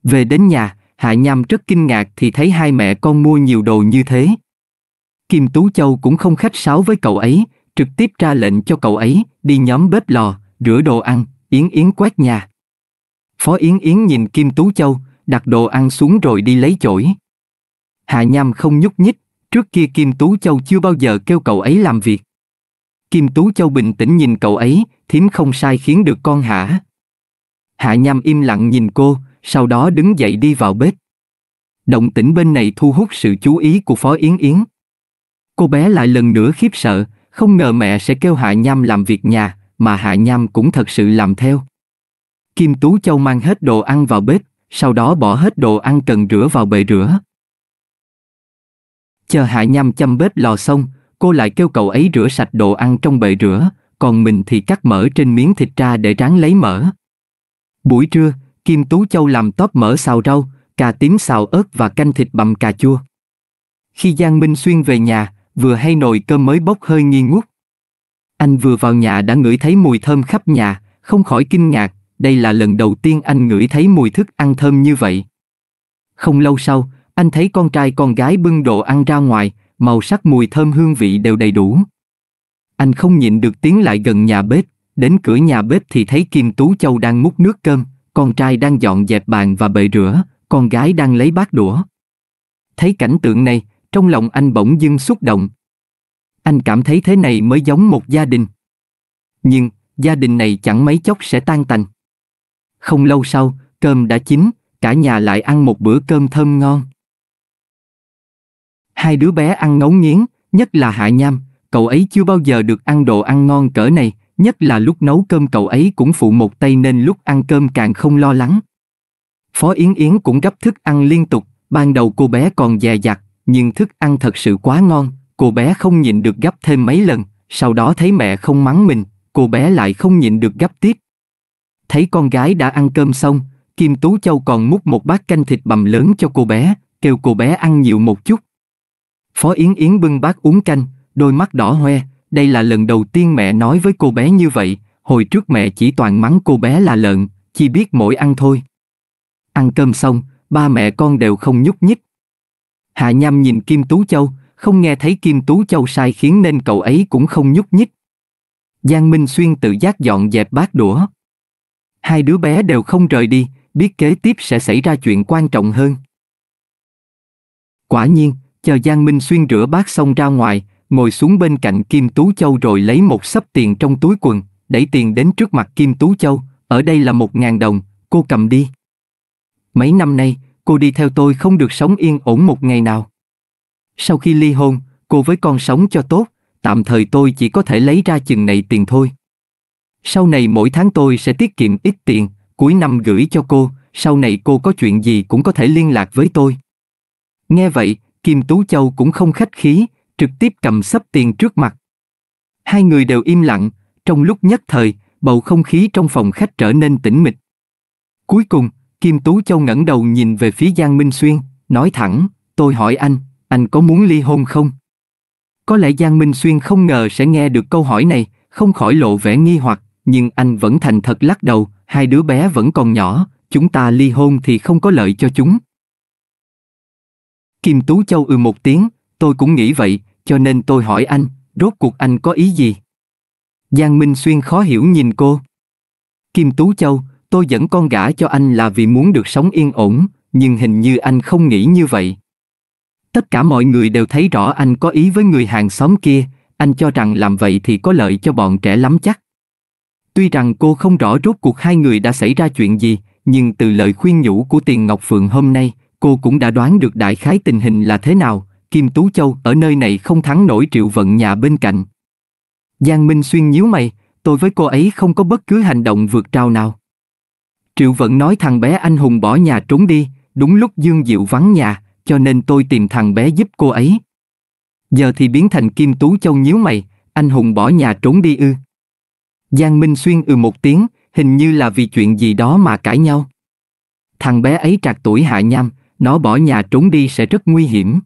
Về đến nhà, Hạ Nham rất kinh ngạc thì thấy hai mẹ con mua nhiều đồ như thế. Kim Tú Châu cũng không khách sáo với cậu ấy, trực tiếp ra lệnh cho cậu ấy đi nhóm bếp lò, rửa đồ ăn, Yến Yến quét nhà. Phó Yến Yến nhìn Kim Tú Châu, đặt đồ ăn xuống rồi đi lấy chổi. Hạ Nham không nhúc nhích, trước kia Kim Tú Châu chưa bao giờ kêu cậu ấy làm việc. Kim Tú Châu bình tĩnh nhìn cậu ấy, thím không sai khiến được con hả? Hạ Nham im lặng nhìn cô, sau đó đứng dậy đi vào bếp. Động tĩnh bên này thu hút sự chú ý của Phó Yến Yến. Cô bé lại lần nữa khiếp sợ, không ngờ mẹ sẽ kêu Hạ Nham làm việc nhà, mà Hạ Nham cũng thật sự làm theo. Kim Tú Châu mang hết đồ ăn vào bếp, sau đó bỏ hết đồ ăn cần rửa vào bệ rửa. Chờ Hạ Nham chăm bếp lò xong, cô lại kêu cậu ấy rửa sạch đồ ăn trong bệ rửa, còn mình thì cắt mỡ trên miếng thịt ra để ráng lấy mỡ. Buổi trưa, Kim Tú Châu làm tóp mỡ xào rau, cà tím xào ớt và canh thịt bằm cà chua. Khi Giang Minh Xuyên về nhà, vừa hay nồi cơm mới bốc hơi nghi ngút. Anh vừa vào nhà đã ngửi thấy mùi thơm khắp nhà, không khỏi kinh ngạc, đây là lần đầu tiên anh ngửi thấy mùi thức ăn thơm như vậy. Không lâu sau, anh thấy con trai con gái bưng đồ ăn ra ngoài, màu sắc mùi thơm hương vị đều đầy đủ. Anh không nhịn được tiến lại gần nhà bếp, đến cửa nhà bếp thì thấy Kim Tú Châu đang múc nước cơm, con trai đang dọn dẹp bàn và bệ rửa, con gái đang lấy bát đũa. Thấy cảnh tượng này, trong lòng anh bỗng dưng xúc động. Anh cảm thấy thế này mới giống một gia đình. Nhưng, gia đình này chẳng mấy chốc sẽ tan tành. Không lâu sau, cơm đã chín, cả nhà lại ăn một bữa cơm thơm ngon. Hai đứa bé ăn ngấu nghiến, nhất là Hạ Nham, cậu ấy chưa bao giờ được ăn đồ ăn ngon cỡ này, nhất là lúc nấu cơm cậu ấy cũng phụ một tay nên lúc ăn cơm càng không lo lắng. Phó Yến Yến cũng gấp thức ăn liên tục, ban đầu cô bé còn dè dặt, nhưng thức ăn thật sự quá ngon, cô bé không nhịn được gấp thêm mấy lần, sau đó thấy mẹ không mắng mình, cô bé lại không nhịn được gấp tiếp. Thấy con gái đã ăn cơm xong, Kim Tú Châu còn múc một bát canh thịt bằm lớn cho cô bé, kêu cô bé ăn nhiều một chút. Phó Yến Yến bưng bát uống canh, đôi mắt đỏ hoe, đây là lần đầu tiên mẹ nói với cô bé như vậy, hồi trước mẹ chỉ toàn mắng cô bé là lợn, chỉ biết mỗi ăn thôi. Ăn cơm xong, ba mẹ con đều không nhúc nhích. Hạ Nham nhìn Kim Tú Châu, không nghe thấy Kim Tú Châu sai khiến nên cậu ấy cũng không nhúc nhích. Giang Minh Xuyên tự giác dọn dẹp bát đũa. Hai đứa bé đều không rời đi, biết kế tiếp sẽ xảy ra chuyện quan trọng hơn. Quả nhiên, chờ Giang Minh Xuyên rửa bát xong ra ngoài, ngồi xuống bên cạnh Kim Tú Châu rồi lấy một sấp tiền trong túi quần, đẩy tiền đến trước mặt Kim Tú Châu, ở đây là một ngàn đồng, cô cầm đi. Mấy năm nay, cô đi theo tôi không được sống yên ổn một ngày nào. Sau khi ly hôn, cô với con sống cho tốt, tạm thời tôi chỉ có thể lấy ra chừng này tiền thôi. Sau này mỗi tháng tôi sẽ tiết kiệm ít tiền, cuối năm gửi cho cô, sau này cô có chuyện gì cũng có thể liên lạc với tôi. Nghe vậy, Kim Tú Châu cũng không khách khí, trực tiếp cầm sấp tiền trước mặt. Hai người đều im lặng, trong lúc nhất thời, bầu không khí trong phòng khách trở nên tĩnh mịch. Cuối cùng, Kim Tú Châu ngẩng đầu nhìn về phía Giang Minh Xuyên, nói thẳng, tôi hỏi anh, anh có muốn ly hôn không? Có lẽ Giang Minh Xuyên không ngờ sẽ nghe được câu hỏi này, không khỏi lộ vẻ nghi hoặc, nhưng anh vẫn thành thật lắc đầu, hai đứa bé vẫn còn nhỏ, chúng ta ly hôn thì không có lợi cho chúng. Kim Tú Châu ừ một tiếng, tôi cũng nghĩ vậy, cho nên tôi hỏi anh, rốt cuộc anh có ý gì? Giang Minh Xuyên khó hiểu nhìn cô. Kim Tú Châu, tôi dẫn con gả cho anh là vì muốn được sống yên ổn, nhưng hình như anh không nghĩ như vậy. Tất cả mọi người đều thấy rõ anh có ý với người hàng xóm kia, anh cho rằng làm vậy thì có lợi cho bọn trẻ lắm chắc. Tuy rằng cô không rõ rốt cuộc hai người đã xảy ra chuyện gì, nhưng từ lời khuyên nhủ của Tiền Ngọc Phượng hôm nay, cô cũng đã đoán được đại khái tình hình là thế nào, Kim Tú Châu ở nơi này không thắng nổi triệu vận nhà bên cạnh. Giang Minh Xuyên nhíu mày, tôi với cô ấy không có bất cứ hành động vượt trao nào. Triệu vận nói thằng bé anh hùng bỏ nhà trốn đi, đúng lúc Dương Diệu vắng nhà, cho nên tôi tìm thằng bé giúp cô ấy. Giờ thì biến thành Kim Tú Châu nhíu mày, anh hùng bỏ nhà trốn đi ư. Giang Minh Xuyên ừ một tiếng, hình như là vì chuyện gì đó mà cãi nhau. Thằng bé ấy trạc tuổi Hạ Nham, nó bỏ nhà trốn đi sẽ rất nguy hiểm.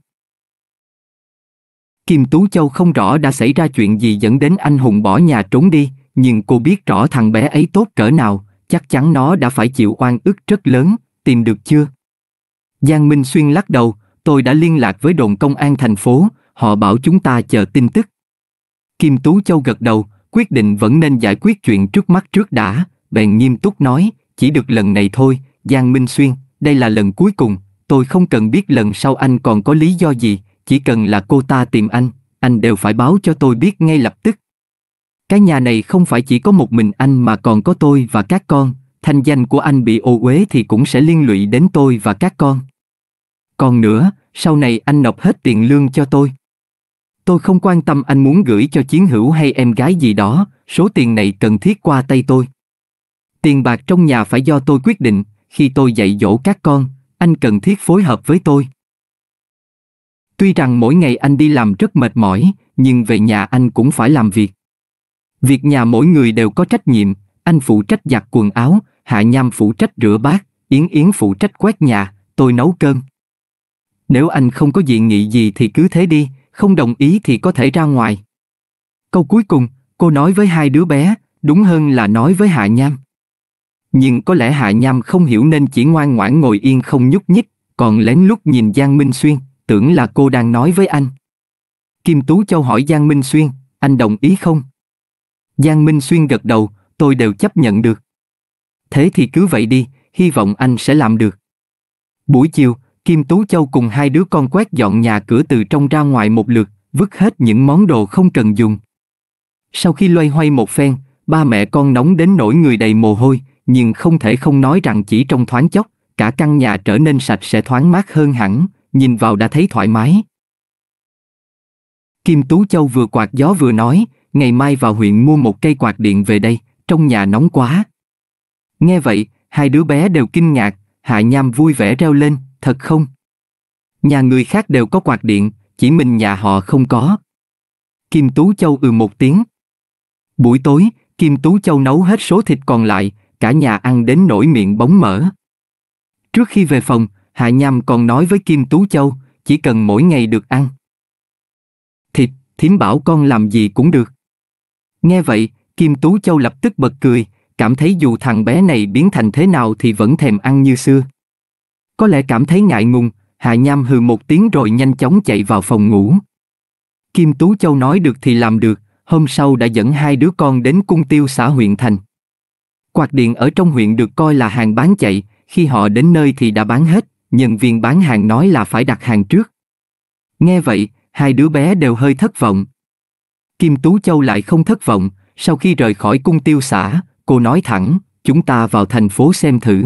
Kim Tú Châu không rõ đã xảy ra chuyện gì dẫn đến anh Hùng bỏ nhà trốn đi, nhưng cô biết rõ thằng bé ấy tốt cỡ nào, chắc chắn nó đã phải chịu oan ức rất lớn, tìm được chưa? Giang Minh Xuyên lắc đầu, tôi đã liên lạc với đồn công an thành phố, họ bảo chúng ta chờ tin tức. Kim Tú Châu gật đầu, quyết định vẫn nên giải quyết chuyện trước mắt trước đã, bèn nghiêm túc nói, chỉ được lần này thôi, Giang Minh Xuyên, đây là lần cuối cùng, Tôi không cần biết lần sau anh còn có lý do gì, chỉ cần là cô ta tìm anh, anh đều phải báo cho tôi biết ngay lập tức. Cái nhà này không phải chỉ có một mình anh mà còn có tôi và các con, thanh danh của anh bị ô uế thì cũng sẽ liên lụy đến tôi và các con. Còn nữa, sau này anh nộp hết tiền lương cho tôi. Tôi không quan tâm anh muốn gửi cho chiến hữu hay em gái gì đó, số tiền này cần thiết qua tay tôi. Tiền bạc trong nhà phải do tôi quyết định, khi tôi dạy dỗ các con, anh cần thiết phối hợp với tôi. Tuy rằng mỗi ngày anh đi làm rất mệt mỏi, nhưng về nhà anh cũng phải làm việc. Việc nhà mỗi người đều có trách nhiệm, anh phụ trách giặt quần áo, Hạ Nham phụ trách rửa bát, Yến Yến phụ trách quét nhà, tôi nấu cơm. Nếu anh không có dị nghị gì thì cứ thế đi, không đồng ý thì có thể ra ngoài. Câu cuối cùng, cô nói với hai đứa bé, đúng hơn là nói với Hạ Nham nhưng có lẽ Hạ Nham không hiểu nên chỉ ngoan ngoãn ngồi yên không nhúc nhích, còn lén lút nhìn Giang Minh Xuyên, tưởng là cô đang nói với anh. Kim Tú Châu hỏi Giang Minh Xuyên, anh đồng ý không? Giang Minh Xuyên gật đầu, tôi đều chấp nhận được. Thế thì cứ vậy đi, hy vọng anh sẽ làm được. Buổi chiều, Kim Tú Châu cùng hai đứa con quét dọn nhà cửa từ trong ra ngoài một lượt, vứt hết những món đồ không cần dùng. Sau khi loay hoay một phen, ba mẹ con nóng đến nỗi người đầy mồ hôi, nhưng không thể không nói rằng chỉ trong thoáng chốc, cả căn nhà trở nên sạch sẽ thoáng mát hơn hẳn, nhìn vào đã thấy thoải mái. Kim Tú Châu vừa quạt gió vừa nói, ngày mai vào huyện mua một cây quạt điện về đây, trong nhà nóng quá. Nghe vậy, hai đứa bé đều kinh ngạc, Hạ Nham vui vẻ reo lên, thật không? Nhà người khác đều có quạt điện, chỉ mình nhà họ không có. Kim Tú Châu ừ một tiếng. Buổi tối, Kim Tú Châu nấu hết số thịt còn lại, cả nhà ăn đến nổi miệng bóng mỡ. Trước khi về phòng, Hạ Nham còn nói với Kim Tú Châu, chỉ cần mỗi ngày được ăn. Thịt, thím bảo con làm gì cũng được. Nghe vậy, Kim Tú Châu lập tức bật cười, cảm thấy dù thằng bé này biến thành thế nào thì vẫn thèm ăn như xưa. Có lẽ cảm thấy ngại ngùng, Hạ Nham hừ một tiếng rồi nhanh chóng chạy vào phòng ngủ. Kim Tú Châu nói được thì làm được, hôm sau đã dẫn hai đứa con đến cung tiêu xã huyện thành. Quạt điện ở trong huyện được coi là hàng bán chạy, khi họ đến nơi thì đã bán hết, nhân viên bán hàng nói là phải đặt hàng trước. Nghe vậy, hai đứa bé đều hơi thất vọng. Kim Tú Châu lại không thất vọng, sau khi rời khỏi cung tiêu xã, cô nói thẳng, chúng ta vào thành phố xem thử.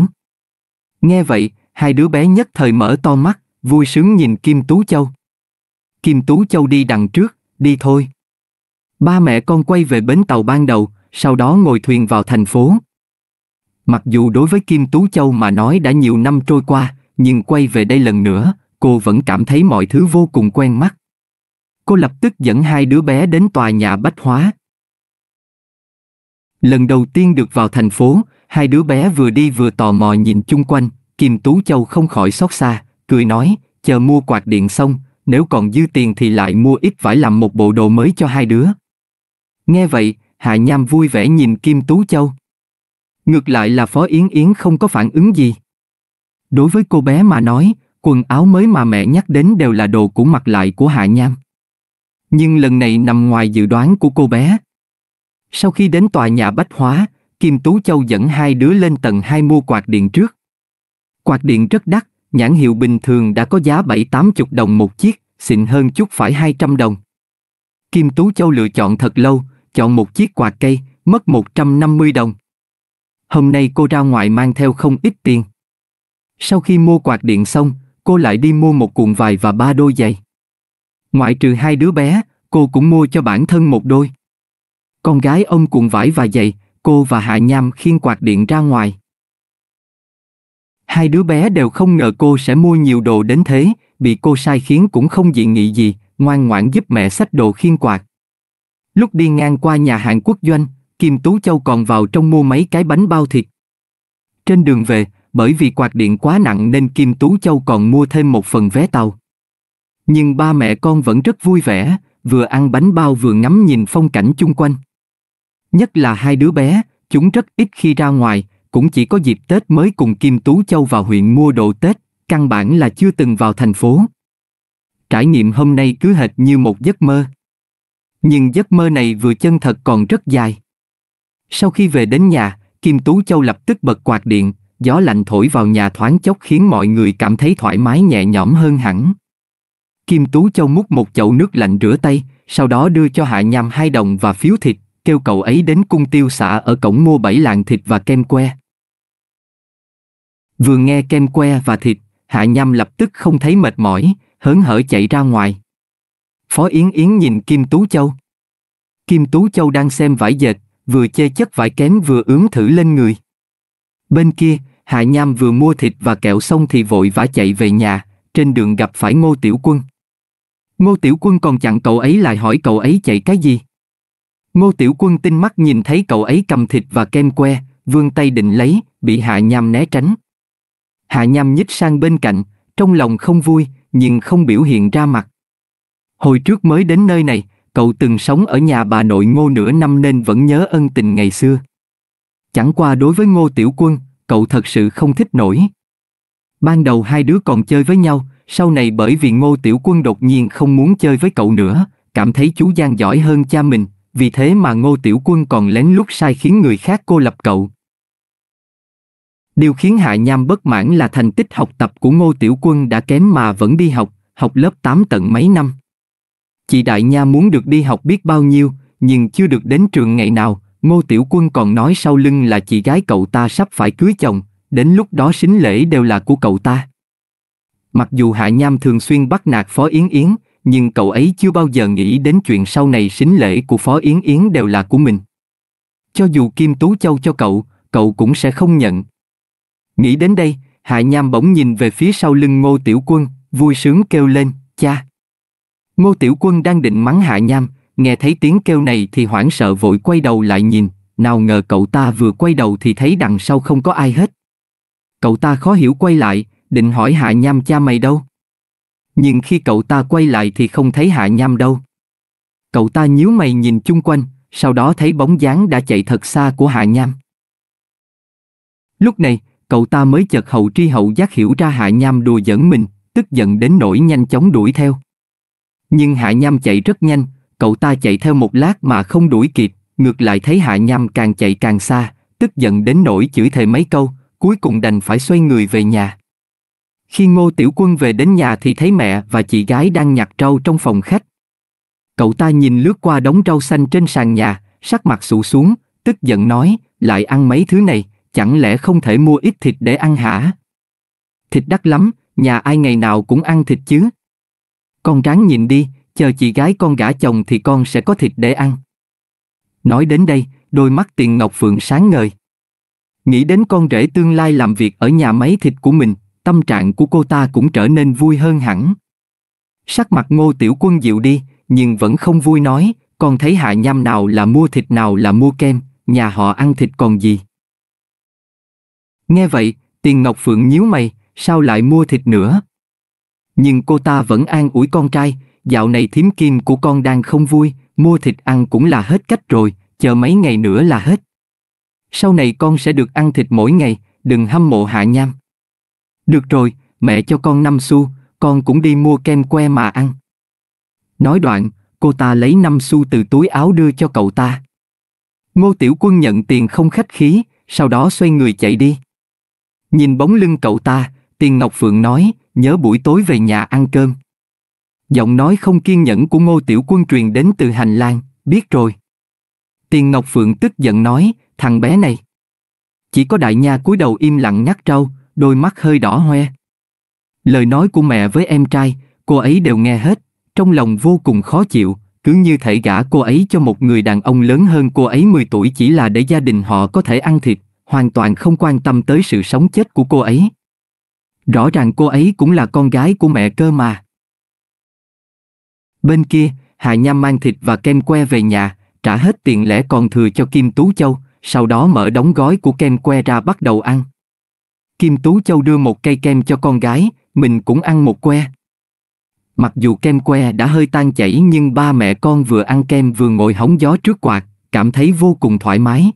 Nghe vậy, hai đứa bé nhất thời mở to mắt, vui sướng nhìn Kim Tú Châu. Kim Tú Châu đi đằng trước, đi thôi. Ba mẹ con quay về bến tàu ban đầu, sau đó ngồi thuyền vào thành phố. Mặc dù đối với Kim Tú Châu mà nói đã nhiều năm trôi qua, nhưng quay về đây lần nữa, cô vẫn cảm thấy mọi thứ vô cùng quen mắt. Cô lập tức dẫn hai đứa bé đến tòa nhà Bách Hóa. Lần đầu tiên được vào thành phố, hai đứa bé vừa đi vừa tò mò nhìn chung quanh, Kim Tú Châu không khỏi xót xa, cười nói, chờ mua quạt điện xong, nếu còn dư tiền thì lại mua ít vải làm một bộ đồ mới cho hai đứa. Nghe vậy, Hạ Nham vui vẻ nhìn Kim Tú Châu. Ngược lại là Phó Yến Yến không có phản ứng gì. Đối với cô bé mà nói, quần áo mới mà mẹ nhắc đến đều là đồ cũ mặc lại của Hạ Nham. Nhưng lần này nằm ngoài dự đoán của cô bé. Sau khi đến tòa nhà Bách Hóa, Kim Tú Châu dẫn hai đứa lên tầng hai mua quạt điện trước. Quạt điện rất đắt, nhãn hiệu bình thường đã có giá bảy tám chục đồng một chiếc, xịn hơn chút phải hai trăm đồng. Kim Tú Châu lựa chọn thật lâu, chọn một chiếc quạt cây, mất một trăm năm mươi đồng. Hôm nay cô ra ngoài mang theo không ít tiền. Sau khi mua quạt điện xong, cô lại đi mua một cuộn vải và ba đôi giày. Ngoại trừ hai đứa bé, cô cũng mua cho bản thân một đôi. Con gái ông cuộn vải và giày, cô và Hạ Nham khiên quạt điện ra ngoài. Hai đứa bé đều không ngờ cô sẽ mua nhiều đồ đến thế, bị cô sai khiến cũng không dị nghị gì, ngoan ngoãn giúp mẹ xách đồ khiên quạt. Lúc đi ngang qua nhà hàng quốc doanh, Kim Tú Châu còn vào trong mua mấy cái bánh bao thịt. Trên đường về, bởi vì quạt điện quá nặng nên Kim Tú Châu còn mua thêm một phần vé tàu. Nhưng ba mẹ con vẫn rất vui vẻ, vừa ăn bánh bao vừa ngắm nhìn phong cảnh chung quanh. Nhất là hai đứa bé, chúng rất ít khi ra ngoài, cũng chỉ có dịp Tết mới cùng Kim Tú Châu vào huyện mua đồ Tết, căn bản là chưa từng vào thành phố. Trải nghiệm hôm nay cứ hệt như một giấc mơ. Nhưng giấc mơ này vừa chân thật còn rất dài. Sau khi về đến nhà, Kim Tú Châu lập tức bật quạt điện, gió lạnh thổi vào nhà thoáng chốc khiến mọi người cảm thấy thoải mái nhẹ nhõm hơn hẳn. Kim Tú Châu múc một chậu nước lạnh rửa tay, sau đó đưa cho Hạ Nham hai đồng và phiếu thịt, kêu cậu ấy đến cung tiêu xã ở cổng mua bảy lạng thịt và kem que. Vừa nghe kem que và thịt, Hạ Nham lập tức không thấy mệt mỏi, hớn hở chạy ra ngoài. Phó Yến Yến nhìn Kim Tú Châu. Kim Tú Châu đang xem vải dệt, vừa che chất vải kém vừa ướm thử lên người. Bên kia, Hạ Nham vừa mua thịt và kẹo xong thì vội vã chạy về nhà, trên đường gặp phải Ngô Tiểu Quân. Ngô Tiểu Quân còn chặn cậu ấy lại hỏi cậu ấy chạy cái gì. Ngô Tiểu Quân tinh mắt nhìn thấy cậu ấy cầm thịt và kem que, vươn tay định lấy, bị Hạ Nham né tránh. Hạ Nham nhích sang bên cạnh, trong lòng không vui, nhưng không biểu hiện ra mặt. Hồi trước mới đến nơi này, Cậu từng sống ở nhà bà nội ngô nửa năm nên vẫn nhớ ân tình ngày xưa. Chẳng qua đối với ngô tiểu quân, cậu thật sự không thích nổi. Ban đầu hai đứa còn chơi với nhau, sau này bởi vì ngô tiểu quân đột nhiên không muốn chơi với cậu nữa, cảm thấy chú Giang giỏi hơn cha mình, vì thế mà ngô tiểu quân còn lén lút sai khiến người khác cô lập cậu. Điều khiến Hạ Nham bất mãn là thành tích học tập của Ngô Tiểu Quân đã kém mà vẫn đi học, học lớp 8 tận mấy năm. Chị Đại Nha muốn được đi học biết bao nhiêu, nhưng chưa được đến trường ngày nào, Ngô Tiểu Quân còn nói sau lưng là chị gái cậu ta sắp phải cưới chồng, đến lúc đó sính lễ đều là của cậu ta. Mặc dù Hạ Nham thường xuyên bắt nạt Phó Yến Yến, nhưng cậu ấy chưa bao giờ nghĩ đến chuyện sau này sính lễ của Phó Yến Yến đều là của mình. Cho dù Kim Tú Châu cho cậu, cậu cũng sẽ không nhận. Nghĩ đến đây, Hạ Nham bỗng nhìn về phía sau lưng Ngô Tiểu Quân, vui sướng kêu lên, cha. Ngô Tiểu Quân đang định mắng Hạ Nham, nghe thấy tiếng kêu này thì hoảng sợ vội quay đầu lại nhìn, nào ngờ cậu ta vừa quay đầu thì thấy đằng sau không có ai hết. Cậu ta khó hiểu quay lại, định hỏi Hạ Nham cha mày đâu. Nhưng khi cậu ta quay lại thì không thấy Hạ Nham đâu. Cậu ta nhíu mày nhìn chung quanh, sau đó thấy bóng dáng đã chạy thật xa của Hạ Nham. Lúc này, cậu ta mới chợt hậu tri hậu giác hiểu ra Hạ Nham đùa giỡn mình, tức giận đến nỗi nhanh chóng đuổi theo. Nhưng Hạ Nham chạy rất nhanh, cậu ta chạy theo một lát mà không đuổi kịp, ngược lại thấy Hạ Nham càng chạy càng xa, tức giận đến nỗi chửi thề mấy câu, cuối cùng đành phải xoay người về nhà. Khi Ngô Tiểu Quân về đến nhà thì thấy mẹ và chị gái đang nhặt trâu trong phòng khách. Cậu ta nhìn lướt qua đống rau xanh trên sàn nhà, sắc mặt sụ xuống, tức giận nói, lại ăn mấy thứ này, chẳng lẽ không thể mua ít thịt để ăn hả? Thịt đắt lắm, nhà ai ngày nào cũng ăn thịt chứ, con ráng nhìn đi, chờ chị gái con gả chồng thì con sẽ có thịt để ăn. Nói đến đây, đôi mắt tiền Ngọc Phượng sáng ngời. Nghĩ đến con rể tương lai làm việc ở nhà máy thịt của mình, tâm trạng của cô ta cũng trở nên vui hơn hẳn. Sắc mặt ngô tiểu quân dịu đi, nhưng vẫn không vui nói, con thấy hạ nhâm nào là mua thịt nào là mua kem, nhà họ ăn thịt còn gì. Nghe vậy, tiền Ngọc Phượng nhíu mày, sao lại mua thịt nữa? Nhưng cô ta vẫn an ủi con trai, dạo này thím kim của con đang không vui, mua thịt ăn cũng là hết cách rồi, chờ mấy ngày nữa là hết. Sau này con sẽ được ăn thịt mỗi ngày, đừng hâm mộ hạ nham. Được rồi, mẹ cho con năm xu, con cũng đi mua kem que mà ăn. Nói đoạn, cô ta lấy năm xu từ túi áo đưa cho cậu ta. Ngô Tiểu Quân nhận tiền không khách khí, sau đó xoay người chạy đi. Nhìn bóng lưng cậu ta, Tiền Ngọc Phượng nói, nhớ buổi tối về nhà ăn cơm. Giọng nói không kiên nhẫn của ngô tiểu quân truyền đến từ hành lang, biết rồi. Tiền Ngọc Phượng tức giận nói, thằng bé này. Chỉ có đại nha cúi đầu im lặng ngắt trâu đôi mắt hơi đỏ hoe. Lời nói của mẹ với em trai, cô ấy đều nghe hết, trong lòng vô cùng khó chịu, cứ như thể gả cô ấy cho một người đàn ông lớn hơn cô ấy 10 tuổi chỉ là để gia đình họ có thể ăn thịt, hoàn toàn không quan tâm tới sự sống chết của cô ấy. Rõ ràng cô ấy cũng là con gái của mẹ cơ mà. Bên kia, Hà Nham mang thịt và kem que về nhà, trả hết tiền lẻ còn thừa cho Kim Tú Châu, sau đó mở đóng gói của kem que ra bắt đầu ăn. Kim Tú Châu đưa một cây kem cho con gái, mình cũng ăn một que. Mặc dù kem que đã hơi tan chảy nhưng ba mẹ con vừa ăn kem vừa ngồi hóng gió trước quạt, cảm thấy vô cùng thoải mái.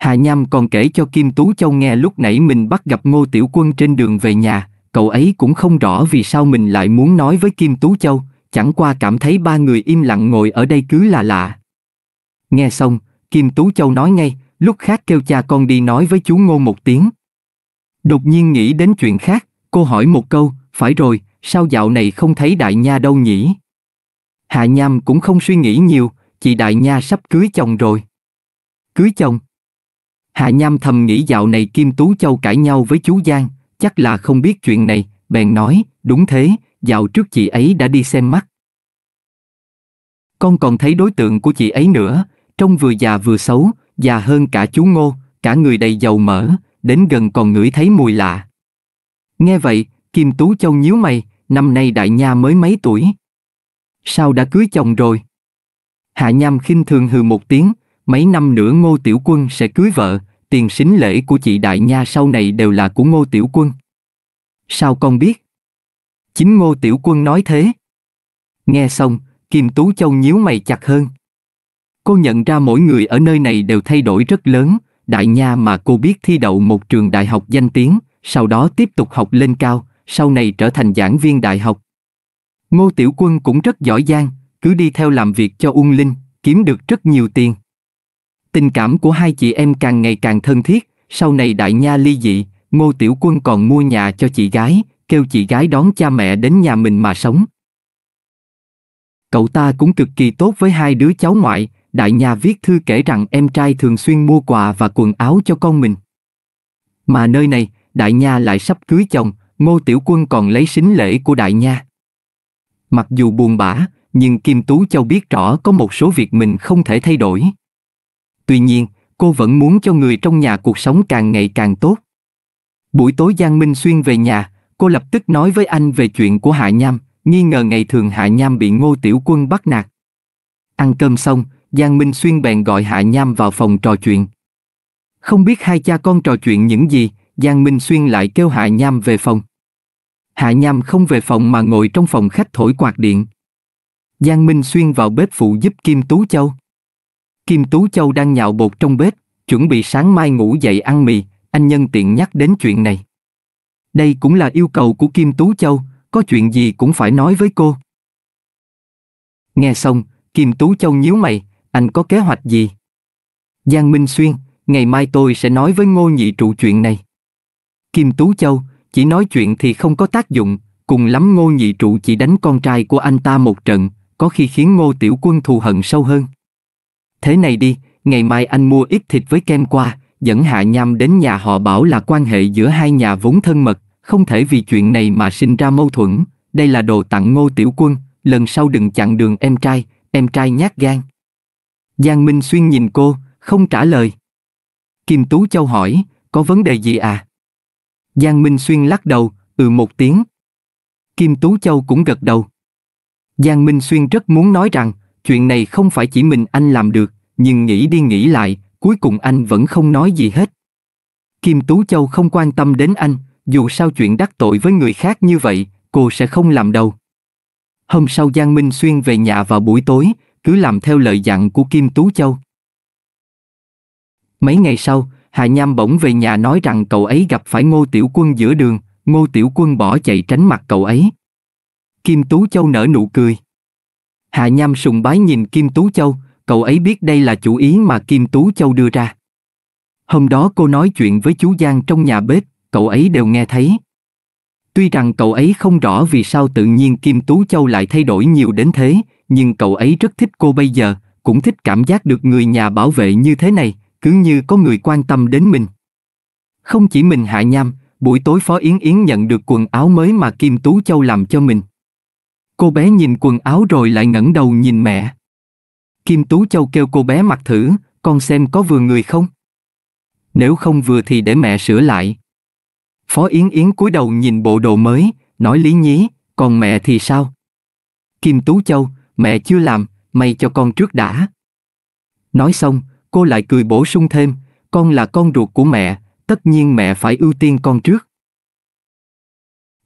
Hà Nham còn kể cho Kim Tú Châu nghe lúc nãy mình bắt gặp Ngô Tiểu Quân trên đường về nhà, cậu ấy cũng không rõ vì sao mình lại muốn nói với Kim Tú Châu, chẳng qua cảm thấy ba người im lặng ngồi ở đây cứ là lạ. Nghe xong, Kim Tú Châu nói ngay, lúc khác kêu cha con đi nói với chú Ngô một tiếng. Đột nhiên nghĩ đến chuyện khác, cô hỏi một câu, phải rồi, sao dạo này không thấy đại nha đâu nhỉ? Hạ Nham cũng không suy nghĩ nhiều, chị đại nha sắp cưới chồng rồi. Cưới chồng? Hạ Nham thầm nghĩ dạo này Kim Tú Châu cãi nhau với chú Giang, chắc là không biết chuyện này, bèn nói, đúng thế, dạo trước chị ấy đã đi xem mắt. Con còn thấy đối tượng của chị ấy nữa, trông vừa già vừa xấu, già hơn cả chú Ngô, cả người đầy dầu mỡ, đến gần còn ngửi thấy mùi lạ. Nghe vậy, Kim Tú Châu nhíu mày, năm nay đại nha mới mấy tuổi. Sao đã cưới chồng rồi? Hạ Nham khinh thường hừ một tiếng, mấy năm nữa Ngô Tiểu Quân sẽ cưới vợ, tiền sính lễ của chị Đại Nha sau này đều là của Ngô Tiểu Quân. Sao con biết? Chính Ngô Tiểu Quân nói thế. Nghe xong, Kim Tú Châu nhíu mày chặt hơn. Cô nhận ra mỗi người ở nơi này đều thay đổi rất lớn, Đại Nha mà cô biết thi đậu một trường đại học danh tiếng, sau đó tiếp tục học lên cao, sau này trở thành giảng viên đại học. Ngô Tiểu Quân cũng rất giỏi giang, cứ đi theo làm việc cho Ung Linh, kiếm được rất nhiều tiền. Tình cảm của hai chị em càng ngày càng thân thiết, sau này đại nha ly dị, Ngô Tiểu Quân còn mua nhà cho chị gái, kêu chị gái đón cha mẹ đến nhà mình mà sống. Cậu ta cũng cực kỳ tốt với hai đứa cháu ngoại, đại nha viết thư kể rằng em trai thường xuyên mua quà và quần áo cho con mình. Mà nơi này, đại nha lại sắp cưới chồng, Ngô Tiểu Quân còn lấy sính lễ của đại nha. Mặc dù buồn bã, nhưng Kim Tú Châu biết rõ có một số việc mình không thể thay đổi. Tuy nhiên, cô vẫn muốn cho người trong nhà cuộc sống càng ngày càng tốt. Buổi tối Giang Minh Xuyên về nhà, cô lập tức nói với anh về chuyện của Hạ Nham, nghi ngờ ngày thường Hạ Nham bị Ngô Tiểu Quân bắt nạt. Ăn cơm xong, Giang Minh Xuyên bèn gọi Hạ Nham vào phòng trò chuyện. Không biết hai cha con trò chuyện những gì, Giang Minh Xuyên lại kêu Hạ Nham về phòng. Hạ Nham không về phòng mà ngồi trong phòng khách thổi quạt điện. Giang Minh Xuyên vào bếp phụ giúp Kim Tú Châu. Kim Tú Châu đang nhạo bột trong bếp, chuẩn bị sáng mai ngủ dậy ăn mì, anh nhân tiện nhắc đến chuyện này. Đây cũng là yêu cầu của Kim Tú Châu, có chuyện gì cũng phải nói với cô. Nghe xong, Kim Tú Châu nhíu mày, anh có kế hoạch gì? Giang Minh Xuyên, ngày mai tôi sẽ nói với Ngô Nhị Trụ chuyện này. Kim Tú Châu, chỉ nói chuyện thì không có tác dụng, cùng lắm Ngô Nhị Trụ chỉ đánh con trai của anh ta một trận, có khi khiến Ngô Tiểu Quân thù hận sâu hơn. Thế này đi, ngày mai anh mua ít thịt với kem qua, dẫn Hạ Nham đến nhà họ bảo là quan hệ giữa hai nhà vốn thân mật, không thể vì chuyện này mà sinh ra mâu thuẫn. Đây là đồ tặng ngô tiểu quân, lần sau đừng chặn đường em trai, em trai nhát gan. Giang Minh Xuyên nhìn cô, không trả lời. Kim Tú Châu hỏi, có vấn đề gì à? Giang Minh Xuyên lắc đầu, ừ một tiếng. Kim Tú Châu cũng gật đầu. Giang Minh Xuyên rất muốn nói rằng, chuyện này không phải chỉ mình anh làm được, nhưng nghĩ đi nghĩ lại, cuối cùng anh vẫn không nói gì hết. Kim Tú Châu không quan tâm đến anh, dù sao chuyện đắc tội với người khác như vậy, cô sẽ không làm đâu. Hôm sau Giang Minh Xuyên về nhà vào buổi tối, cứ làm theo lời dặn của Kim Tú Châu. Mấy ngày sau, Hà Nham bỗng về nhà nói rằng cậu ấy gặp phải Ngô Tiểu Quân giữa đường, Ngô Tiểu Quân bỏ chạy tránh mặt cậu ấy. Kim Tú Châu nở nụ cười. Hạ Nham sùng bái nhìn Kim Tú Châu, cậu ấy biết đây là chủ ý mà Kim Tú Châu đưa ra. Hôm đó cô nói chuyện với chú Giang trong nhà bếp, cậu ấy đều nghe thấy. Tuy rằng cậu ấy không rõ vì sao tự nhiên Kim Tú Châu lại thay đổi nhiều đến thế, nhưng cậu ấy rất thích cô bây giờ, cũng thích cảm giác được người nhà bảo vệ như thế này, cứ như có người quan tâm đến mình. Không chỉ mình Hạ Nham, buổi tối Phó Yến Yến nhận được quần áo mới mà Kim Tú Châu làm cho mình. Cô bé nhìn quần áo rồi lại ngẩng đầu nhìn mẹ. Kim Tú Châu kêu cô bé mặc thử, con xem có vừa người không? Nếu không vừa thì để mẹ sửa lại. Phó Yến Yến cúi đầu nhìn bộ đồ mới, nói lý nhí, còn mẹ thì sao? Kim Tú Châu, mẹ chưa làm, mày cho con trước đã. Nói xong, cô lại cười bổ sung thêm, con là con ruột của mẹ, tất nhiên mẹ phải ưu tiên con trước.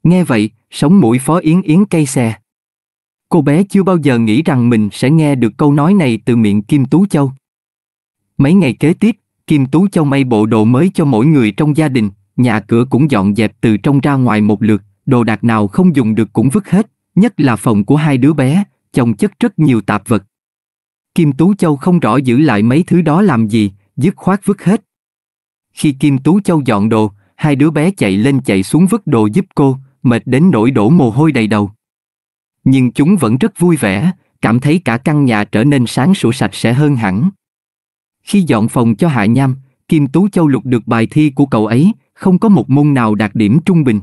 Nghe vậy, sống mũi Phó Yến Yến cay xè. Cô bé chưa bao giờ nghĩ rằng mình sẽ nghe được câu nói này từ miệng Kim Tú Châu. Mấy ngày kế tiếp, Kim Tú Châu may bộ đồ mới cho mỗi người trong gia đình, nhà cửa cũng dọn dẹp từ trong ra ngoài một lượt, đồ đạc nào không dùng được cũng vứt hết, nhất là phòng của hai đứa bé, chồng chất rất nhiều tạp vật. Kim Tú Châu không rõ giữ lại mấy thứ đó làm gì, dứt khoát vứt hết. Khi Kim Tú Châu dọn đồ, hai đứa bé chạy lên chạy xuống vứt đồ giúp cô, mệt đến nỗi đổ mồ hôi đầy đầu nhưng chúng vẫn rất vui vẻ, cảm thấy cả căn nhà trở nên sáng sủa sạch sẽ hơn hẳn. Khi dọn phòng cho Hạ Nham, Kim Tú Châu lục được bài thi của cậu ấy, không có một môn nào đạt điểm trung bình.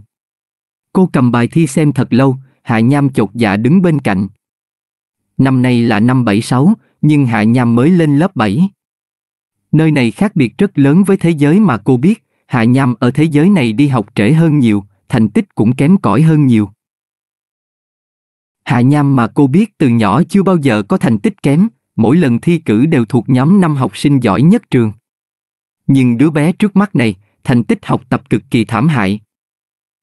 Cô cầm bài thi xem thật lâu, Hạ Nham chột dạ đứng bên cạnh. Năm nay là năm 76, nhưng Hạ Nham mới lên lớp 7. Nơi này khác biệt rất lớn với thế giới mà cô biết, Hạ Nham ở thế giới này đi học trễ hơn nhiều, thành tích cũng kém cỏi hơn nhiều. Hạ Nham mà cô biết từ nhỏ chưa bao giờ có thành tích kém, mỗi lần thi cử đều thuộc nhóm năm học sinh giỏi nhất trường. Nhưng đứa bé trước mắt này, thành tích học tập cực kỳ thảm hại.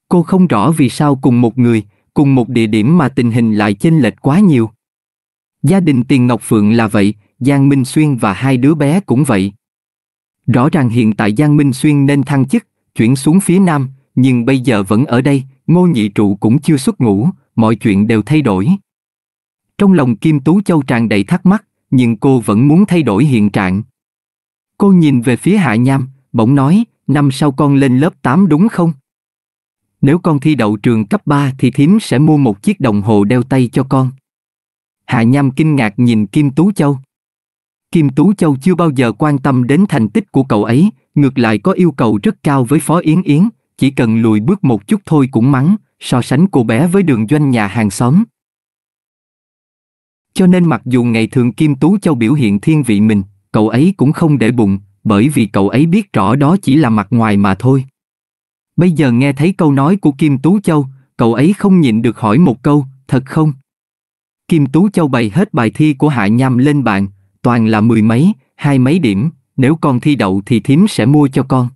Cô không rõ vì sao cùng một người, cùng một địa điểm mà tình hình lại chênh lệch quá nhiều. Gia đình Tiền Ngọc Phượng là vậy, Giang Minh Xuyên và hai đứa bé cũng vậy. Rõ ràng hiện tại Giang Minh Xuyên nên thăng chức, chuyển xuống phía Nam, nhưng bây giờ vẫn ở đây, Ngô Nhị Trụ cũng chưa xuất ngũ, mọi chuyện đều thay đổi. Trong lòng Kim Tú Châu tràn đầy thắc mắc, nhưng cô vẫn muốn thay đổi hiện trạng. Cô nhìn về phía Hạ Nham, bỗng nói, năm sau con lên lớp 8 đúng không? Nếu con thi đậu trường cấp 3 thì thím sẽ mua một chiếc đồng hồ đeo tay cho con. Hạ Nham kinh ngạc nhìn Kim Tú Châu. Kim Tú Châu chưa bao giờ quan tâm đến thành tích của cậu ấy, ngược lại có yêu cầu rất cao với Phó Yến Yến, chỉ cần lùi bước một chút thôi cũng mắng, so sánh cô bé với đường doanh nhà hàng xóm. Cho nên mặc dù ngày thường Kim Tú Châu biểu hiện thiên vị mình, cậu ấy cũng không để bụng, bởi vì cậu ấy biết rõ đó chỉ là mặt ngoài mà thôi. Bây giờ nghe thấy câu nói của Kim Tú Châu, cậu ấy không nhịn được hỏi một câu, thật không? Kim Tú Châu bày hết bài thi của Hạ Nham lên bàn, toàn là mười mấy, hai mấy điểm, nếu con thi đậu thì thím sẽ mua cho con.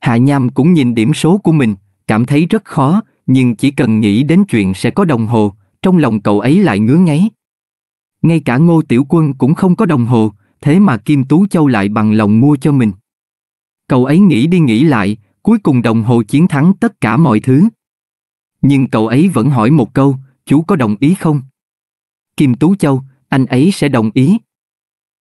Hạ Nham cũng nhìn điểm số của mình, cảm thấy rất khó, nhưng chỉ cần nghĩ đến chuyện sẽ có đồng hồ, trong lòng cậu ấy lại ngứa ngáy. Ngay cả Ngô Tiểu Quân cũng không có đồng hồ, thế mà Kim Tú Châu lại bằng lòng mua cho mình. Cậu ấy nghĩ đi nghĩ lại, cuối cùng đồng hồ chiến thắng tất cả mọi thứ. Nhưng cậu ấy vẫn hỏi một câu, chú có đồng ý không? Kim Tú Châu, anh ấy sẽ đồng ý.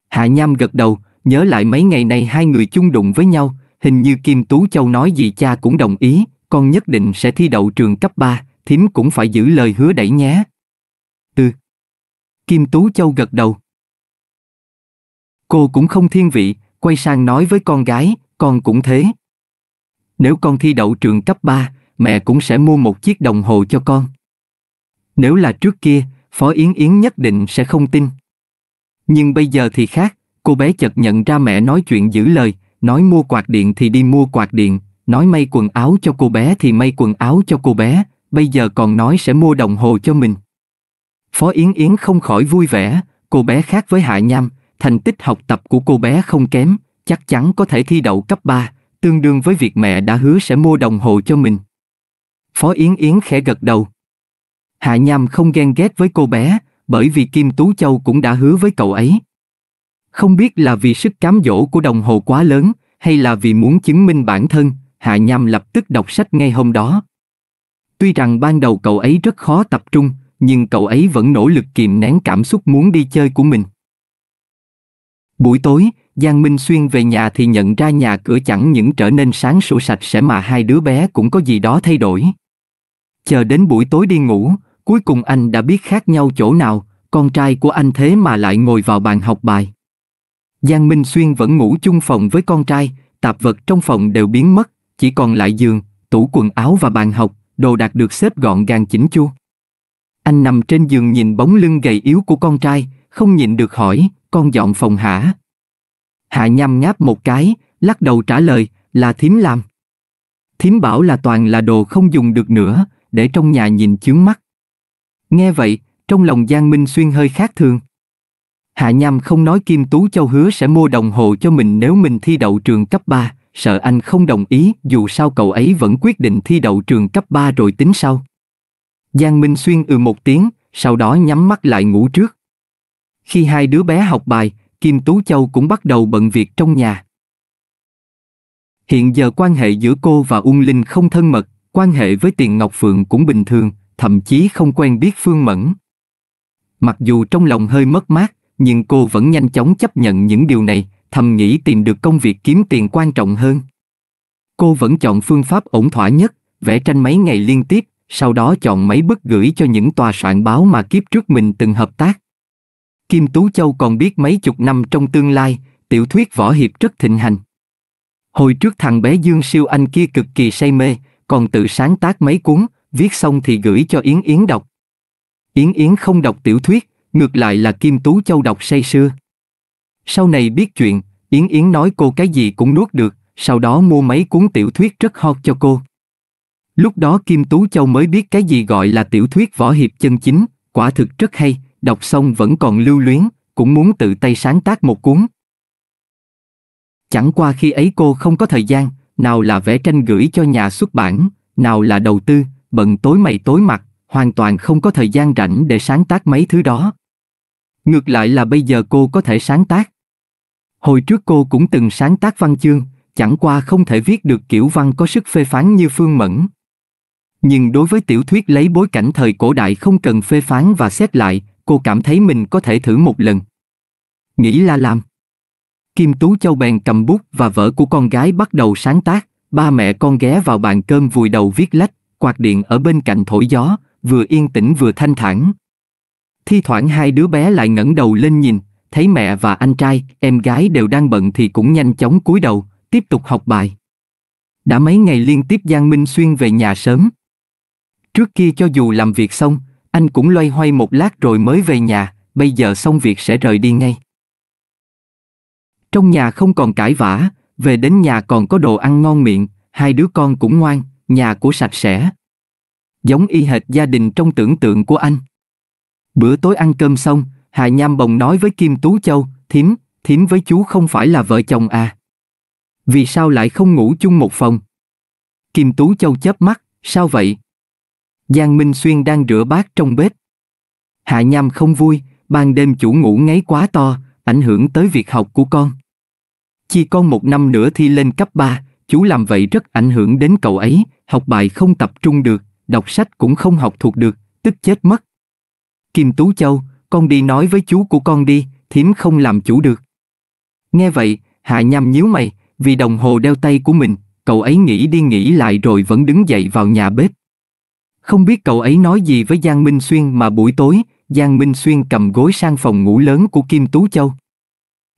Hạ Nham gật đầu, nhớ lại mấy ngày này hai người chung đụng với nhau, hình như Kim Tú Châu nói gì cha cũng đồng ý, con nhất định sẽ thi đậu trường cấp 3, thím cũng phải giữ lời hứa đẩy nhé. Tư Kim Tú Châu gật đầu. Cô cũng không thiên vị, quay sang nói với con gái, con cũng thế. Nếu con thi đậu trường cấp 3, mẹ cũng sẽ mua một chiếc đồng hồ cho con. Nếu là trước kia, Phó Yến Yến nhất định sẽ không tin. Nhưng bây giờ thì khác, cô bé chợt nhận ra mẹ nói chuyện giữ lời, nói mua quạt điện thì đi mua quạt điện, Nói may quần áo cho cô bé thì may quần áo cho cô bé, bây giờ còn nói sẽ mua đồng hồ cho mình. Phó Yến Yến không khỏi vui vẻ, cô bé khác với Hạ Nham, thành tích học tập của cô bé không kém, chắc chắn có thể thi đậu cấp 3, tương đương với việc mẹ đã hứa sẽ mua đồng hồ cho mình. Phó Yến Yến khẽ gật đầu. Hạ Nham không ghen ghét với cô bé, bởi vì Kim Tú Châu cũng đã hứa với cậu ấy. Không biết là vì sức cám dỗ của đồng hồ quá lớn, hay là vì muốn chứng minh bản thân, Hạ Nham lập tức đọc sách ngay hôm đó. Tuy rằng ban đầu cậu ấy rất khó tập trung, nhưng cậu ấy vẫn nỗ lực kìm nén cảm xúc muốn đi chơi của mình. Buổi tối, Giang Minh Xuyên về nhà thì nhận ra nhà cửa chẳng những trở nên sáng sủa sạch sẽ mà hai đứa bé cũng có gì đó thay đổi. Chờ đến buổi tối đi ngủ, cuối cùng anh đã biết khác nhau chỗ nào, con trai của anh thế mà lại ngồi vào bàn học bài. Giang Minh Xuyên vẫn ngủ chung phòng với con trai, tạp vật trong phòng đều biến mất, chỉ còn lại giường, tủ quần áo và bàn học, đồ đạc được xếp gọn gàng chỉnh chu. Anh nằm trên giường nhìn bóng lưng gầy yếu của con trai, không nhịn được hỏi, con dọn phòng hả? Hạ nhăm ngáp một cái, lắc đầu trả lời, là thím làm. Thím bảo là toàn là đồ không dùng được nữa, để trong nhà nhìn chướng mắt. Nghe vậy, trong lòng Giang Minh Xuyên hơi khác thường. Hạ Nham không nói Kim Tú Châu hứa sẽ mua đồng hồ cho mình nếu mình thi đậu trường cấp 3, sợ anh không đồng ý, dù sao cậu ấy vẫn quyết định thi đậu trường cấp 3 rồi tính sau. Giang Minh Xuyên ừ một tiếng, sau đó nhắm mắt lại ngủ trước. Khi hai đứa bé học bài, Kim Tú Châu cũng bắt đầu bận việc trong nhà. Hiện giờ quan hệ giữa cô và Ung Linh không thân mật, quan hệ với Tiền Ngọc Phượng cũng bình thường, thậm chí không quen biết Phương Mẫn. Mặc dù trong lòng hơi mất mát, nhưng cô vẫn nhanh chóng chấp nhận những điều này, thầm nghĩ tìm được công việc kiếm tiền quan trọng hơn. Cô vẫn chọn phương pháp ổn thỏa nhất, vẽ tranh mấy ngày liên tiếp, sau đó chọn mấy bức gửi cho những tòa soạn báo mà kiếp trước mình từng hợp tác. Kim Tú Châu còn biết mấy chục năm trong tương lai, tiểu thuyết võ hiệp rất thịnh hành. Hồi trước thằng bé Dương Siêu Anh kia cực kỳ say mê, còn tự sáng tác mấy cuốn, viết xong thì gửi cho Yến Yến đọc. Yến Yến không đọc tiểu thuyết, ngược lại là Kim Tú Châu đọc say sưa. Sau này biết chuyện, Yến Yến nói cô cái gì cũng nuốt được, sau đó mua mấy cuốn tiểu thuyết rất hot cho cô. Lúc đó Kim Tú Châu mới biết cái gì gọi là tiểu thuyết võ hiệp chân chính, quả thực rất hay, đọc xong vẫn còn lưu luyến, cũng muốn tự tay sáng tác một cuốn. Chẳng qua khi ấy cô không có thời gian, nào là vẽ tranh gửi cho nhà xuất bản, nào là đầu tư, bận tối mày tối mặt, hoàn toàn không có thời gian rảnh để sáng tác mấy thứ đó. Ngược lại là bây giờ cô có thể sáng tác. Hồi trước cô cũng từng sáng tác văn chương, chẳng qua không thể viết được kiểu văn có sức phê phán như Phương Mẫn. Nhưng đối với tiểu thuyết lấy bối cảnh thời cổ đại không cần phê phán và xét lại, cô cảm thấy mình có thể thử một lần. Nghĩ là làm. Kim Tú Châu bèn cầm bút và vợ của con gái bắt đầu sáng tác, ba mẹ con ghé vào bàn cơm vùi đầu viết lách, quạt điện ở bên cạnh thổi gió, vừa yên tĩnh vừa thanh thản, Thi thoảng hai đứa bé lại ngẩng đầu lên nhìn, thấy mẹ và anh trai, em gái đều đang bận thì cũng nhanh chóng cúi đầu, tiếp tục học bài. Đã mấy ngày liên tiếp Giang Minh Xuyên về nhà sớm. Trước kia cho dù làm việc xong, anh cũng loay hoay một lát rồi mới về nhà, bây giờ xong việc sẽ rời đi ngay. Trong nhà không còn cãi vã, về đến nhà còn có đồ ăn ngon miệng, hai đứa con cũng ngoan, nhà của sạch sẽ. Giống y hệt gia đình trong tưởng tượng của anh. Bữa tối ăn cơm xong, Hà Nham Bồng nói với Kim Tú Châu, thím, thím với chú không phải là vợ chồng à. Vì sao lại không ngủ chung một phòng? Kim Tú Châu chớp mắt, sao vậy? Giang Minh Xuyên đang rửa bát trong bếp. Hạ Nham không vui, ban đêm chủ ngủ ngáy quá to, ảnh hưởng tới việc học của con. Chỉ con một năm nữa thi lên cấp 3, chú làm vậy rất ảnh hưởng đến cậu ấy, học bài không tập trung được, đọc sách cũng không học thuộc được, tức chết mất. Kim Tú Châu, con đi nói với chú của con đi, thím không làm chủ được. Nghe vậy, Hạ Nham nhíu mày, vì đồng hồ đeo tay của mình, cậu ấy nghĩ đi nghĩ lại rồi vẫn đứng dậy vào nhà bếp. Không biết cậu ấy nói gì với Giang Minh Xuyên mà buổi tối, Giang Minh Xuyên cầm gối sang phòng ngủ lớn của Kim Tú Châu.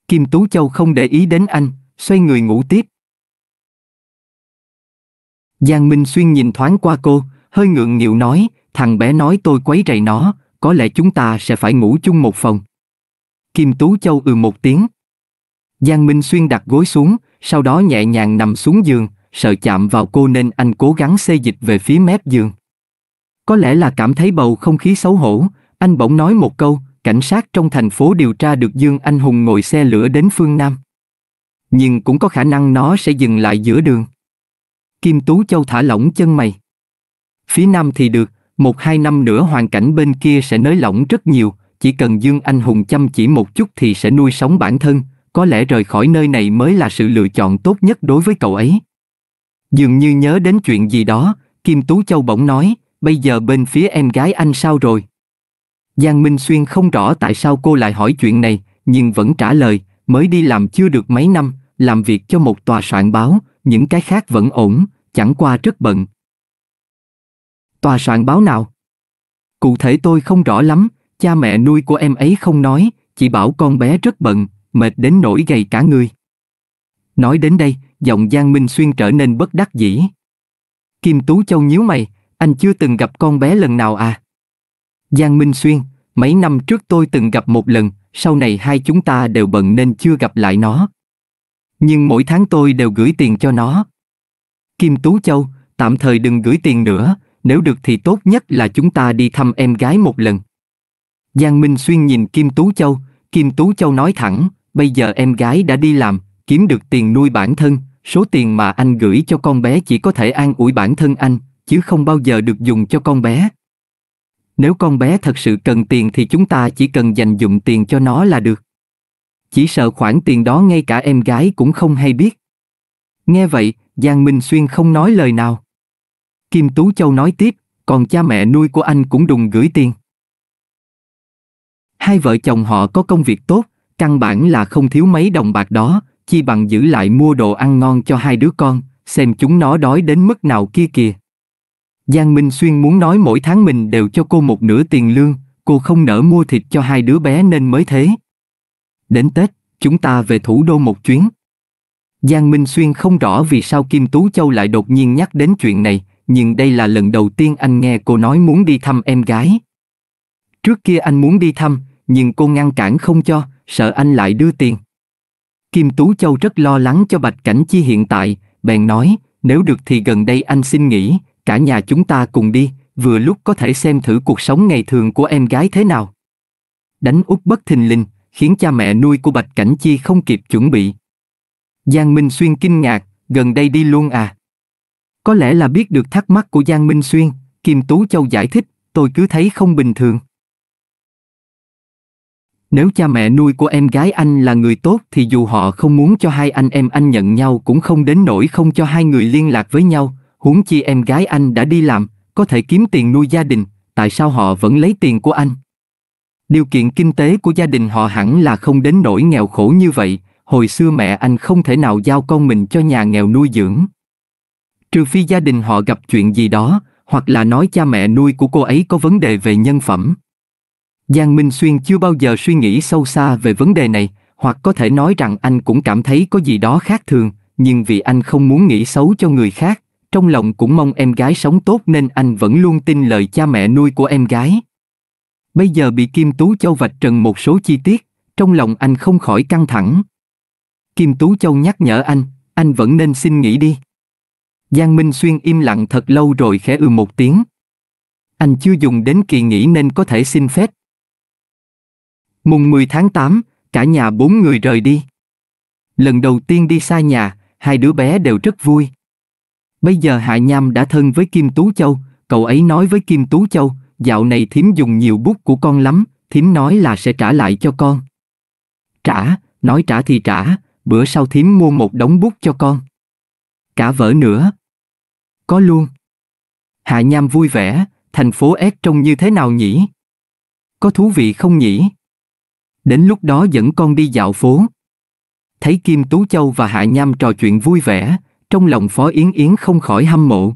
Kim Tú Châu không để ý đến anh, xoay người ngủ tiếp. Giang Minh Xuyên nhìn thoáng qua cô, hơi ngượng nghịu nói, thằng bé nói tôi quấy rầy nó, có lẽ chúng ta sẽ phải ngủ chung một phòng. Kim Tú Châu ừ một tiếng. Giang Minh Xuyên đặt gối xuống, sau đó nhẹ nhàng nằm xuống giường, sợ chạm vào cô nên anh cố gắng xê dịch về phía mép giường. Có lẽ là cảm thấy bầu không khí xấu hổ, anh bỗng nói một câu, cảnh sát trong thành phố điều tra được Dương Anh Hùng ngồi xe lửa đến phương Nam. Nhưng cũng có khả năng nó sẽ dừng lại giữa đường. Kim Tú Châu thả lỏng chân mày. Phía Nam thì được, một hai năm nữa hoàn cảnh bên kia sẽ nới lỏng rất nhiều, chỉ cần Dương Anh Hùng chăm chỉ một chút thì sẽ nuôi sống bản thân, có lẽ rời khỏi nơi này mới là sự lựa chọn tốt nhất đối với cậu ấy. Dường như nhớ đến chuyện gì đó, Kim Tú Châu bỗng nói, bây giờ bên phía em gái anh sao rồi? Giang Minh Xuyên không rõ tại sao cô lại hỏi chuyện này, nhưng vẫn trả lời, mới đi làm chưa được mấy năm, làm việc cho một tòa soạn báo, những cái khác vẫn ổn, chẳng qua rất bận, Tòa soạn báo nào? Cụ thể tôi không rõ lắm, cha mẹ nuôi của em ấy không nói, chỉ bảo con bé rất bận, mệt đến nỗi gầy cả người. Nói đến đây, giọng Giang Minh Xuyên trở nên bất đắc dĩ. Kim Tú Châu nhíu mày, anh chưa từng gặp con bé lần nào à? Giang Minh Xuyên, mấy năm trước tôi từng gặp một lần, sau này hai chúng ta đều bận nên chưa gặp lại nó. Nhưng mỗi tháng tôi đều gửi tiền cho nó. Kim Tú Châu, tạm thời đừng gửi tiền nữa, nếu được thì tốt nhất là chúng ta đi thăm em gái một lần. Giang Minh Xuyên nhìn Kim Tú Châu, Kim Tú Châu nói thẳng, bây giờ em gái đã đi làm, kiếm được tiền nuôi bản thân, số tiền mà anh gửi cho con bé chỉ có thể an ủi bản thân anh, chứ không bao giờ được dùng cho con bé. Nếu con bé thật sự cần tiền thì chúng ta chỉ cần dành dụng tiền cho nó là được. Chỉ sợ khoản tiền đó ngay cả em gái cũng không hay biết. Nghe vậy, Giang Minh Xuyên không nói lời nào. Kim Tú Châu nói tiếp, còn cha mẹ nuôi của anh cũng đùng gửi tiền. Hai vợ chồng họ có công việc tốt, căn bản là không thiếu mấy đồng bạc đó, chi bằng giữ lại mua đồ ăn ngon cho hai đứa con, xem chúng nó đói đến mức nào kia kìa. Giang Minh Xuyên muốn nói mỗi tháng mình đều cho cô một nửa tiền lương, cô không nỡ mua thịt cho hai đứa bé nên mới thế. Đến Tết, chúng ta về thủ đô một chuyến. Giang Minh Xuyên không rõ vì sao Kim Tú Châu lại đột nhiên nhắc đến chuyện này, nhưng đây là lần đầu tiên anh nghe cô nói muốn đi thăm em gái. Trước kia anh muốn đi thăm, nhưng cô ngăn cản không cho, sợ anh lại đưa tiền. Kim Tú Châu rất lo lắng cho Bạch Cảnh Chi hiện tại, bèn nói, nếu được thì gần đây anh xin nghỉ, cả nhà chúng ta cùng đi, vừa lúc có thể xem thử cuộc sống ngày thường của em gái thế nào. Đánh út bất thình lình, khiến cha mẹ nuôi của Bạch Cảnh Chi không kịp chuẩn bị. Giang Minh Xuyên kinh ngạc, gần đây đi luôn à? Có lẽ là biết được thắc mắc của Giang Minh Xuyên, Kim Tú Châu giải thích, tôi cứ thấy không bình thường. Nếu cha mẹ nuôi của em gái anh là người tốt thì dù họ không muốn cho hai anh em anh nhận nhau cũng không đến nỗi không cho hai người liên lạc với nhau, huống chi em gái anh đã đi làm, có thể kiếm tiền nuôi gia đình, tại sao họ vẫn lấy tiền của anh? Điều kiện kinh tế của gia đình họ hẳn là không đến nỗi nghèo khổ như vậy, hồi xưa mẹ anh không thể nào giao con mình cho nhà nghèo nuôi dưỡng. Trừ phi gia đình họ gặp chuyện gì đó, hoặc là nói cha mẹ nuôi của cô ấy có vấn đề về nhân phẩm. Giang Minh Xuyên chưa bao giờ suy nghĩ sâu xa về vấn đề này, hoặc có thể nói rằng anh cũng cảm thấy có gì đó khác thường, nhưng vì anh không muốn nghĩ xấu cho người khác, trong lòng cũng mong em gái sống tốt nên anh vẫn luôn tin lời cha mẹ nuôi của em gái. Bây giờ bị Kim Tú Châu vạch trần một số chi tiết, trong lòng anh không khỏi căng thẳng. Kim Tú Châu nhắc nhở anh, anh vẫn nên xin nghỉ đi. Giang Minh Xuyên im lặng thật lâu rồi khẽ ư ừ một tiếng. Anh chưa dùng đến kỳ nghỉ nên có thể xin phép. Mùng 10 tháng 8, cả nhà bốn người rời đi. Lần đầu tiên đi xa nhà, hai đứa bé đều rất vui. Bây giờ Hạ Nham đã thân với Kim Tú Châu, cậu ấy nói với Kim Tú Châu, dạo này thím dùng nhiều bút của con lắm, thím nói là sẽ trả lại cho con. Trả, nói trả thì trả, bữa sau thím mua một đống bút cho con. Cả vợ nữa có luôn. Hạ Nham vui vẻ, thành phố S trông như thế nào nhỉ? Có thú vị không nhỉ? Đến lúc đó dẫn con đi dạo phố. Thấy Kim Tú Châu và Hạ Nham trò chuyện vui vẻ, trong lòng Phó Yến Yến không khỏi hâm mộ.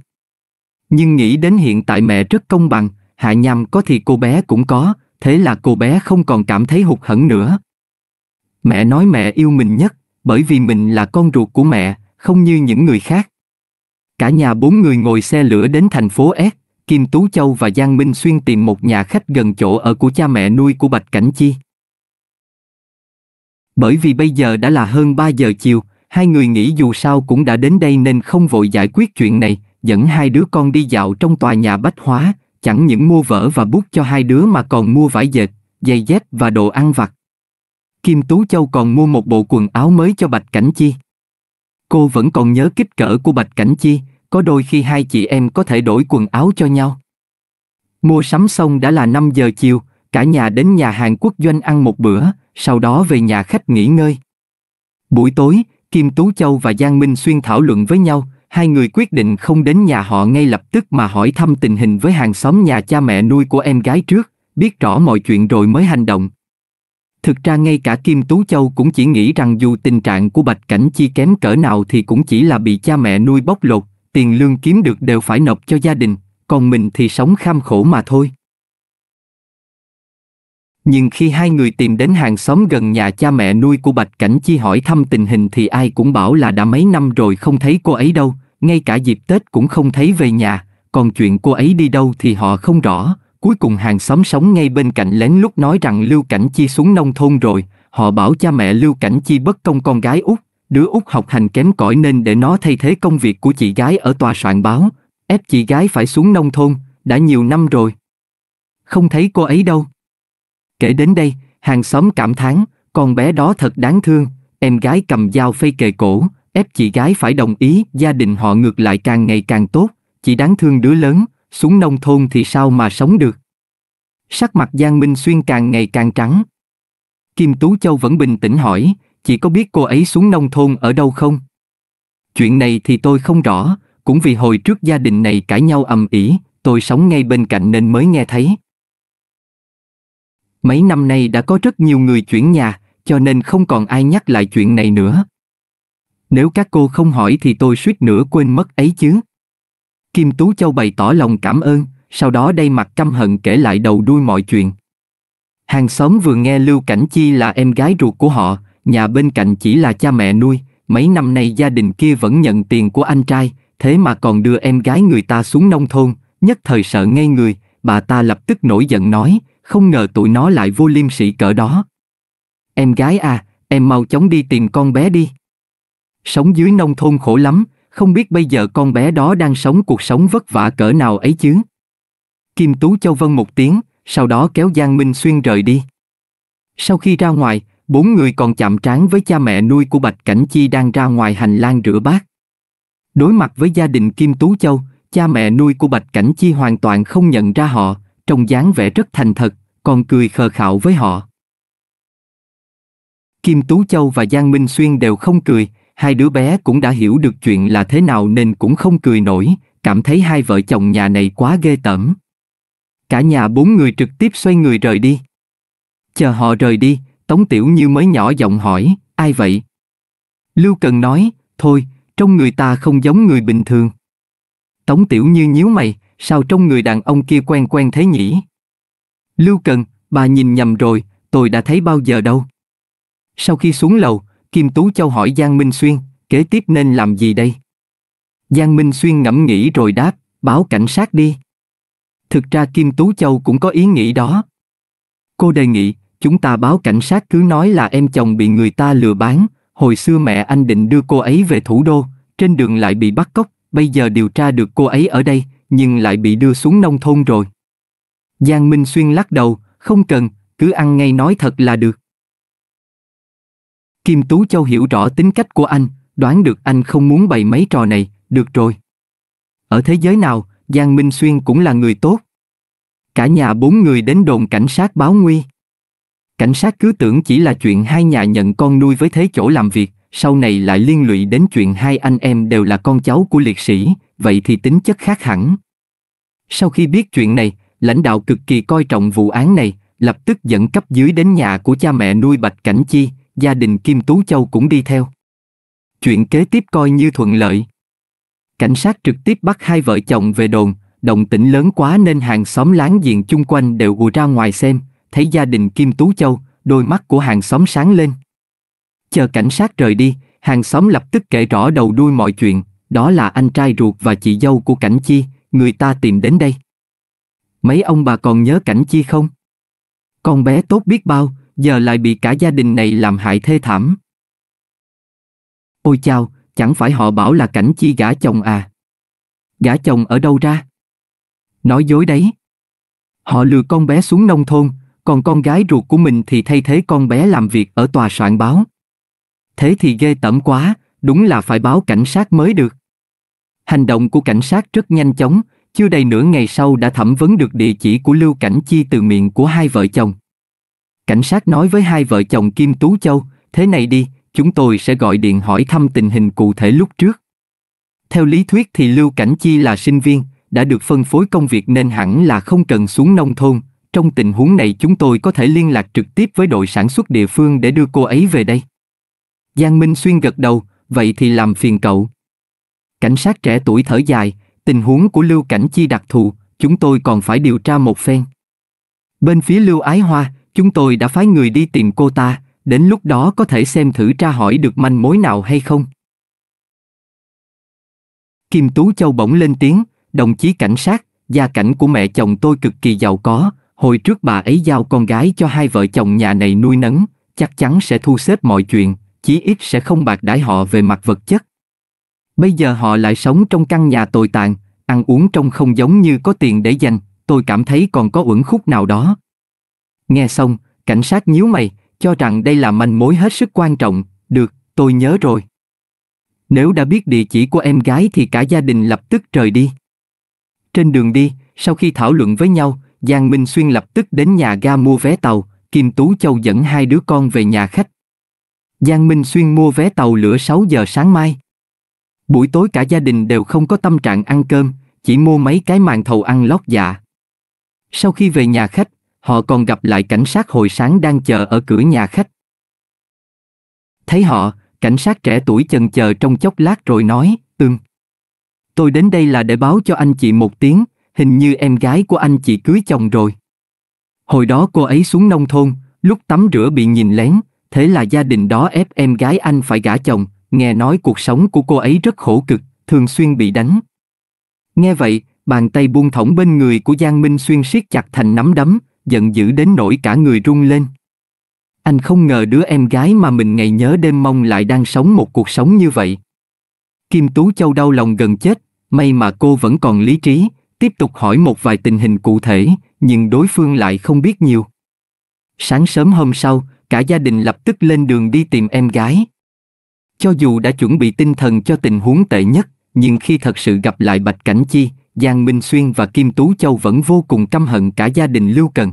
Nhưng nghĩ đến hiện tại mẹ rất công bằng, Hạ Nham có thì cô bé cũng có, thế là cô bé không còn cảm thấy hụt hẫng nữa. Mẹ nói mẹ yêu mình nhất, bởi vì mình là con ruột của mẹ, không như những người khác. Cả nhà bốn người ngồi xe lửa đến thành phố S, Kim Tú Châu và Giang Minh Xuyên tìm một nhà khách gần chỗ ở của cha mẹ nuôi của Bạch Cảnh Chi. Bởi vì bây giờ đã là hơn 3 giờ chiều, hai người nghĩ dù sao cũng đã đến đây nên không vội giải quyết chuyện này, dẫn hai đứa con đi dạo trong tòa nhà bách hóa, chẳng những mua vở và bút cho hai đứa mà còn mua vải dệt, giày dép và đồ ăn vặt. Kim Tú Châu còn mua một bộ quần áo mới cho Bạch Cảnh Chi. Cô vẫn còn nhớ kích cỡ của Bạch Cảnh Chi, có đôi khi hai chị em có thể đổi quần áo cho nhau. Mua sắm xong đã là 5 giờ chiều, cả nhà đến nhà hàng quốc doanh ăn một bữa, sau đó về nhà khách nghỉ ngơi. Buổi tối, Kim Tú Châu và Giang Minh Xuyên thảo luận với nhau, hai người quyết định không đến nhà họ ngay lập tức mà hỏi thăm tình hình với hàng xóm nhà cha mẹ nuôi của em gái trước, biết rõ mọi chuyện rồi mới hành động. Thực ra ngay cả Kim Tú Châu cũng chỉ nghĩ rằng dù tình trạng của Bạch Cảnh Chi kém cỡ nào thì cũng chỉ là bị cha mẹ nuôi bóc lột, tiền lương kiếm được đều phải nộp cho gia đình, còn mình thì sống kham khổ mà thôi. Nhưng khi hai người tìm đến hàng xóm gần nhà cha mẹ nuôi của Bạch Cảnh Chi hỏi thăm tình hình thì ai cũng bảo là đã mấy năm rồi không thấy cô ấy đâu, ngay cả dịp Tết cũng không thấy về nhà, còn chuyện cô ấy đi đâu thì họ không rõ, Cuối cùng hàng xóm sống ngay bên cạnh lén lút nói rằng Lưu Cảnh Chi xuống nông thôn rồi, họ bảo cha mẹ Lưu Cảnh Chi bất công con gái út, đứa út học hành kém cỏi nên để nó thay thế công việc của chị gái ở tòa soạn báo, ép chị gái phải xuống nông thôn, đã nhiều năm rồi. Không thấy cô ấy đâu. Kể đến đây, hàng xóm cảm thán, con bé đó thật đáng thương, em gái cầm dao phây kề cổ, ép chị gái phải đồng ý, gia đình họ ngược lại càng ngày càng tốt, chỉ đáng thương đứa lớn, xuống nông thôn thì sao mà sống được. Sắc mặt Giang Minh Xuyên càng ngày càng trắng. Kim Tú Châu vẫn bình tĩnh hỏi, chị có biết cô ấy xuống nông thôn ở đâu không? Chuyện này thì tôi không rõ, cũng vì hồi trước gia đình này cãi nhau ầm ĩ, tôi sống ngay bên cạnh nên mới nghe thấy. Mấy năm nay đã có rất nhiều người chuyển nhà, cho nên không còn ai nhắc lại chuyện này nữa. Nếu các cô không hỏi thì tôi suýt nữa quên mất ấy chứ. Kim Tú Châu bày tỏ lòng cảm ơn, sau đó đây mặt căm hận kể lại đầu đuôi mọi chuyện. Hàng xóm vừa nghe Lưu Cảnh Chi là em gái ruột của họ, nhà bên cạnh chỉ là cha mẹ nuôi, mấy năm nay gia đình kia vẫn nhận tiền của anh trai, thế mà còn đưa em gái người ta xuống nông thôn, nhất thời sợ ngây người, bà ta lập tức nổi giận nói, không ngờ tụi nó lại vô liêm sỉ cỡ đó. Em gái à, em mau chóng đi tìm con bé đi. Sống dưới nông thôn khổ lắm, không biết bây giờ con bé đó đang sống cuộc sống vất vả cỡ nào ấy chứ. Kim Tú Châu Vân một tiếng, sau đó kéo Giang Minh Xuyên rời đi. Sau khi ra ngoài, bốn người còn chạm trán với cha mẹ nuôi của Bạch Cảnh Chi đang ra ngoài hành lang rửa bát. Đối mặt với gia đình Kim Tú Châu, cha mẹ nuôi của Bạch Cảnh Chi hoàn toàn không nhận ra họ, trông dáng vẻ rất thành thật, còn cười khờ khạo với họ. Kim Tú Châu và Giang Minh Xuyên đều không cười, Hai đứa bé cũng đã hiểu được chuyện là thế nào nên cũng không cười nổi, cảm thấy hai vợ chồng nhà này quá ghê tởm. Cả nhà bốn người trực tiếp xoay người rời đi. Chờ họ rời đi, Tống Tiểu Như mới nhỏ giọng hỏi, ai vậy? Lưu Cần nói, thôi, trong người ta không giống người bình thường. Tống Tiểu Như nhíu mày, sao trong người đàn ông kia quen quen thế nhỉ? Lưu Cần, bà nhìn nhầm rồi, tôi đã thấy bao giờ đâu. Sau khi xuống lầu, Kim Tú Châu hỏi Giang Minh Xuyên, kế tiếp nên làm gì đây? Giang Minh Xuyên ngẫm nghĩ rồi đáp, báo cảnh sát đi. Thực ra Kim Tú Châu cũng có ý nghĩ đó. Cô đề nghị, chúng ta báo cảnh sát cứ nói là em chồng bị người ta lừa bán, hồi xưa mẹ anh định đưa cô ấy về thủ đô, trên đường lại bị bắt cóc, bây giờ điều tra được cô ấy ở đây, nhưng lại bị đưa xuống nông thôn rồi. Giang Minh Xuyên lắc đầu, không cần, cứ ăn ngay nói thật là được. Kim Tú Châu hiểu rõ tính cách của anh, đoán được anh không muốn bày mấy trò này, được rồi. Ở thế giới nào, Giang Minh Xuyên cũng là người tốt. Cả nhà bốn người đến đồn cảnh sát báo nguy. Cảnh sát cứ tưởng chỉ là chuyện hai nhà nhận con nuôi với thế chỗ làm việc, sau này lại liên lụy đến chuyện hai anh em đều là con cháu của liệt sĩ, vậy thì tính chất khác hẳn. Sau khi biết chuyện này, lãnh đạo cực kỳ coi trọng vụ án này, lập tức dẫn cấp dưới đến nhà của cha mẹ nuôi Bạch Cảnh Chi, gia đình Kim Tú Châu cũng đi theo. Chuyện kế tiếp coi như thuận lợi. Cảnh sát trực tiếp bắt hai vợ chồng về đồn, động tĩnh lớn quá nên hàng xóm láng giềng chung quanh đều ùa ra ngoài xem, thấy gia đình Kim Tú Châu, đôi mắt của hàng xóm sáng lên. Chờ cảnh sát rời đi, hàng xóm lập tức kể rõ đầu đuôi mọi chuyện, đó là anh trai ruột và chị dâu của Cảnh Chi, người ta tìm đến đây. Mấy ông bà còn nhớ Cảnh Chi không? Con bé tốt biết bao, giờ lại bị cả gia đình này làm hại thê thảm. Ôi chao, chẳng phải họ bảo là cảnh chi gã chồng à? Gã chồng ở đâu ra? Nói dối đấy. Họ lừa con bé xuống nông thôn, còn con gái ruột của mình thì thay thế con bé làm việc ở tòa soạn báo. Thế thì ghê tởm quá, đúng là phải báo cảnh sát mới được. Hành động của cảnh sát rất nhanh chóng, chưa đầy nửa ngày sau đã thẩm vấn được địa chỉ của Lưu Cảnh Chi từ miệng của hai vợ chồng. Cảnh sát nói với hai vợ chồng Kim Tú Châu, thế này đi, chúng tôi sẽ gọi điện hỏi thăm tình hình cụ thể lúc trước. Theo lý thuyết thì Lưu Cảnh Chi là sinh viên, đã được phân phối công việc nên hẳn là không cần xuống nông thôn. Trong tình huống này chúng tôi có thể liên lạc trực tiếp với đội sản xuất địa phương để đưa cô ấy về đây. Giang Minh Xuyên gật đầu, vậy thì làm phiền cậu. Cảnh sát trẻ tuổi thở dài, tình huống của Lưu Cảnh Chi đặc thù, chúng tôi còn phải điều tra một phen. Bên phía Lưu Ái Hoa, Chúng tôi đã phái người đi tìm cô ta, đến lúc đó có thể xem thử tra hỏi được manh mối nào hay không. Kim Tú Châu bỗng lên tiếng, đồng chí cảnh sát, gia cảnh của mẹ chồng tôi cực kỳ giàu có, hồi trước bà ấy giao con gái cho hai vợ chồng nhà này nuôi nấng, chắc chắn sẽ thu xếp mọi chuyện, chí ít sẽ không bạc đãi họ về mặt vật chất. Bây giờ họ lại sống trong căn nhà tồi tàn, ăn uống trông không giống như có tiền để dành, tôi cảm thấy còn có uẩn khúc nào đó. Nghe xong, cảnh sát nhíu mày, cho rằng đây là manh mối hết sức quan trọng, được, tôi nhớ rồi. Nếu đã biết địa chỉ của em gái thì cả gia đình lập tức rời đi. Trên đường đi, sau khi thảo luận với nhau, Giang Minh Xuyên lập tức đến nhà ga mua vé tàu, Kim Tú Châu dẫn hai đứa con về nhà khách. Giang Minh Xuyên mua vé tàu lửa 6 giờ sáng mai. Buổi tối cả gia đình đều không có tâm trạng ăn cơm, chỉ mua mấy cái màn thầu ăn lót dạ. Sau khi về nhà khách, Họ còn gặp lại cảnh sát hồi sáng đang chờ ở cửa nhà khách. Thấy họ, cảnh sát trẻ tuổi chần chờ trong chốc lát rồi nói, ừm. Tôi đến đây là để báo cho anh chị một tiếng, hình như em gái của anh chị cưới chồng rồi. Hồi đó cô ấy xuống nông thôn, lúc tắm rửa bị nhìn lén, thế là gia đình đó ép em gái anh phải gả chồng, nghe nói cuộc sống của cô ấy rất khổ cực, thường xuyên bị đánh. Nghe vậy, bàn tay buông thõng bên người của Giang Minh Xuyên siết chặt thành nắm đấm, giận dữ đến nỗi cả người run lên. Anh không ngờ đứa em gái mà mình ngày nhớ đêm mong lại đang sống một cuộc sống như vậy. Kim Tú Châu đau lòng gần chết, may mà cô vẫn còn lý trí, tiếp tục hỏi một vài tình hình cụ thể, nhưng đối phương lại không biết nhiều. Sáng sớm hôm sau, cả gia đình lập tức lên đường đi tìm em gái. Cho dù đã chuẩn bị tinh thần cho tình huống tệ nhất, nhưng khi thật sự gặp lại Bạch Cảnh Chi, Giang Minh Xuyên và Kim Tú Châu vẫn vô cùng căm hận cả gia đình Lưu Cần.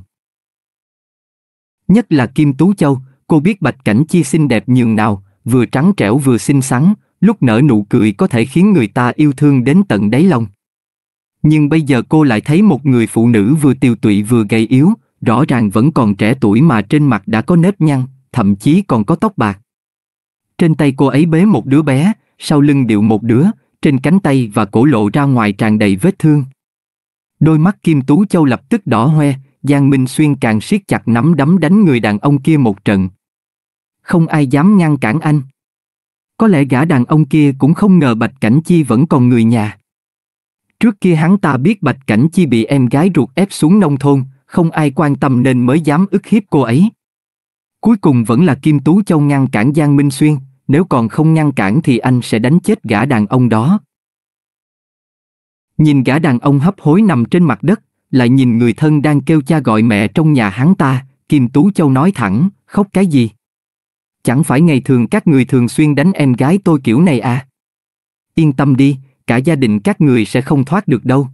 Nhất là Kim Tú Châu, cô biết Bạch Cảnh Chi xinh đẹp nhường nào, vừa trắng trẻo vừa xinh xắn, lúc nở nụ cười có thể khiến người ta yêu thương đến tận đáy lòng. Nhưng bây giờ cô lại thấy một người phụ nữ vừa tiêu tụy vừa gầy yếu, rõ ràng vẫn còn trẻ tuổi mà trên mặt đã có nếp nhăn, thậm chí còn có tóc bạc. Trên tay cô ấy bế một đứa bé, sau lưng điệu một đứa, trên cánh tay và cổ lộ ra ngoài tràn đầy vết thương. Đôi mắt Kim Tú Châu lập tức đỏ hoe, Giang Minh Xuyên càng siết chặt nắm đấm đánh người đàn ông kia một trận. Không ai dám ngăn cản anh. Có lẽ gã đàn ông kia cũng không ngờ Bạch Cảnh Chi vẫn còn người nhà. Trước kia hắn ta biết Bạch Cảnh Chi bị em gái ruột ép xuống nông thôn, không ai quan tâm nên mới dám ức hiếp cô ấy. Cuối cùng vẫn là Kim Tú Châu ngăn cản Giang Minh Xuyên, nếu còn không ngăn cản thì anh sẽ đánh chết gã đàn ông đó. Nhìn gã đàn ông hấp hối nằm trên mặt đất, lại nhìn người thân đang kêu cha gọi mẹ trong nhà hắn ta, Kim Tú Châu nói thẳng, khóc cái gì? Chẳng phải ngày thường các người thường xuyên đánh em gái tôi kiểu này à? Yên tâm đi, cả gia đình các người sẽ không thoát được đâu.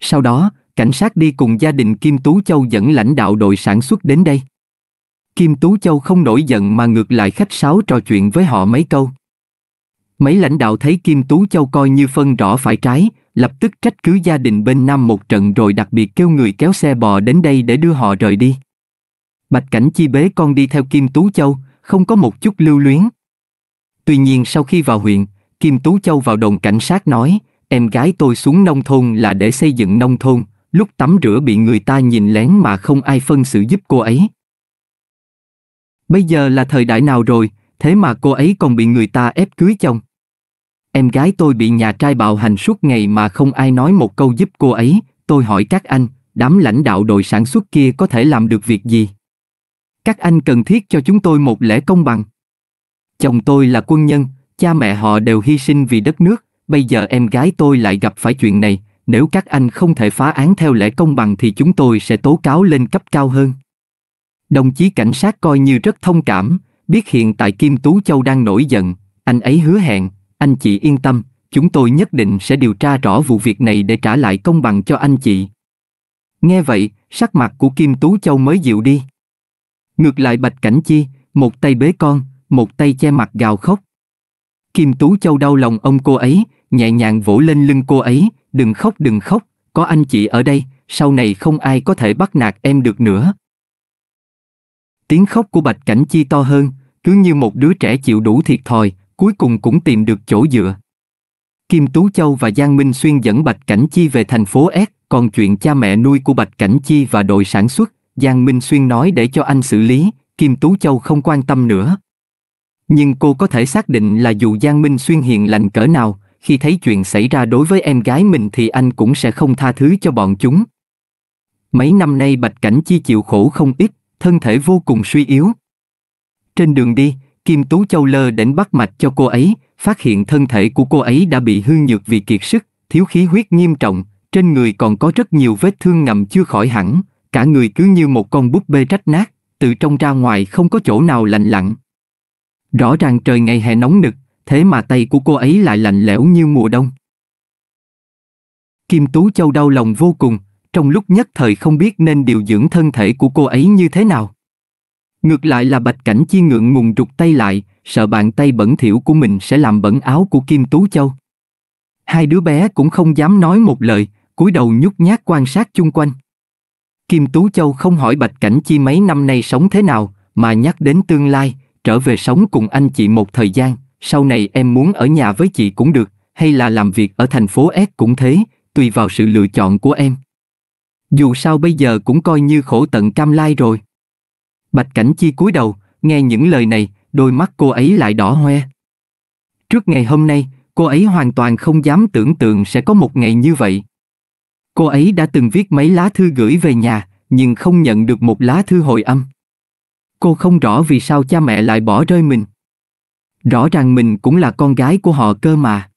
Sau đó, cảnh sát đi cùng gia đình Kim Tú Châu dẫn lãnh đạo đội sản xuất đến đây. Kim Tú Châu không nổi giận mà ngược lại khách sáo trò chuyện với họ mấy câu. Mấy lãnh đạo thấy Kim Tú Châu coi như phân rõ phải trái, lập tức trách cứ gia đình bên Nam một trận rồi đặc biệt kêu người kéo xe bò đến đây để đưa họ rời đi. Bạch Cảnh Chi bế con đi theo Kim Tú Châu, không có một chút lưu luyến. Tuy nhiên sau khi vào huyện, Kim Tú Châu vào đồn cảnh sát nói, em gái tôi xuống nông thôn là để xây dựng nông thôn, lúc tắm rửa bị người ta nhìn lén mà không ai phân xử giúp cô ấy, Bây giờ là thời đại nào rồi, thế mà cô ấy còn bị người ta ép cưới chồng. Em gái tôi bị nhà trai bạo hành suốt ngày mà không ai nói một câu giúp cô ấy, tôi hỏi các anh, đám lãnh đạo đội sản xuất kia có thể làm được việc gì? Các anh cần thiết cho chúng tôi một lễ công bằng. Chồng tôi là quân nhân, cha mẹ họ đều hy sinh vì đất nước, bây giờ em gái tôi lại gặp phải chuyện này, nếu các anh không thể phá án theo lễ công bằng thì chúng tôi sẽ tố cáo lên cấp cao hơn. Đồng chí cảnh sát coi như rất thông cảm, biết hiện tại Kim Tú Châu đang nổi giận, anh ấy hứa hẹn, anh chị yên tâm, chúng tôi nhất định sẽ điều tra rõ vụ việc này để trả lại công bằng cho anh chị. Nghe vậy, sắc mặt của Kim Tú Châu mới dịu đi. Ngược lại Bạch Cảnh Chi, một tay bế con, một tay che mặt gào khóc. Kim Tú Châu đau lòng ông cô ấy, nhẹ nhàng vỗ lên lưng cô ấy, đừng khóc đừng khóc, có anh chị ở đây, sau này không ai có thể bắt nạt em được nữa. Tiếng khóc của Bạch Cảnh Chi to hơn, cứ như một đứa trẻ chịu đủ thiệt thòi, cuối cùng cũng tìm được chỗ dựa. Kim Tú Châu và Giang Minh Xuyên dẫn Bạch Cảnh Chi về thành phố S, còn chuyện cha mẹ nuôi của Bạch Cảnh Chi và đội sản xuất, Giang Minh Xuyên nói để cho anh xử lý, Kim Tú Châu không quan tâm nữa. Nhưng cô có thể xác định là dù Giang Minh Xuyên hiền lành cỡ nào, khi thấy chuyện xảy ra đối với em gái mình thì anh cũng sẽ không tha thứ cho bọn chúng. Mấy năm nay Bạch Cảnh Chi chịu khổ không ít, thân thể vô cùng suy yếu. Trên đường đi, Kim Tú Châu lơ đến bắt mạch cho cô ấy, phát hiện thân thể của cô ấy đã bị hư nhược vì kiệt sức, thiếu khí huyết nghiêm trọng, trên người còn có rất nhiều vết thương ngầm chưa khỏi hẳn, cả người cứ như một con búp bê rách nát, từ trong ra ngoài không có chỗ nào lành lặn. Rõ ràng trời ngày hè nóng nực, thế mà tay của cô ấy lại lạnh lẽo như mùa đông. Kim Tú Châu đau lòng vô cùng, trong lúc nhất thời không biết nên điều dưỡng thân thể của cô ấy như thế nào. Ngược lại là Bạch Cảnh Chi ngượng ngùng rụt tay lại, sợ bàn tay bẩn thỉu của mình sẽ làm bẩn áo của Kim Tú Châu. Hai đứa bé cũng không dám nói một lời, cúi đầu nhút nhát quan sát chung quanh. Kim Tú Châu không hỏi Bạch Cảnh Chi mấy năm nay sống thế nào, mà nhắc đến tương lai, trở về sống cùng anh chị một thời gian, sau này em muốn ở nhà với chị cũng được, hay là làm việc ở thành phố S cũng thế, tùy vào sự lựa chọn của em dù sao bây giờ cũng coi như khổ tận cam lai rồi. Bạch Cảnh Chi cúi đầu, nghe những lời này, đôi mắt cô ấy lại đỏ hoe. Trước ngày hôm nay, cô ấy hoàn toàn không dám tưởng tượng sẽ có một ngày như vậy. Cô ấy đã từng viết mấy lá thư gửi về nhà, nhưng không nhận được một lá thư hồi âm. Cô không rõ vì sao cha mẹ lại bỏ rơi mình. Rõ ràng mình cũng là con gái của họ cơ mà.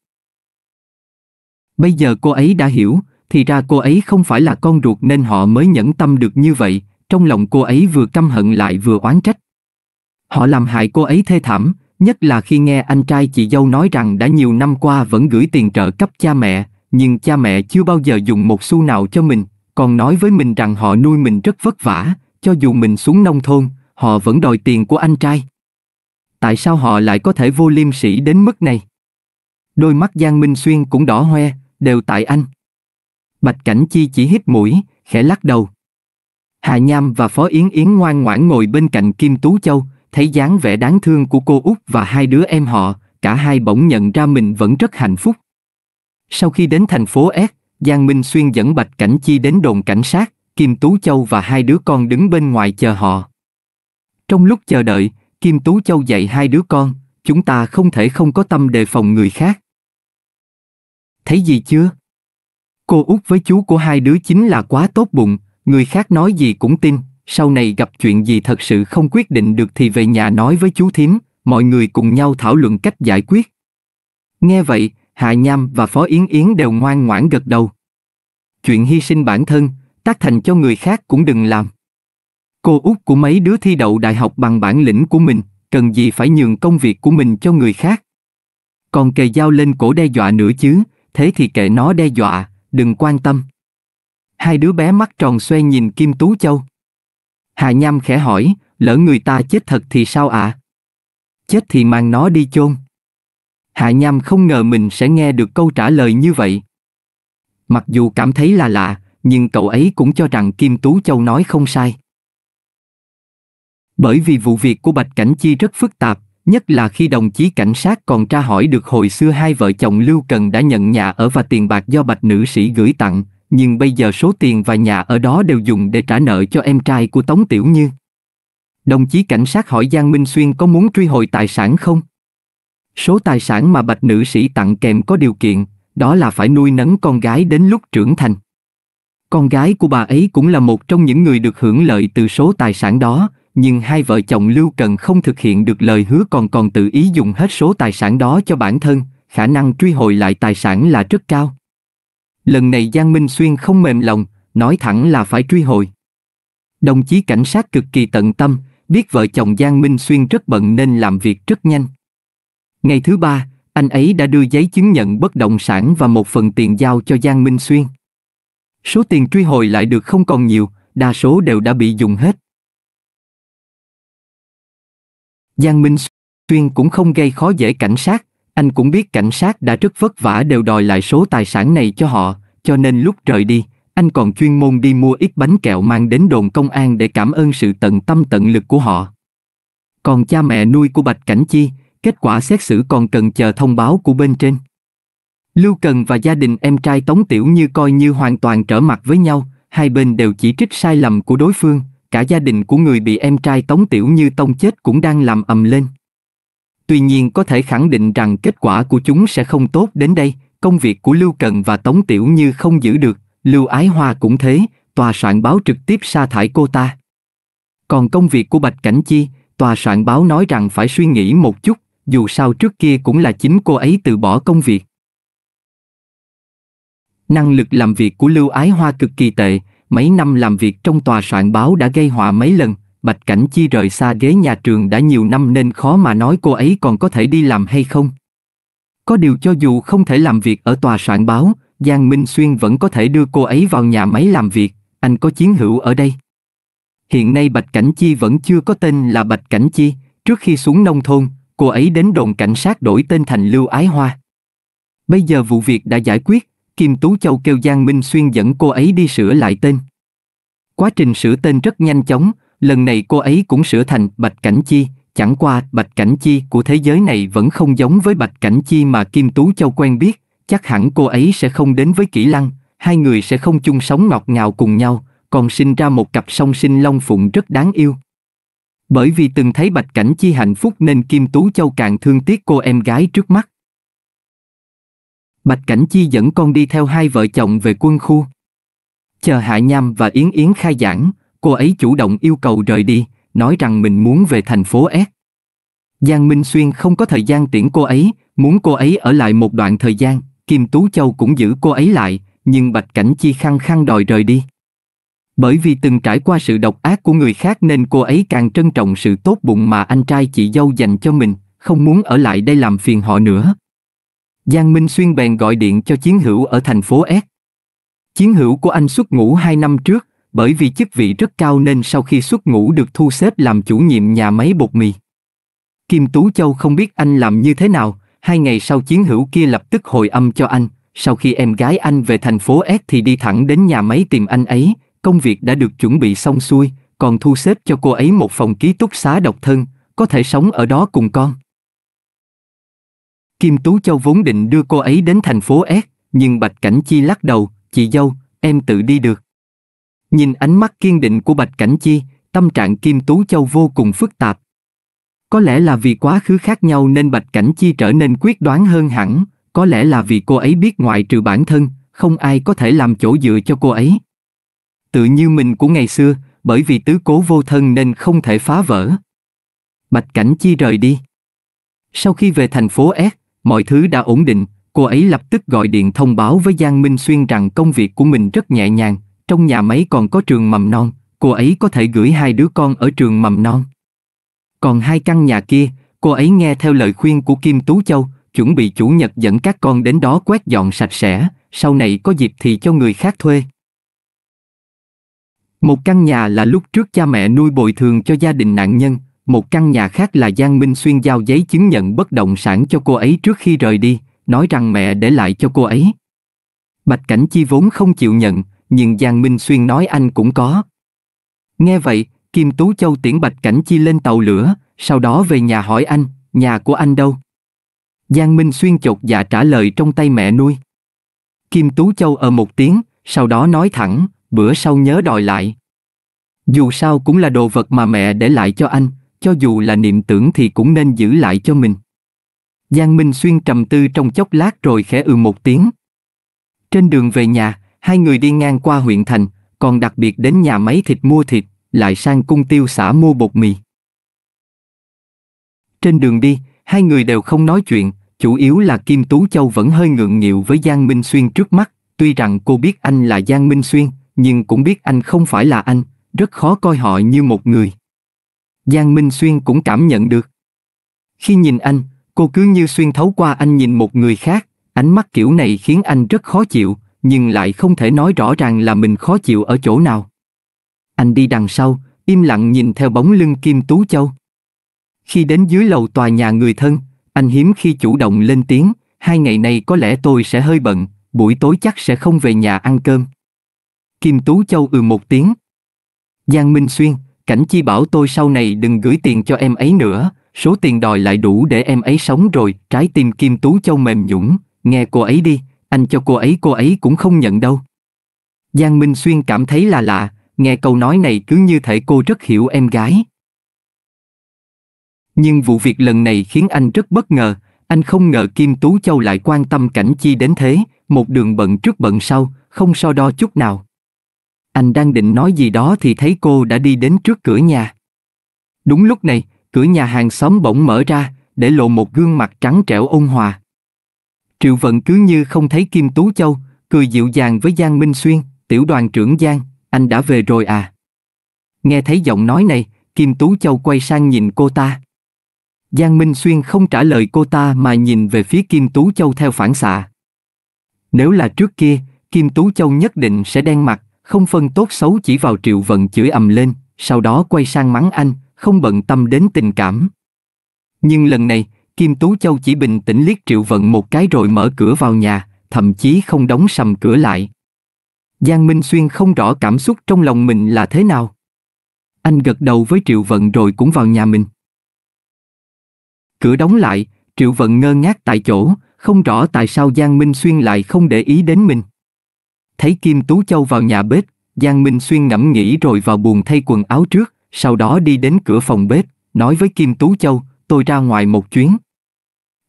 Bây giờ cô ấy đã hiểu, thì ra cô ấy không phải là con ruột nên họ mới nhẫn tâm được như vậy, trong lòng cô ấy vừa căm hận lại vừa oán trách. Họ làm hại cô ấy thê thảm, nhất là khi nghe anh trai chị dâu nói rằng đã nhiều năm qua vẫn gửi tiền trợ cấp cha mẹ, nhưng cha mẹ chưa bao giờ dùng một xu nào cho mình, còn nói với mình rằng họ nuôi mình rất vất vả, cho dù mình xuống nông thôn, họ vẫn đòi tiền của anh trai. Tại sao họ lại có thể vô liêm sỉ đến mức này? Đôi mắt Giang Minh Xuyên cũng đỏ hoe, đều tại anh. Bạch Cảnh Chi chỉ hít mũi, khẽ lắc đầu. Hà Nham và Phó Yến Yến ngoan ngoãn ngồi bên cạnh Kim Tú Châu, thấy dáng vẻ đáng thương của cô út và hai đứa em họ, cả hai bỗng nhận ra mình vẫn rất hạnh phúc. Sau khi đến thành phố S, Giang Minh Xuyên dẫn Bạch Cảnh Chi đến đồn cảnh sát, Kim Tú Châu và hai đứa con đứng bên ngoài chờ họ. Trong lúc chờ đợi, Kim Tú Châu dạy hai đứa con, chúng ta không thể không có tâm đề phòng người khác. Thấy gì chưa? Cô út với chú của hai đứa chính là quá tốt bụng, người khác nói gì cũng tin, sau này gặp chuyện gì thật sự không quyết định được thì về nhà nói với chú thím, mọi người cùng nhau thảo luận cách giải quyết. Nghe vậy, Hạ Nham và Phó Yến Yến đều ngoan ngoãn gật đầu. Chuyện hy sinh bản thân, tác thành cho người khác cũng đừng làm. Cô út của mấy đứa thi đậu đại học bằng bản lĩnh của mình, cần gì phải nhường công việc của mình cho người khác. Còn kề dao lên cổ đe dọa nữa chứ, thế thì kệ nó đe dọa, đừng quan tâm. Hai đứa bé mắt tròn xoe nhìn Kim Tú Châu. Hà Nham khẽ hỏi, lỡ người ta chết thật thì sao ạ? À? Chết thì mang nó đi chôn. Hạ Nham không ngờ mình sẽ nghe được câu trả lời như vậy. Mặc dù cảm thấy là lạ, nhưng cậu ấy cũng cho rằng Kim Tú Châu nói không sai. Bởi vì vụ việc của Bạch Cảnh Chi rất phức tạp, Nhất là khi đồng chí cảnh sát còn tra hỏi được hồi xưa hai vợ chồng Lưu Cần đã nhận nhà ở và tiền bạc do bạch nữ sĩ gửi tặng, nhưng bây giờ số tiền và nhà ở đó đều dùng để trả nợ cho em trai của Tống Tiểu Như. Đồng chí cảnh sát hỏi Giang Minh Xuyên có muốn truy hồi tài sản không? Số tài sản mà bạch nữ sĩ tặng kèm có điều kiện, đó là phải nuôi nấng con gái đến lúc trưởng thành. Con gái của bà ấy cũng là một trong những người được hưởng lợi từ số tài sản đó, nhưng hai vợ chồng Lưu Cần không thực hiện được lời hứa còn còn tự ý dùng hết số tài sản đó cho bản thân, khả năng truy hồi lại tài sản là rất cao. Lần này Giang Minh Xuyên không mềm lòng, nói thẳng là phải truy hồi. Đồng chí cảnh sát cực kỳ tận tâm, biết vợ chồng Giang Minh Xuyên rất bận nên làm việc rất nhanh. Ngày thứ ba, anh ấy đã đưa giấy chứng nhận bất động sản và một phần tiền giao cho Giang Minh Xuyên. Số tiền truy hồi lại được không còn nhiều, đa số đều đã bị dùng hết. Giang Minh Xuyên cũng không gây khó dễ cảnh sát, anh cũng biết cảnh sát đã rất vất vả đều đòi lại số tài sản này cho họ, cho nên lúc rời đi, anh còn chuyên môn đi mua ít bánh kẹo mang đến đồn công an để cảm ơn sự tận tâm tận lực của họ. Còn cha mẹ nuôi của Bạch Cảnh Chi, kết quả xét xử còn cần chờ thông báo của bên trên. Lưu Cần và gia đình em trai Tống Tiểu Như coi như hoàn toàn trở mặt với nhau, hai bên đều chỉ trích sai lầm của đối phương, cả gia đình của người bị em trai Tống Tiểu Như tông chết cũng đang làm ầm lên. Tuy nhiên có thể khẳng định rằng kết quả của chúng sẽ không tốt đến đây, công việc của Lưu Cần và Tống Tiểu Như không giữ được, Lưu Ái Hoa cũng thế, tòa soạn báo trực tiếp sa thải cô ta. Còn công việc của Bạch Cảnh Chi, tòa soạn báo nói rằng phải suy nghĩ một chút, dù sao trước kia cũng là chính cô ấy từ bỏ công việc. Năng lực làm việc của Lưu Ái Hoa cực kỳ tệ, mấy năm làm việc trong tòa soạn báo đã gây họa mấy lần, Bạch Cảnh Chi rời xa ghế nhà trường đã nhiều năm nên khó mà nói cô ấy còn có thể đi làm hay không. Có điều cho dù không thể làm việc ở tòa soạn báo, Giang Minh Xuyên vẫn có thể đưa cô ấy vào nhà máy làm việc, anh có chiến hữu ở đây. Hiện nay Bạch Cảnh Chi vẫn chưa có tên là Bạch Cảnh Chi, trước khi xuống nông thôn, cô ấy đến đồn cảnh sát đổi tên thành Lưu Ái Hoa. Bây giờ vụ việc đã giải quyết, Kim Tú Châu kêu Giang Minh Xuyên dẫn cô ấy đi sửa lại tên. Quá trình sửa tên rất nhanh chóng, lần này cô ấy cũng sửa thành Bạch Cảnh Chi, chẳng qua Bạch Cảnh Chi của thế giới này vẫn không giống với Bạch Cảnh Chi mà Kim Tú Châu quen biết, chắc hẳn cô ấy sẽ không đến với Kỷ Lăng, hai người sẽ không chung sống ngọt ngào cùng nhau, còn sinh ra một cặp song sinh long phụng rất đáng yêu. Bởi vì từng thấy Bạch Cảnh Chi hạnh phúc nên Kim Tú Châu càng thương tiếc cô em gái trước mắt. Bạch Cảnh Chi dẫn con đi theo hai vợ chồng về quân khu. Chờ Hạ Nham và Yến Yến khai giảng, cô ấy chủ động yêu cầu rời đi, nói rằng mình muốn về thành phố S. Giang Minh Xuyên không có thời gian tiễn cô ấy, muốn cô ấy ở lại một đoạn thời gian, Kim Tú Châu cũng giữ cô ấy lại, nhưng Bạch Cảnh Chi khăng khăng đòi rời đi. Bởi vì từng trải qua sự độc ác của người khác nên cô ấy càng trân trọng sự tốt bụng mà anh trai chị dâu dành cho mình, không muốn ở lại đây làm phiền họ nữa. Giang Minh Xuyên bèn gọi điện cho chiến hữu ở thành phố S. Chiến hữu của anh xuất ngũ 2 năm trước, bởi vì chức vị rất cao nên sau khi xuất ngũ được thu xếp làm chủ nhiệm nhà máy bột mì. Kim Tú Châu không biết anh làm như thế nào, hai ngày sau chiến hữu kia lập tức hồi âm cho anh, sau khi em gái anh về thành phố S thì đi thẳng đến nhà máy tìm anh ấy, công việc đã được chuẩn bị xong xuôi, còn thu xếp cho cô ấy một phòng ký túc xá độc thân, có thể sống ở đó cùng con. Kim Tú Châu vốn định đưa cô ấy đến thành phố S, nhưng Bạch Cảnh Chi lắc đầu, chị dâu, em tự đi được. Nhìn ánh mắt kiên định của Bạch Cảnh Chi, tâm trạng Kim Tú Châu vô cùng phức tạp. Có lẽ là vì quá khứ khác nhau nên Bạch Cảnh Chi trở nên quyết đoán hơn hẳn, có lẽ là vì cô ấy biết ngoại trừ bản thân, không ai có thể làm chỗ dựa cho cô ấy. Tự như mình của ngày xưa, bởi vì tứ cố vô thân nên không thể phá vỡ. Bạch Cảnh Chi rời đi. Sau khi về thành phố S, Mọi thứ đã ổn định, cô ấy lập tức gọi điện thông báo với Giang Minh Xuyên rằng công việc của mình rất nhẹ nhàng, trong nhà máy còn có trường mầm non, cô ấy có thể gửi hai đứa con ở trường mầm non. Còn hai căn nhà kia, cô ấy nghe theo lời khuyên của Kim Tú Châu, chuẩn bị chủ nhật dẫn các con đến đó quét dọn sạch sẽ, sau này có dịp thì cho người khác thuê. Một căn nhà là lúc trước cha mẹ nuôi bồi thường cho gia đình nạn nhân, một căn nhà khác là Giang Minh Xuyên giao giấy chứng nhận bất động sản cho cô ấy trước khi rời đi, nói rằng mẹ để lại cho cô ấy. Bạch Cảnh Chi vốn không chịu nhận, nhưng Giang Minh Xuyên nói anh cũng có. Nghe vậy, Kim Tú Châu tiễn Bạch Cảnh Chi lên tàu lửa, sau đó về nhà hỏi anh, nhà của anh đâu? Giang Minh Xuyên chột dạ trả lời trong tay mẹ nuôi. Kim Tú Châu ở ờ một tiếng, sau đó nói thẳng, bữa sau nhớ đòi lại. Dù sao cũng là đồ vật mà mẹ để lại cho anh, cho dù là niệm tưởng thì cũng nên giữ lại cho mình. Giang Minh Xuyên trầm tư trong chốc lát rồi khẽ ừ một tiếng. Trên đường về nhà, hai người đi ngang qua huyện thành, còn đặc biệt đến nhà máy thịt mua thịt, lại sang cung tiêu xã mua bột mì. Trên đường đi, hai người đều không nói chuyện, chủ yếu là Kim Tú Châu vẫn hơi ngượng nghịu với Giang Minh Xuyên trước mắt, tuy rằng cô biết anh là Giang Minh Xuyên, nhưng cũng biết anh không phải là anh, rất khó coi họ như một người. Giang Minh Xuyên cũng cảm nhận được. Khi nhìn anh, cô cứ như xuyên thấu qua anh nhìn một người khác, ánh mắt kiểu này khiến anh rất khó chịu, nhưng lại không thể nói rõ ràng là mình khó chịu ở chỗ nào. Anh đi đằng sau, im lặng nhìn theo bóng lưng Kim Tú Châu. Khi đến dưới lầu tòa nhà người thân, anh hiếm khi chủ động lên tiếng, hai ngày này có lẽ tôi sẽ hơi bận, buổi tối chắc sẽ không về nhà ăn cơm. Kim Tú Châu ừ một tiếng. Giang Minh Xuyên, Cảnh Chi bảo tôi sau này đừng gửi tiền cho em ấy nữa, số tiền đòi lại đủ để em ấy sống rồi, trái tim Kim Tú Châu mềm nhũn, nghe cô ấy đi, anh cho cô ấy cô ấy cũng không nhận đâu. Giang Minh Xuyên cảm thấy là lạ, nghe câu nói này cứ như thể cô rất hiểu em gái. Nhưng vụ việc lần này khiến anh rất bất ngờ, anh không ngờ Kim Tú Châu lại quan tâm cảnh chi đến thế, một đường bận trước bận sau, không so đo chút nào. Anh đang định nói gì đó thì thấy cô đã đi đến trước cửa nhà. Đúng lúc này, cửa nhà hàng xóm bỗng mở ra, để lộ một gương mặt trắng trẻo ôn hòa. Triệu Vận cứ như không thấy Kim Tú Châu, cười dịu dàng với Giang Minh Xuyên, tiểu đoàn trưởng Giang, anh đã về rồi à? Nghe thấy giọng nói này, Kim Tú Châu quay sang nhìn cô ta. Giang Minh Xuyên không trả lời cô ta mà nhìn về phía Kim Tú Châu theo phản xạ. Nếu là trước kia, Kim Tú Châu nhất định sẽ đen mặt, không phân tốt xấu chỉ vào triệu vận chửi ầm lên, sau đó quay sang mắng anh, không bận tâm đến tình cảm. Nhưng lần này, Kim Tú Châu chỉ bình tĩnh liếc triệu vận một cái rồi mở cửa vào nhà, thậm chí không đóng sầm cửa lại. Giang Minh Xuyên không rõ cảm xúc trong lòng mình là thế nào. Anh gật đầu với Triệu Vận rồi cũng vào nhà mình. Cửa đóng lại, Triệu Vận ngơ ngác tại chỗ, không rõ tại sao Giang Minh Xuyên lại không để ý đến mình thấy Kim Tú Châu vào nhà bếp, Giang Minh Xuyên ngẫm nghĩ rồi vào buồn thay quần áo trước, sau đó đi đến cửa phòng bếp, nói với Kim Tú Châu, tôi ra ngoài một chuyến.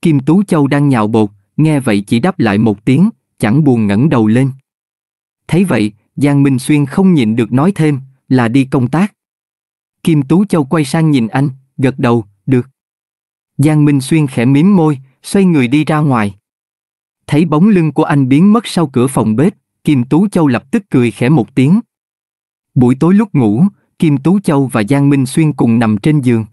Kim Tú Châu đang nhào bột, nghe vậy chỉ đáp lại một tiếng, chẳng buồn ngẩng đầu lên. Thấy vậy, Giang Minh Xuyên không nhịn được nói thêm, là đi công tác. Kim Tú Châu quay sang nhìn anh, gật đầu, được. Giang Minh Xuyên khẽ mím môi, xoay người đi ra ngoài. Thấy bóng lưng của anh biến mất sau cửa phòng bếp, Kim Tú Châu lập tức cười khẽ một tiếng. Buổi tối lúc ngủ, Kim Tú Châu và Giang Minh Xuyên cùng nằm trên giường.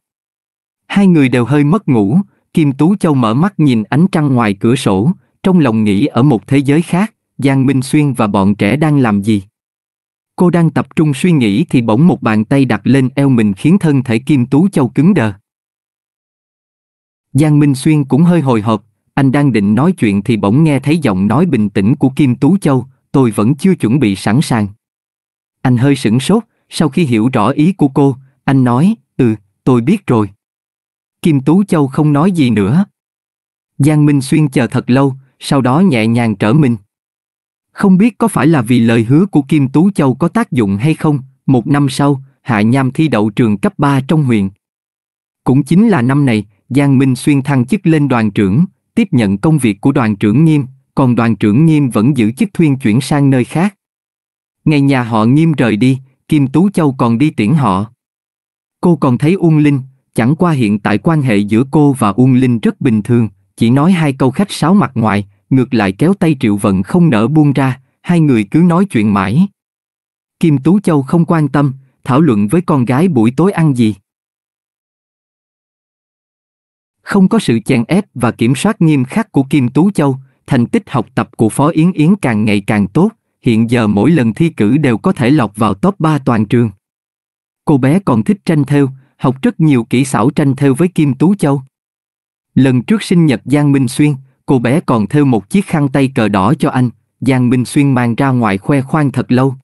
Hai người đều hơi mất ngủ, Kim Tú Châu mở mắt nhìn ánh trăng ngoài cửa sổ, trong lòng nghĩ ở một thế giới khác, Giang Minh Xuyên và bọn trẻ đang làm gì. Cô đang tập trung suy nghĩ thì bỗng một bàn tay đặt lên eo mình khiến thân thể Kim Tú Châu cứng đờ. Giang Minh Xuyên cũng hơi hồi hộp, anh đang định nói chuyện thì bỗng nghe thấy giọng nói bình tĩnh của Kim Tú Châu, tôi vẫn chưa chuẩn bị sẵn sàng. Anh hơi sửng sốt, sau khi hiểu rõ ý của cô, anh nói, ừ, tôi biết rồi. Kim Tú Châu không nói gì nữa. Giang Minh Xuyên chờ thật lâu, sau đó nhẹ nhàng trở mình. Không biết có phải là vì lời hứa của Kim Tú Châu có tác dụng hay không, một năm sau, Hạ Nham thi đậu trường cấp 3 trong huyện. Cũng chính là năm này, Giang Minh Xuyên thăng chức lên đoàn trưởng, tiếp nhận công việc của đoàn trưởng nghiêm, còn đoàn trưởng Nghiêm vẫn giữ chức thuyên chuyển sang nơi khác. Ngày nhà họ Nghiêm rời đi, Kim Tú Châu còn đi tiễn họ. Cô còn thấy Uông Linh, chẳng qua hiện tại quan hệ giữa cô và Uông Linh rất bình thường, chỉ nói hai câu khách sáo mặt ngoài, ngược lại kéo tay Triệu Vận không nỡ buông ra, hai người cứ nói chuyện mãi. Kim Tú Châu không quan tâm, thảo luận với con gái buổi tối ăn gì. Không có sự chèn ép và kiểm soát nghiêm khắc của Kim Tú Châu, thành tích học tập của Phó Yến Yến càng ngày càng tốt, hiện giờ mỗi lần thi cử đều có thể lọt vào top 3 toàn trường. Cô bé còn thích tranh thêu, học rất nhiều kỹ xảo tranh thêu với Kim Tú Châu. Lần trước sinh nhật Giang Minh Xuyên, cô bé còn thêu một chiếc khăn tay cờ đỏ cho anh, Giang Minh Xuyên mang ra ngoài khoe khoang thật lâu.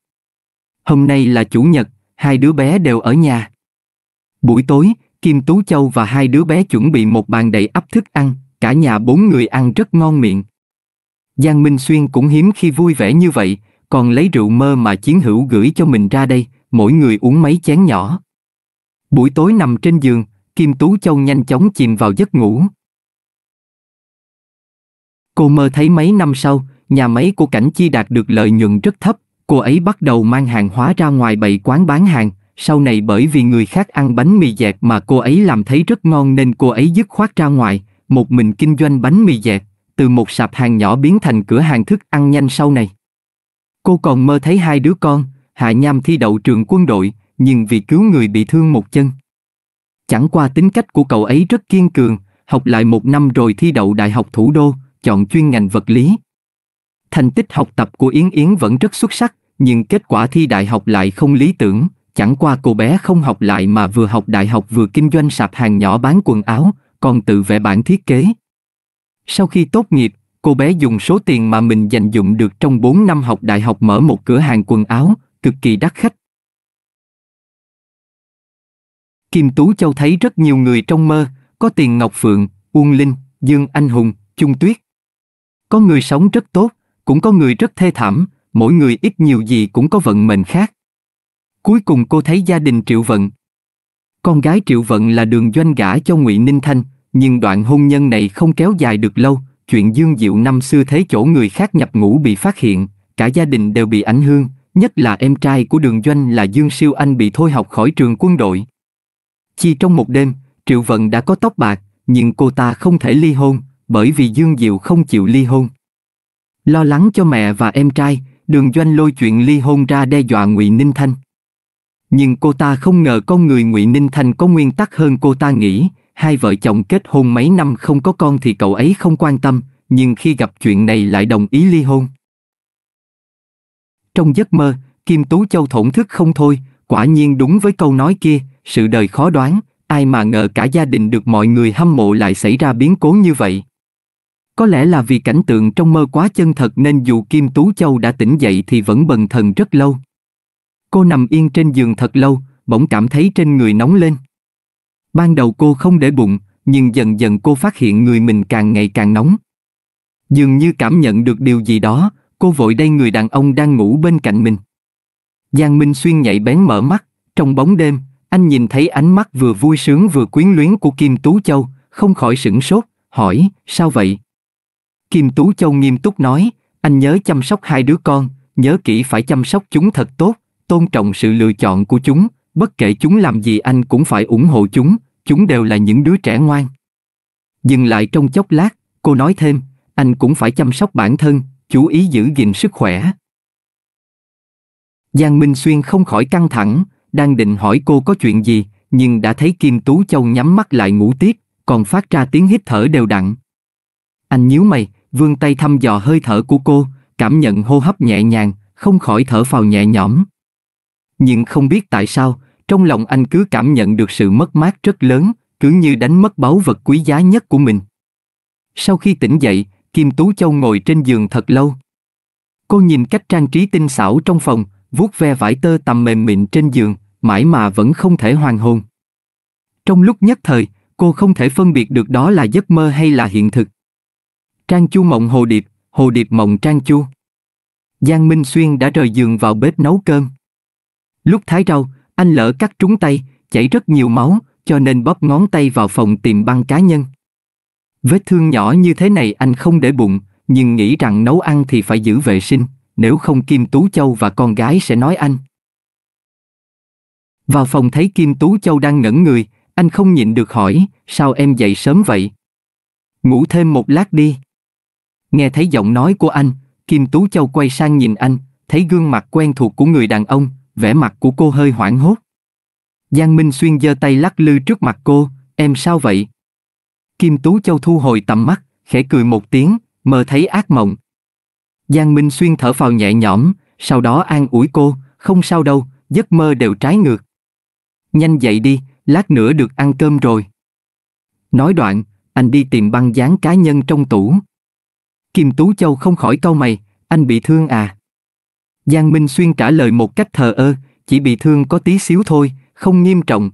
Hôm nay là chủ nhật, hai đứa bé đều ở nhà. Buổi tối, Kim Tú Châu và hai đứa bé chuẩn bị một bàn đầy ắp thức ăn, cả nhà bốn người ăn rất ngon miệng. Giang Minh Xuyên cũng hiếm khi vui vẻ như vậy, còn lấy rượu mơ mà chiến hữu gửi cho mình ra đây, mỗi người uống mấy chén nhỏ. Buổi tối nằm trên giường, Kim Tú Châu nhanh chóng chìm vào giấc ngủ. Cô mơ thấy mấy năm sau, nhà máy của Cảnh Chi đạt được lợi nhuận rất thấp, cô ấy bắt đầu mang hàng hóa ra ngoài bày quán bán hàng, sau này bởi vì người khác ăn bánh mì dẹt mà cô ấy làm thấy rất ngon nên cô ấy dứt khoát ra ngoài, một mình kinh doanh bánh mì dẹt từ một sạp hàng nhỏ biến thành cửa hàng thức ăn nhanh sau này. Cô còn mơ thấy hai đứa con, Hạ Nham thi đậu trường quân đội, nhưng vì cứu người bị thương một chân. Chẳng qua tính cách của cậu ấy rất kiên cường, học lại một năm rồi thi đậu Đại học Thủ đô, chọn chuyên ngành vật lý. Thành tích học tập của Yến Yến vẫn rất xuất sắc, nhưng kết quả thi đại học lại không lý tưởng, chẳng qua cô bé không học lại mà vừa học đại học vừa kinh doanh sạp hàng nhỏ bán quần áo, còn tự vẽ bản thiết kế, sau khi tốt nghiệp, cô bé dùng số tiền mà mình dành dụng được trong 4 năm học đại học mở một cửa hàng quần áo, cực kỳ đắt khách. Kim Tú Châu thấy rất nhiều người trong mơ, có tiền Ngọc Phượng, Uông Linh, Dương Anh Hùng, Trung Tuyết. Có người sống rất tốt, cũng có người rất thê thảm, mỗi người ít nhiều gì cũng có vận mệnh khác. Cuối cùng cô thấy gia đình Triệu Vận. Con gái Triệu Vận là đường doanh gả cho Ngụy Ninh Thanh, nhưng đoạn hôn nhân này không kéo dài được lâu, chuyện Dương Diệu năm xưa thấy chỗ người khác nhập ngũ bị phát hiện, cả gia đình đều bị ảnh hưởng, nhất là em trai của đường doanh là Dương Siêu Anh bị thôi học khỏi trường quân đội. Chỉ trong một đêm, Triệu Vận đã có tóc bạc, nhưng cô ta không thể ly hôn, bởi vì Dương Diệu không chịu ly hôn. Lo lắng cho mẹ và em trai, đường doanh lôi chuyện ly hôn ra đe dọa ngụy Ninh Thanh. Nhưng cô ta không ngờ con người ngụy Ninh Thanh có nguyên tắc hơn cô ta nghĩ, hai vợ chồng kết hôn mấy năm không có con thì cậu ấy không quan tâm, nhưng khi gặp chuyện này lại đồng ý ly hôn. Trong giấc mơ, Kim Tú Châu thổn thức không thôi, quả nhiên đúng với câu nói kia, sự đời khó đoán, ai mà ngờ cả gia đình được mọi người hâm mộ lại xảy ra biến cố như vậy. Có lẽ là vì cảnh tượng trong mơ quá chân thật nên dù Kim Tú Châu đã tỉnh dậy thì vẫn bần thần rất lâu. Cô nằm yên trên giường thật lâu, bỗng cảm thấy trên người nóng lên. Ban đầu cô không để bụng, nhưng dần dần cô phát hiện người mình càng ngày càng nóng. Dường như cảm nhận được điều gì đó, cô vội đây người đàn ông đang ngủ bên cạnh mình. Giang Minh Xuyên nhảy bén mở mắt, trong bóng đêm, anh nhìn thấy ánh mắt vừa vui sướng vừa quyến luyến của Kim Tú Châu, không khỏi sửng sốt, hỏi, sao vậy? Kim Tú Châu nghiêm túc nói, anh nhớ chăm sóc hai đứa con, nhớ kỹ phải chăm sóc chúng thật tốt, tôn trọng sự lựa chọn của chúng, bất kể chúng làm gì anh cũng phải ủng hộ chúng, chúng đều là những đứa trẻ ngoan. Dừng lại trong chốc lát, cô nói thêm, anh cũng phải chăm sóc bản thân, chú ý giữ gìn sức khỏe. Giang Minh Xuyên không khỏi căng thẳng, đang định hỏi cô có chuyện gì, nhưng đã thấy Kim Tú Châu nhắm mắt lại ngủ tiếp, còn phát ra tiếng hít thở đều đặn. Anh nhíu mày, vươn tay thăm dò hơi thở của cô, cảm nhận hô hấp nhẹ nhàng, không khỏi thở phào nhẹ nhõm nhưng không biết tại sao, trong lòng anh cứ cảm nhận được sự mất mát rất lớn, cứ như đánh mất báu vật quý giá nhất của mình. Sau khi tỉnh dậy, Kim Tú Châu ngồi trên giường thật lâu. Cô nhìn cách trang trí tinh xảo trong phòng, vuốt ve vải tơ tầm mềm mịn trên giường, mãi mà vẫn không thể hoàn hồn. Trong lúc nhất thời, cô không thể phân biệt được đó là giấc mơ hay là hiện thực. Trang Chu mộng hồ điệp, hồ điệp mộng Trang Chu. Giang Minh Xuyên đã rời giường vào bếp nấu cơm. Lúc thái rau, anh lỡ cắt trúng tay, chảy rất nhiều máu, cho nên bóp ngón tay vào phòng tìm băng cá nhân. Vết thương nhỏ như thế này anh không để bụng, nhưng nghĩ rằng nấu ăn thì phải giữ vệ sinh, nếu không Kim Tú Châu và con gái sẽ nói anh. Vào phòng thấy Kim Tú Châu đang ngẩn người, anh không nhịn được hỏi, sao em dậy sớm vậy? Ngủ thêm một lát đi. Nghe thấy giọng nói của anh, Kim Tú Châu quay sang nhìn anh, thấy gương mặt quen thuộc của người đàn ông, vẻ mặt của cô hơi hoảng hốt. Giang Minh Xuyên giơ tay lắc lư trước mặt cô, em sao vậy? Kim Tú Châu thu hồi tầm mắt, khẽ cười một tiếng, mơ thấy ác mộng. Giang Minh Xuyên thở phào nhẹ nhõm, sau đó an ủi cô, không sao đâu, giấc mơ đều trái ngược. Nhanh dậy đi, lát nữa được ăn cơm rồi. Nói đoạn, anh đi tìm băng dán cá nhân trong tủ. Kim Tú Châu không khỏi cau mày, anh bị thương à? Giang Minh Xuyên trả lời một cách thờ ơ, chỉ bị thương có tí xíu thôi, không nghiêm trọng.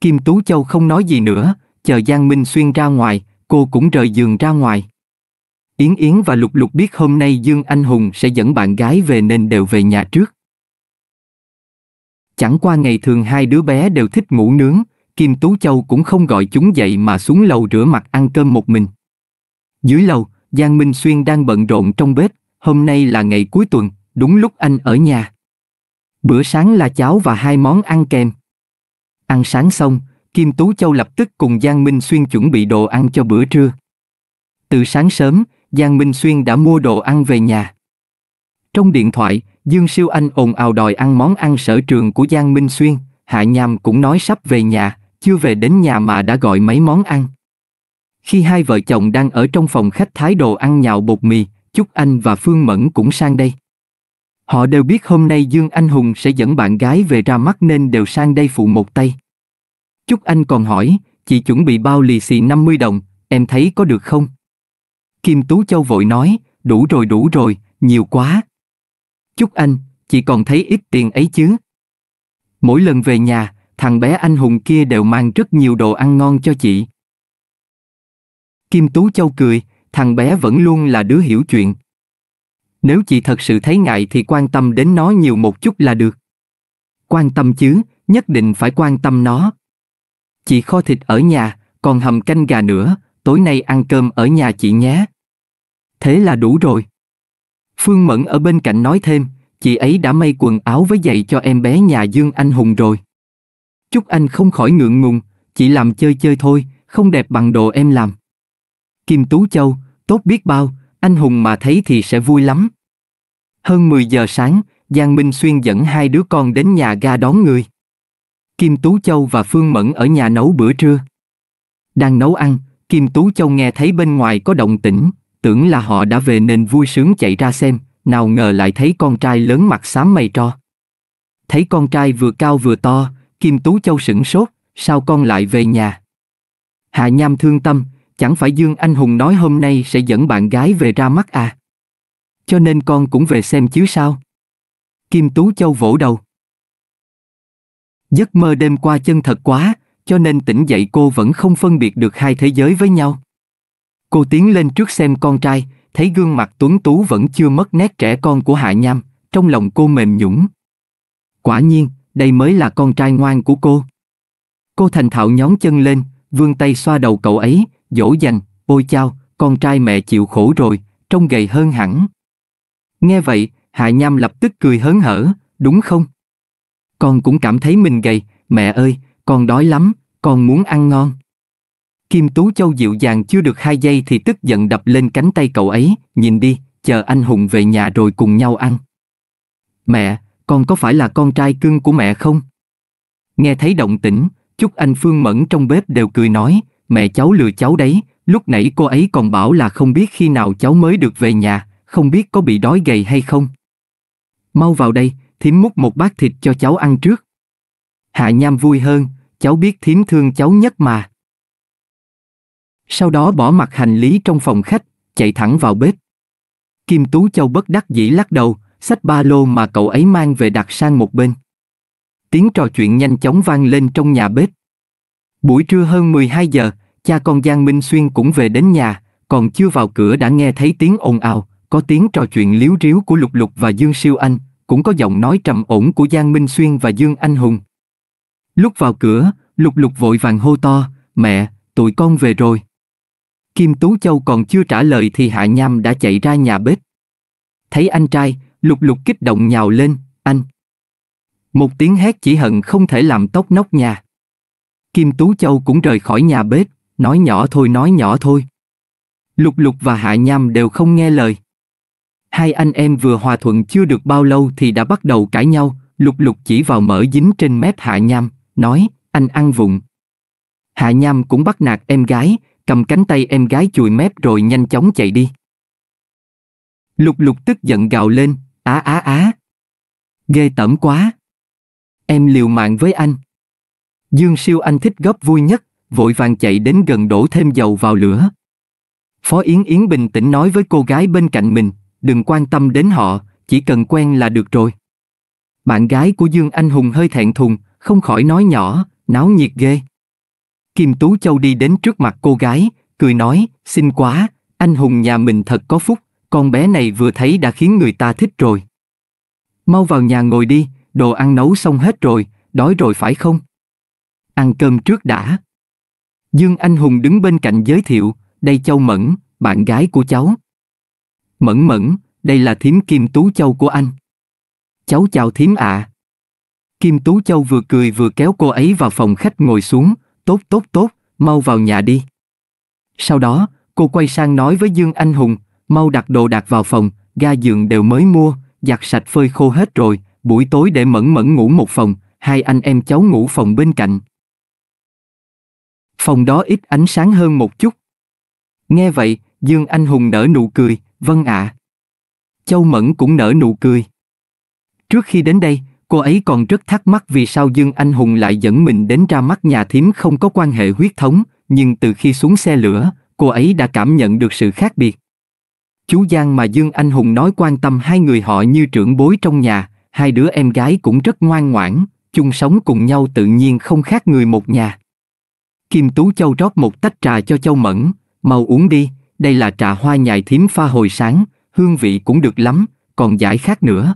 Kim Tú Châu không nói gì nữa, chờ Giang Minh Xuyên ra ngoài, cô cũng rời giường ra ngoài. Yến Yến và Lục Lục biết hôm nay Dương Anh Hùng sẽ dẫn bạn gái về nên đều về nhà trước. Chẳng qua ngày thường hai đứa bé đều thích ngủ nướng, Kim Tú Châu cũng không gọi chúng dậy mà xuống lầu rửa mặt ăn cơm một mình. Dưới lầu, Giang Minh Xuyên đang bận rộn trong bếp, hôm nay là ngày cuối tuần, đúng lúc anh ở nhà. Bữa sáng là cháo và hai món ăn kèm. Ăn sáng xong, Kim Tú Châu lập tức cùng Giang Minh Xuyên chuẩn bị đồ ăn cho bữa trưa. Từ sáng sớm, Giang Minh Xuyên đã mua đồ ăn về nhà. Trong điện thoại, Dương Siêu Anh ồn ào đòi ăn món ăn sở trường của Giang Minh Xuyên, Hạ Nham cũng nói sắp về nhà, chưa về đến nhà mà đã gọi mấy món ăn. Khi hai vợ chồng đang ở trong phòng khách thái đồ ăn nhào bột mì, Chúc Anh và Phương Mẫn cũng sang đây. Họ đều biết hôm nay Dương Anh Hùng sẽ dẫn bạn gái về ra mắt nên đều sang đây phụ một tay. Chúc Anh còn hỏi, chị chuẩn bị bao lì xì 50 đồng, em thấy có được không? Kim Tú Châu vội nói, đủ rồi đủ rồi, nhiều quá. Chúc Anh, chị còn thấy ít tiền ấy chứ. Mỗi lần về nhà, thằng bé anh hùng kia đều mang rất nhiều đồ ăn ngon cho chị. Kim Tú Châu cười, thằng bé vẫn luôn là đứa hiểu chuyện. Nếu chị thật sự thấy ngại thì quan tâm đến nó nhiều một chút là được. Quan tâm chứ, nhất định phải quan tâm nó. Chị kho thịt ở nhà, còn hầm canh gà nữa, tối nay ăn cơm ở nhà chị nhé. Thế là đủ rồi. Phương Mẫn ở bên cạnh nói thêm, chị ấy đã may quần áo với giày cho em bé nhà Dương Anh Hùng rồi. Trúc Anh không khỏi ngượng ngùng, chị làm chơi chơi thôi, không đẹp bằng đồ em làm. Kim Tú Châu, tốt biết bao, anh Hùng mà thấy thì sẽ vui lắm. Hơn 10 giờ sáng, Giang Minh Xuyên dẫn hai đứa con đến nhà ga đón người. Kim Tú Châu và Phương Mẫn ở nhà nấu bữa trưa. Đang nấu ăn, Kim Tú Châu nghe thấy bên ngoài có động tĩnh, tưởng là họ đã về nên vui sướng chạy ra xem, nào ngờ lại thấy con trai lớn mặt xám mày tro. Thấy con trai vừa cao vừa to, Kim Tú Châu sửng sốt, sao con lại về nhà? Hạ Nham thương tâm, Chẳng phải Dương Anh Hùng nói hôm nay sẽ dẫn bạn gái về ra mắt à? Cho nên con cũng về xem chứ sao? Kim Tú Châu vỗ đầu. Giấc mơ đêm qua chân thật quá, cho nên tỉnh dậy cô vẫn không phân biệt được hai thế giới với nhau. Cô tiến lên trước xem con trai, thấy gương mặt tuấn tú vẫn chưa mất nét trẻ con của Hạ Nham, trong lòng cô mềm nhũn Quả nhiên, đây mới là con trai ngoan của cô. Cô thành thạo nhón chân lên, vươn tay xoa đầu cậu ấy, dỗ dành, ôi chao, con trai mẹ chịu khổ rồi, trông gầy hơn hẳn. Nghe vậy, Hạ Nham lập tức cười hớn hở, đúng không? Con cũng cảm thấy mình gầy, mẹ ơi, con đói lắm, con muốn ăn ngon. Kim Tú Châu dịu dàng chưa được hai giây thì tức giận đập lên cánh tay cậu ấy, nhìn đi, chờ anh Hùng về nhà rồi cùng nhau ăn. Mẹ, con có phải là con trai cưng của mẹ không? Nghe thấy động tĩnh, chúc anh Phương Mẫn trong bếp đều cười nói, mẹ cháu lừa cháu đấy, lúc nãy cô ấy còn bảo là không biết khi nào cháu mới được về nhà, không biết có bị đói gầy hay không. Mau vào đây, thím múc một bát thịt cho cháu ăn trước. Hạ Nham vui hơn, cháu biết thím thương cháu nhất mà. Sau đó bỏ mặt hành lý trong phòng khách, chạy thẳng vào bếp. Kim Tú Châu bất đắc dĩ lắc đầu, xách ba lô mà cậu ấy mang về đặt sang một bên. Tiếng trò chuyện nhanh chóng vang lên trong nhà bếp. Buổi trưa hơn 12 giờ, cha con Giang Minh Xuyên cũng về đến nhà, còn chưa vào cửa đã nghe thấy tiếng ồn ào, có tiếng trò chuyện liếu riếu của Lục Lục và Dương Siêu Anh, cũng có giọng nói trầm ổn của Giang Minh Xuyên và Dương Anh Hùng. Lúc vào cửa, Lục Lục vội vàng hô to, mẹ, tụi con về rồi. Kim Tú Châu còn chưa trả lời thì Hạ Nham đã chạy ra nhà bếp. Thấy anh trai, Lục Lục kích động nhào lên, anh. Một tiếng hét chỉ hận không thể làm tóc nóc nhà. Kim Tú Châu cũng rời khỏi nhà bếp, nói nhỏ thôi nói nhỏ thôi. Lục Lục và Hạ Nham đều không nghe lời. Hai anh em vừa hòa thuận chưa được bao lâu thì đã bắt đầu cãi nhau, Lục Lục chỉ vào mỡ dính trên mép Hạ Nham, nói, anh ăn vụng. Hạ Nham cũng bắt nạt em gái, cầm cánh tay em gái chùi mép rồi nhanh chóng chạy đi. Lục Lục tức giận gào lên, á á á. Ghê tởm quá. Em liều mạng với anh. Dương siêu anh thích góp vui nhất, vội vàng chạy đến gần đổ thêm dầu vào lửa. Phó Yến Yến bình tĩnh nói với cô gái bên cạnh mình, đừng quan tâm đến họ, chỉ cần quen là được rồi. Bạn gái của Dương Anh Hùng hơi thẹn thùng, không khỏi nói nhỏ, náo nhiệt ghê. Kim Tú Châu đi đến trước mặt cô gái, cười nói, xin quá, anh Hùng nhà mình thật có phúc, con bé này vừa thấy đã khiến người ta thích rồi. Mau vào nhà ngồi đi, đồ ăn nấu xong hết rồi, đói rồi phải không? ăn cơm trước đã. Dương Anh Hùng đứng bên cạnh giới thiệu, đây Châu Mẫn, bạn gái của cháu. Mẫn Mẫn, đây là thím Kim Tú Châu của anh. Cháu chào thím ạ. À. Kim Tú Châu vừa cười vừa kéo cô ấy vào phòng khách ngồi xuống, tốt tốt tốt, mau vào nhà đi. Sau đó, cô quay sang nói với Dương Anh Hùng, mau đặt đồ đạc vào phòng, ga giường đều mới mua, giặt sạch phơi khô hết rồi, buổi tối để mẫn mẫn ngủ một phòng, hai anh em cháu ngủ phòng bên cạnh phòng đó ít ánh sáng hơn một chút. Nghe vậy, Dương Anh Hùng nở nụ cười, vâng ạ. Châu Mẫn cũng nở nụ cười. Trước khi đến đây, cô ấy còn rất thắc mắc vì sao Dương Anh Hùng lại dẫn mình đến ra mắt nhà thím không có quan hệ huyết thống, nhưng từ khi xuống xe lửa, cô ấy đã cảm nhận được sự khác biệt. Chú Giang mà Dương Anh Hùng nói quan tâm hai người họ như trưởng bối trong nhà, hai đứa em gái cũng rất ngoan ngoãn, chung sống cùng nhau tự nhiên không khác người một nhà. Kim Tú Châu rót một tách trà cho Châu Mẫn, mau uống đi, đây là trà hoa nhài thím pha hồi sáng, hương vị cũng được lắm, còn giải khác nữa.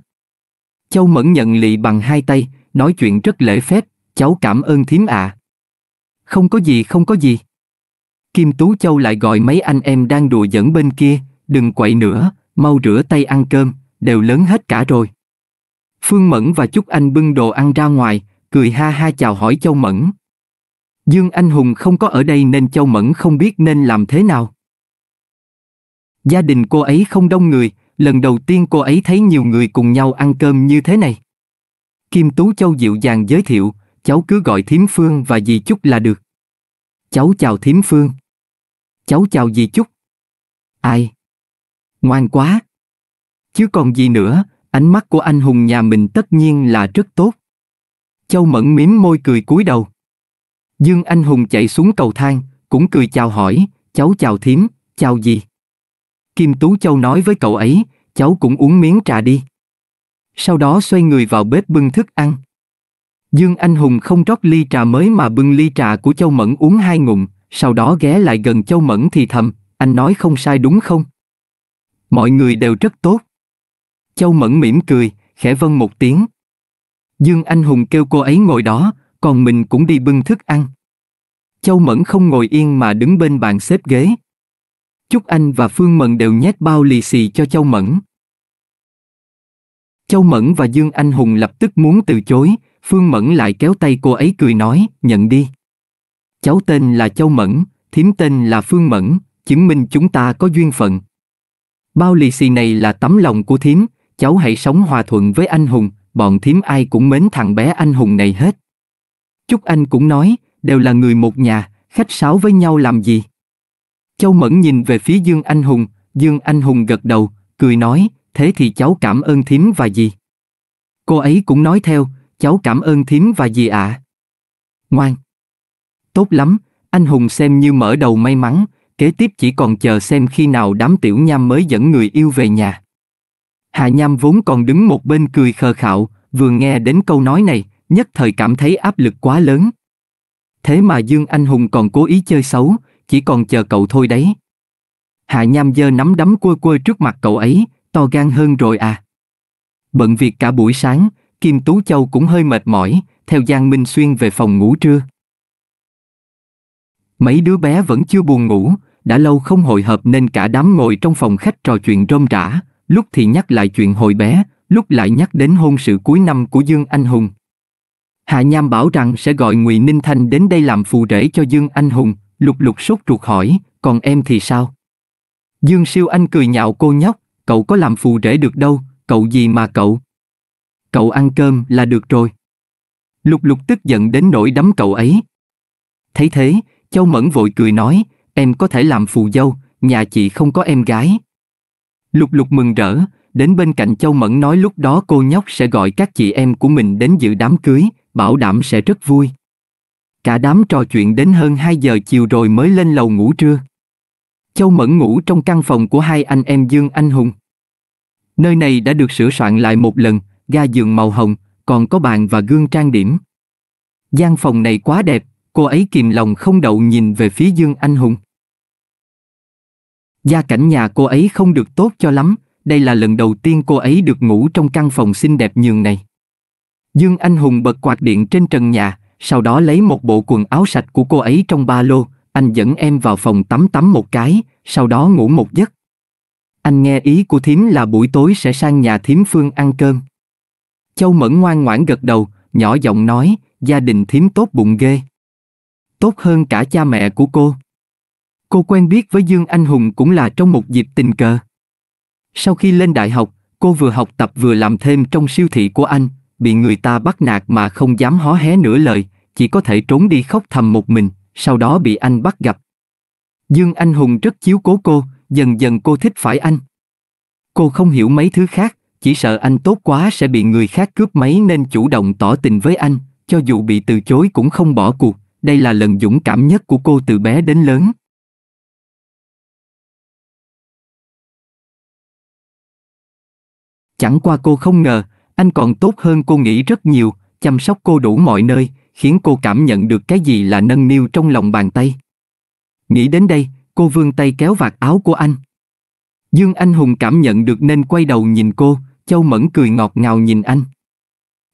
Châu Mẫn nhận lị bằng hai tay, nói chuyện rất lễ phép, cháu cảm ơn thím ạ. À. Không có gì không có gì. Kim Tú Châu lại gọi mấy anh em đang đùa dẫn bên kia, đừng quậy nữa, mau rửa tay ăn cơm, đều lớn hết cả rồi. Phương Mẫn và Trúc Anh bưng đồ ăn ra ngoài, cười ha ha chào hỏi Châu Mẫn. Dương Anh Hùng không có ở đây nên Châu Mẫn không biết nên làm thế nào. Gia đình cô ấy không đông người, lần đầu tiên cô ấy thấy nhiều người cùng nhau ăn cơm như thế này. Kim Tú Châu dịu dàng giới thiệu, cháu cứ gọi Thiếm Phương và dì Chúc là được. Cháu chào Thiếm Phương. Cháu chào dì Chúc. Ai? Ngoan quá. Chứ còn gì nữa, ánh mắt của anh hùng nhà mình tất nhiên là rất tốt. Châu Mẫn mím môi cười cúi đầu. Dương Anh Hùng chạy xuống cầu thang, cũng cười chào hỏi, cháu chào thím, chào gì? Kim Tú Châu nói với cậu ấy, cháu cũng uống miếng trà đi. Sau đó xoay người vào bếp bưng thức ăn. Dương Anh Hùng không rót ly trà mới mà bưng ly trà của Châu Mẫn uống hai ngụm, sau đó ghé lại gần Châu Mẫn thì thầm, anh nói không sai đúng không? Mọi người đều rất tốt. Châu Mẫn mỉm cười, khẽ vâng một tiếng. Dương Anh Hùng kêu cô ấy ngồi đó, còn mình cũng đi bưng thức ăn. Châu Mẫn không ngồi yên mà đứng bên bàn xếp ghế. Chúc Anh và Phương Mẫn đều nhét bao lì xì cho Châu Mẫn. Châu Mẫn và Dương Anh Hùng lập tức muốn từ chối, Phương Mẫn lại kéo tay cô ấy cười nói, nhận đi. Cháu tên là Châu Mẫn, thím tên là Phương Mẫn, chứng minh chúng ta có duyên phận. Bao lì xì này là tấm lòng của thím, cháu hãy sống hòa thuận với anh hùng, bọn thím ai cũng mến thằng bé anh hùng này hết. Trúc Anh cũng nói, đều là người một nhà, khách sáo với nhau làm gì. Châu Mẫn nhìn về phía Dương Anh Hùng, Dương Anh Hùng gật đầu, cười nói, thế thì cháu cảm ơn thím và gì. Cô ấy cũng nói theo, cháu cảm ơn thím và gì ạ. À? Ngoan. Tốt lắm, anh Hùng xem như mở đầu may mắn, kế tiếp chỉ còn chờ xem khi nào đám tiểu nham mới dẫn người yêu về nhà. Hạ Nham vốn còn đứng một bên cười khờ khạo, vừa nghe đến câu nói này, nhất thời cảm thấy áp lực quá lớn. Thế mà Dương Anh Hùng còn cố ý chơi xấu, chỉ còn chờ cậu thôi đấy. Hạ Nham giơ nắm đấm quơ quơ trước mặt cậu ấy, to gan hơn rồi à. Bận việc cả buổi sáng, Kim Tú Châu cũng hơi mệt mỏi, theo Giang Minh Xuyên về phòng ngủ trưa. Mấy đứa bé vẫn chưa buồn ngủ, đã lâu không hội hợp nên cả đám ngồi trong phòng khách trò chuyện rôm rã, lúc thì nhắc lại chuyện hồi bé, lúc lại nhắc đến hôn sự cuối năm của Dương Anh Hùng. Hạ Nham bảo rằng sẽ gọi Ngụy Ninh Thanh đến đây làm phù rể cho Dương Anh Hùng, lục lục sốt ruột hỏi, còn em thì sao? Dương Siêu Anh cười nhạo cô nhóc, cậu có làm phù rể được đâu, cậu gì mà cậu? Cậu ăn cơm là được rồi. Lục lục tức giận đến nỗi đấm cậu ấy. Thấy thế, Châu Mẫn vội cười nói, em có thể làm phù dâu, nhà chị không có em gái. Lục lục mừng rỡ, đến bên cạnh Châu Mẫn nói lúc đó cô nhóc sẽ gọi các chị em của mình đến dự đám cưới, bảo đảm sẽ rất vui. Cả đám trò chuyện đến hơn 2 giờ chiều rồi mới lên lầu ngủ trưa. Châu Mẫn ngủ trong căn phòng của hai anh em Dương Anh Hùng. Nơi này đã được sửa soạn lại một lần, ga giường màu hồng, còn có bàn và gương trang điểm. gian phòng này quá đẹp, cô ấy kìm lòng không đậu nhìn về phía Dương Anh Hùng. Gia cảnh nhà cô ấy không được tốt cho lắm, đây là lần đầu tiên cô ấy được ngủ trong căn phòng xinh đẹp nhường này. Dương Anh Hùng bật quạt điện trên trần nhà, sau đó lấy một bộ quần áo sạch của cô ấy trong ba lô, anh dẫn em vào phòng tắm tắm một cái, sau đó ngủ một giấc. Anh nghe ý của thím là buổi tối sẽ sang nhà thím Phương ăn cơm. Châu Mẫn ngoan ngoãn gật đầu, nhỏ giọng nói, gia đình thím tốt bụng ghê. Tốt hơn cả cha mẹ của cô. Cô quen biết với Dương Anh Hùng cũng là trong một dịp tình cờ. Sau khi lên đại học, cô vừa học tập vừa làm thêm trong siêu thị của anh, bị người ta bắt nạt mà không dám hó hé nửa lời, chỉ có thể trốn đi khóc thầm một mình, sau đó bị anh bắt gặp. Dương Anh Hùng rất chiếu cố cô, dần dần cô thích phải anh. Cô không hiểu mấy thứ khác, chỉ sợ anh tốt quá sẽ bị người khác cướp máy nên chủ động tỏ tình với anh, cho dù bị từ chối cũng không bỏ cuộc, đây là lần dũng cảm nhất của cô từ bé đến lớn. Chẳng qua cô không ngờ, anh còn tốt hơn cô nghĩ rất nhiều, chăm sóc cô đủ mọi nơi, khiến cô cảm nhận được cái gì là nâng niu trong lòng bàn tay. Nghĩ đến đây, cô vươn tay kéo vạt áo của anh. Dương Anh Hùng cảm nhận được nên quay đầu nhìn cô, Châu Mẫn cười ngọt ngào nhìn anh.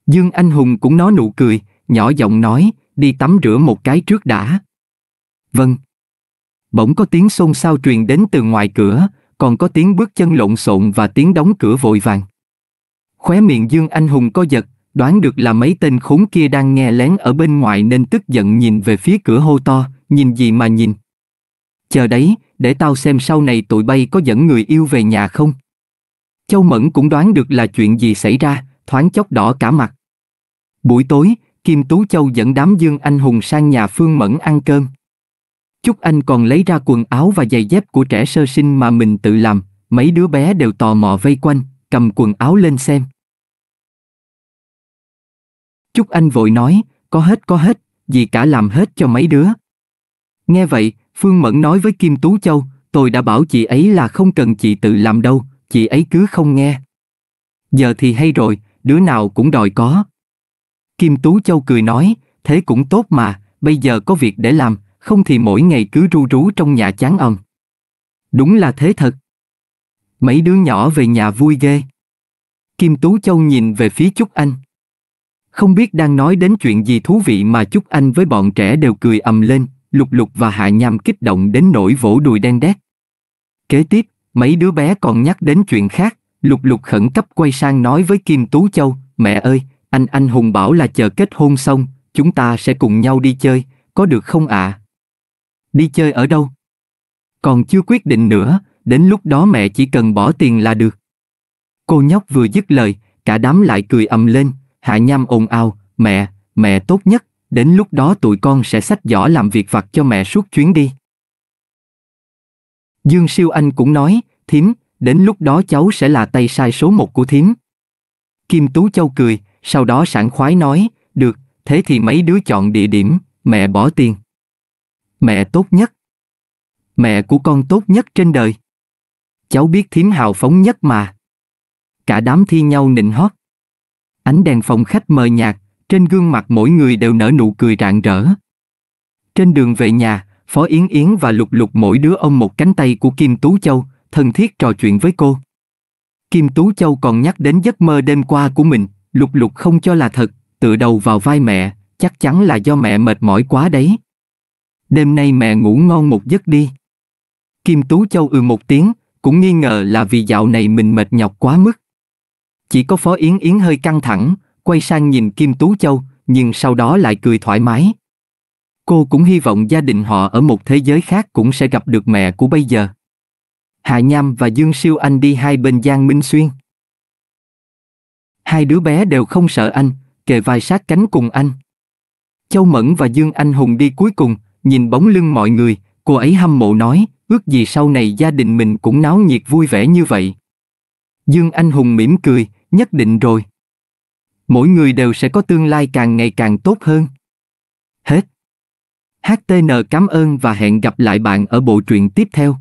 Dương Anh Hùng cũng nói nụ cười, nhỏ giọng nói, đi tắm rửa một cái trước đã. Vâng. Bỗng có tiếng xôn xao truyền đến từ ngoài cửa, còn có tiếng bước chân lộn xộn và tiếng đóng cửa vội vàng. Khóe miệng Dương Anh Hùng co giật, đoán được là mấy tên khốn kia đang nghe lén ở bên ngoài nên tức giận nhìn về phía cửa hô to, nhìn gì mà nhìn. Chờ đấy, để tao xem sau này tụi bay có dẫn người yêu về nhà không. Châu Mẫn cũng đoán được là chuyện gì xảy ra, thoáng chốc đỏ cả mặt. Buổi tối, Kim Tú Châu dẫn đám Dương Anh Hùng sang nhà Phương Mẫn ăn cơm. Chúc Anh còn lấy ra quần áo và giày dép của trẻ sơ sinh mà mình tự làm, mấy đứa bé đều tò mò vây quanh, cầm quần áo lên xem. Chúc Anh vội nói, có hết có hết, gì cả làm hết cho mấy đứa. Nghe vậy, Phương Mẫn nói với Kim Tú Châu, tôi đã bảo chị ấy là không cần chị tự làm đâu, chị ấy cứ không nghe. Giờ thì hay rồi, đứa nào cũng đòi có. Kim Tú Châu cười nói, thế cũng tốt mà, bây giờ có việc để làm, không thì mỗi ngày cứ ru rú trong nhà chán ông. Đúng là thế thật. Mấy đứa nhỏ về nhà vui ghê. Kim Tú Châu nhìn về phía Trúc Anh. Không biết đang nói đến chuyện gì thú vị mà Trúc Anh với bọn trẻ đều cười ầm lên, lục lục và hạ nham kích động đến nỗi vỗ đùi đen đét. Kế tiếp, mấy đứa bé còn nhắc đến chuyện khác, lục lục khẩn cấp quay sang nói với Kim Tú Châu, mẹ ơi, anh anh hùng bảo là chờ kết hôn xong, chúng ta sẽ cùng nhau đi chơi, có được không ạ? À? Đi chơi ở đâu? Còn chưa quyết định nữa, đến lúc đó mẹ chỉ cần bỏ tiền là được. Cô nhóc vừa dứt lời, cả đám lại cười ầm lên, hạ nham ồn ào, mẹ, mẹ tốt nhất, đến lúc đó tụi con sẽ sách giỏ làm việc vặt cho mẹ suốt chuyến đi. Dương siêu anh cũng nói, thím, đến lúc đó cháu sẽ là tay sai số một của thím. Kim Tú Châu cười, sau đó sảng khoái nói, được, thế thì mấy đứa chọn địa điểm, mẹ bỏ tiền. Mẹ tốt nhất. Mẹ của con tốt nhất trên đời. Cháu biết thím hào phóng nhất mà. Cả đám thi nhau nịnh hót. Ánh đèn phòng khách mờ nhạt, trên gương mặt mỗi người đều nở nụ cười rạng rỡ. Trên đường về nhà, Phó Yến Yến và Lục Lục mỗi đứa ôm một cánh tay của Kim Tú Châu, thân thiết trò chuyện với cô. Kim Tú Châu còn nhắc đến giấc mơ đêm qua của mình, Lục Lục không cho là thật, tựa đầu vào vai mẹ, chắc chắn là do mẹ mệt mỏi quá đấy. Đêm nay mẹ ngủ ngon một giấc đi. Kim Tú Châu ừ một tiếng, cũng nghi ngờ là vì dạo này mình mệt nhọc quá mức. Chỉ có Phó Yến Yến hơi căng thẳng, quay sang nhìn Kim Tú Châu, nhưng sau đó lại cười thoải mái. Cô cũng hy vọng gia đình họ ở một thế giới khác cũng sẽ gặp được mẹ của bây giờ. Hạ Nham và Dương Siêu Anh đi hai bên Giang Minh Xuyên. Hai đứa bé đều không sợ anh, kề vai sát cánh cùng anh. Châu Mẫn và Dương Anh Hùng đi cuối cùng, nhìn bóng lưng mọi người, Cô ấy hâm mộ nói, ước gì sau này gia đình mình cũng náo nhiệt vui vẻ như vậy. Dương Anh Hùng mỉm cười, nhất định rồi. Mỗi người đều sẽ có tương lai càng ngày càng tốt hơn. Hết. HTN cảm ơn và hẹn gặp lại bạn ở bộ truyện tiếp theo.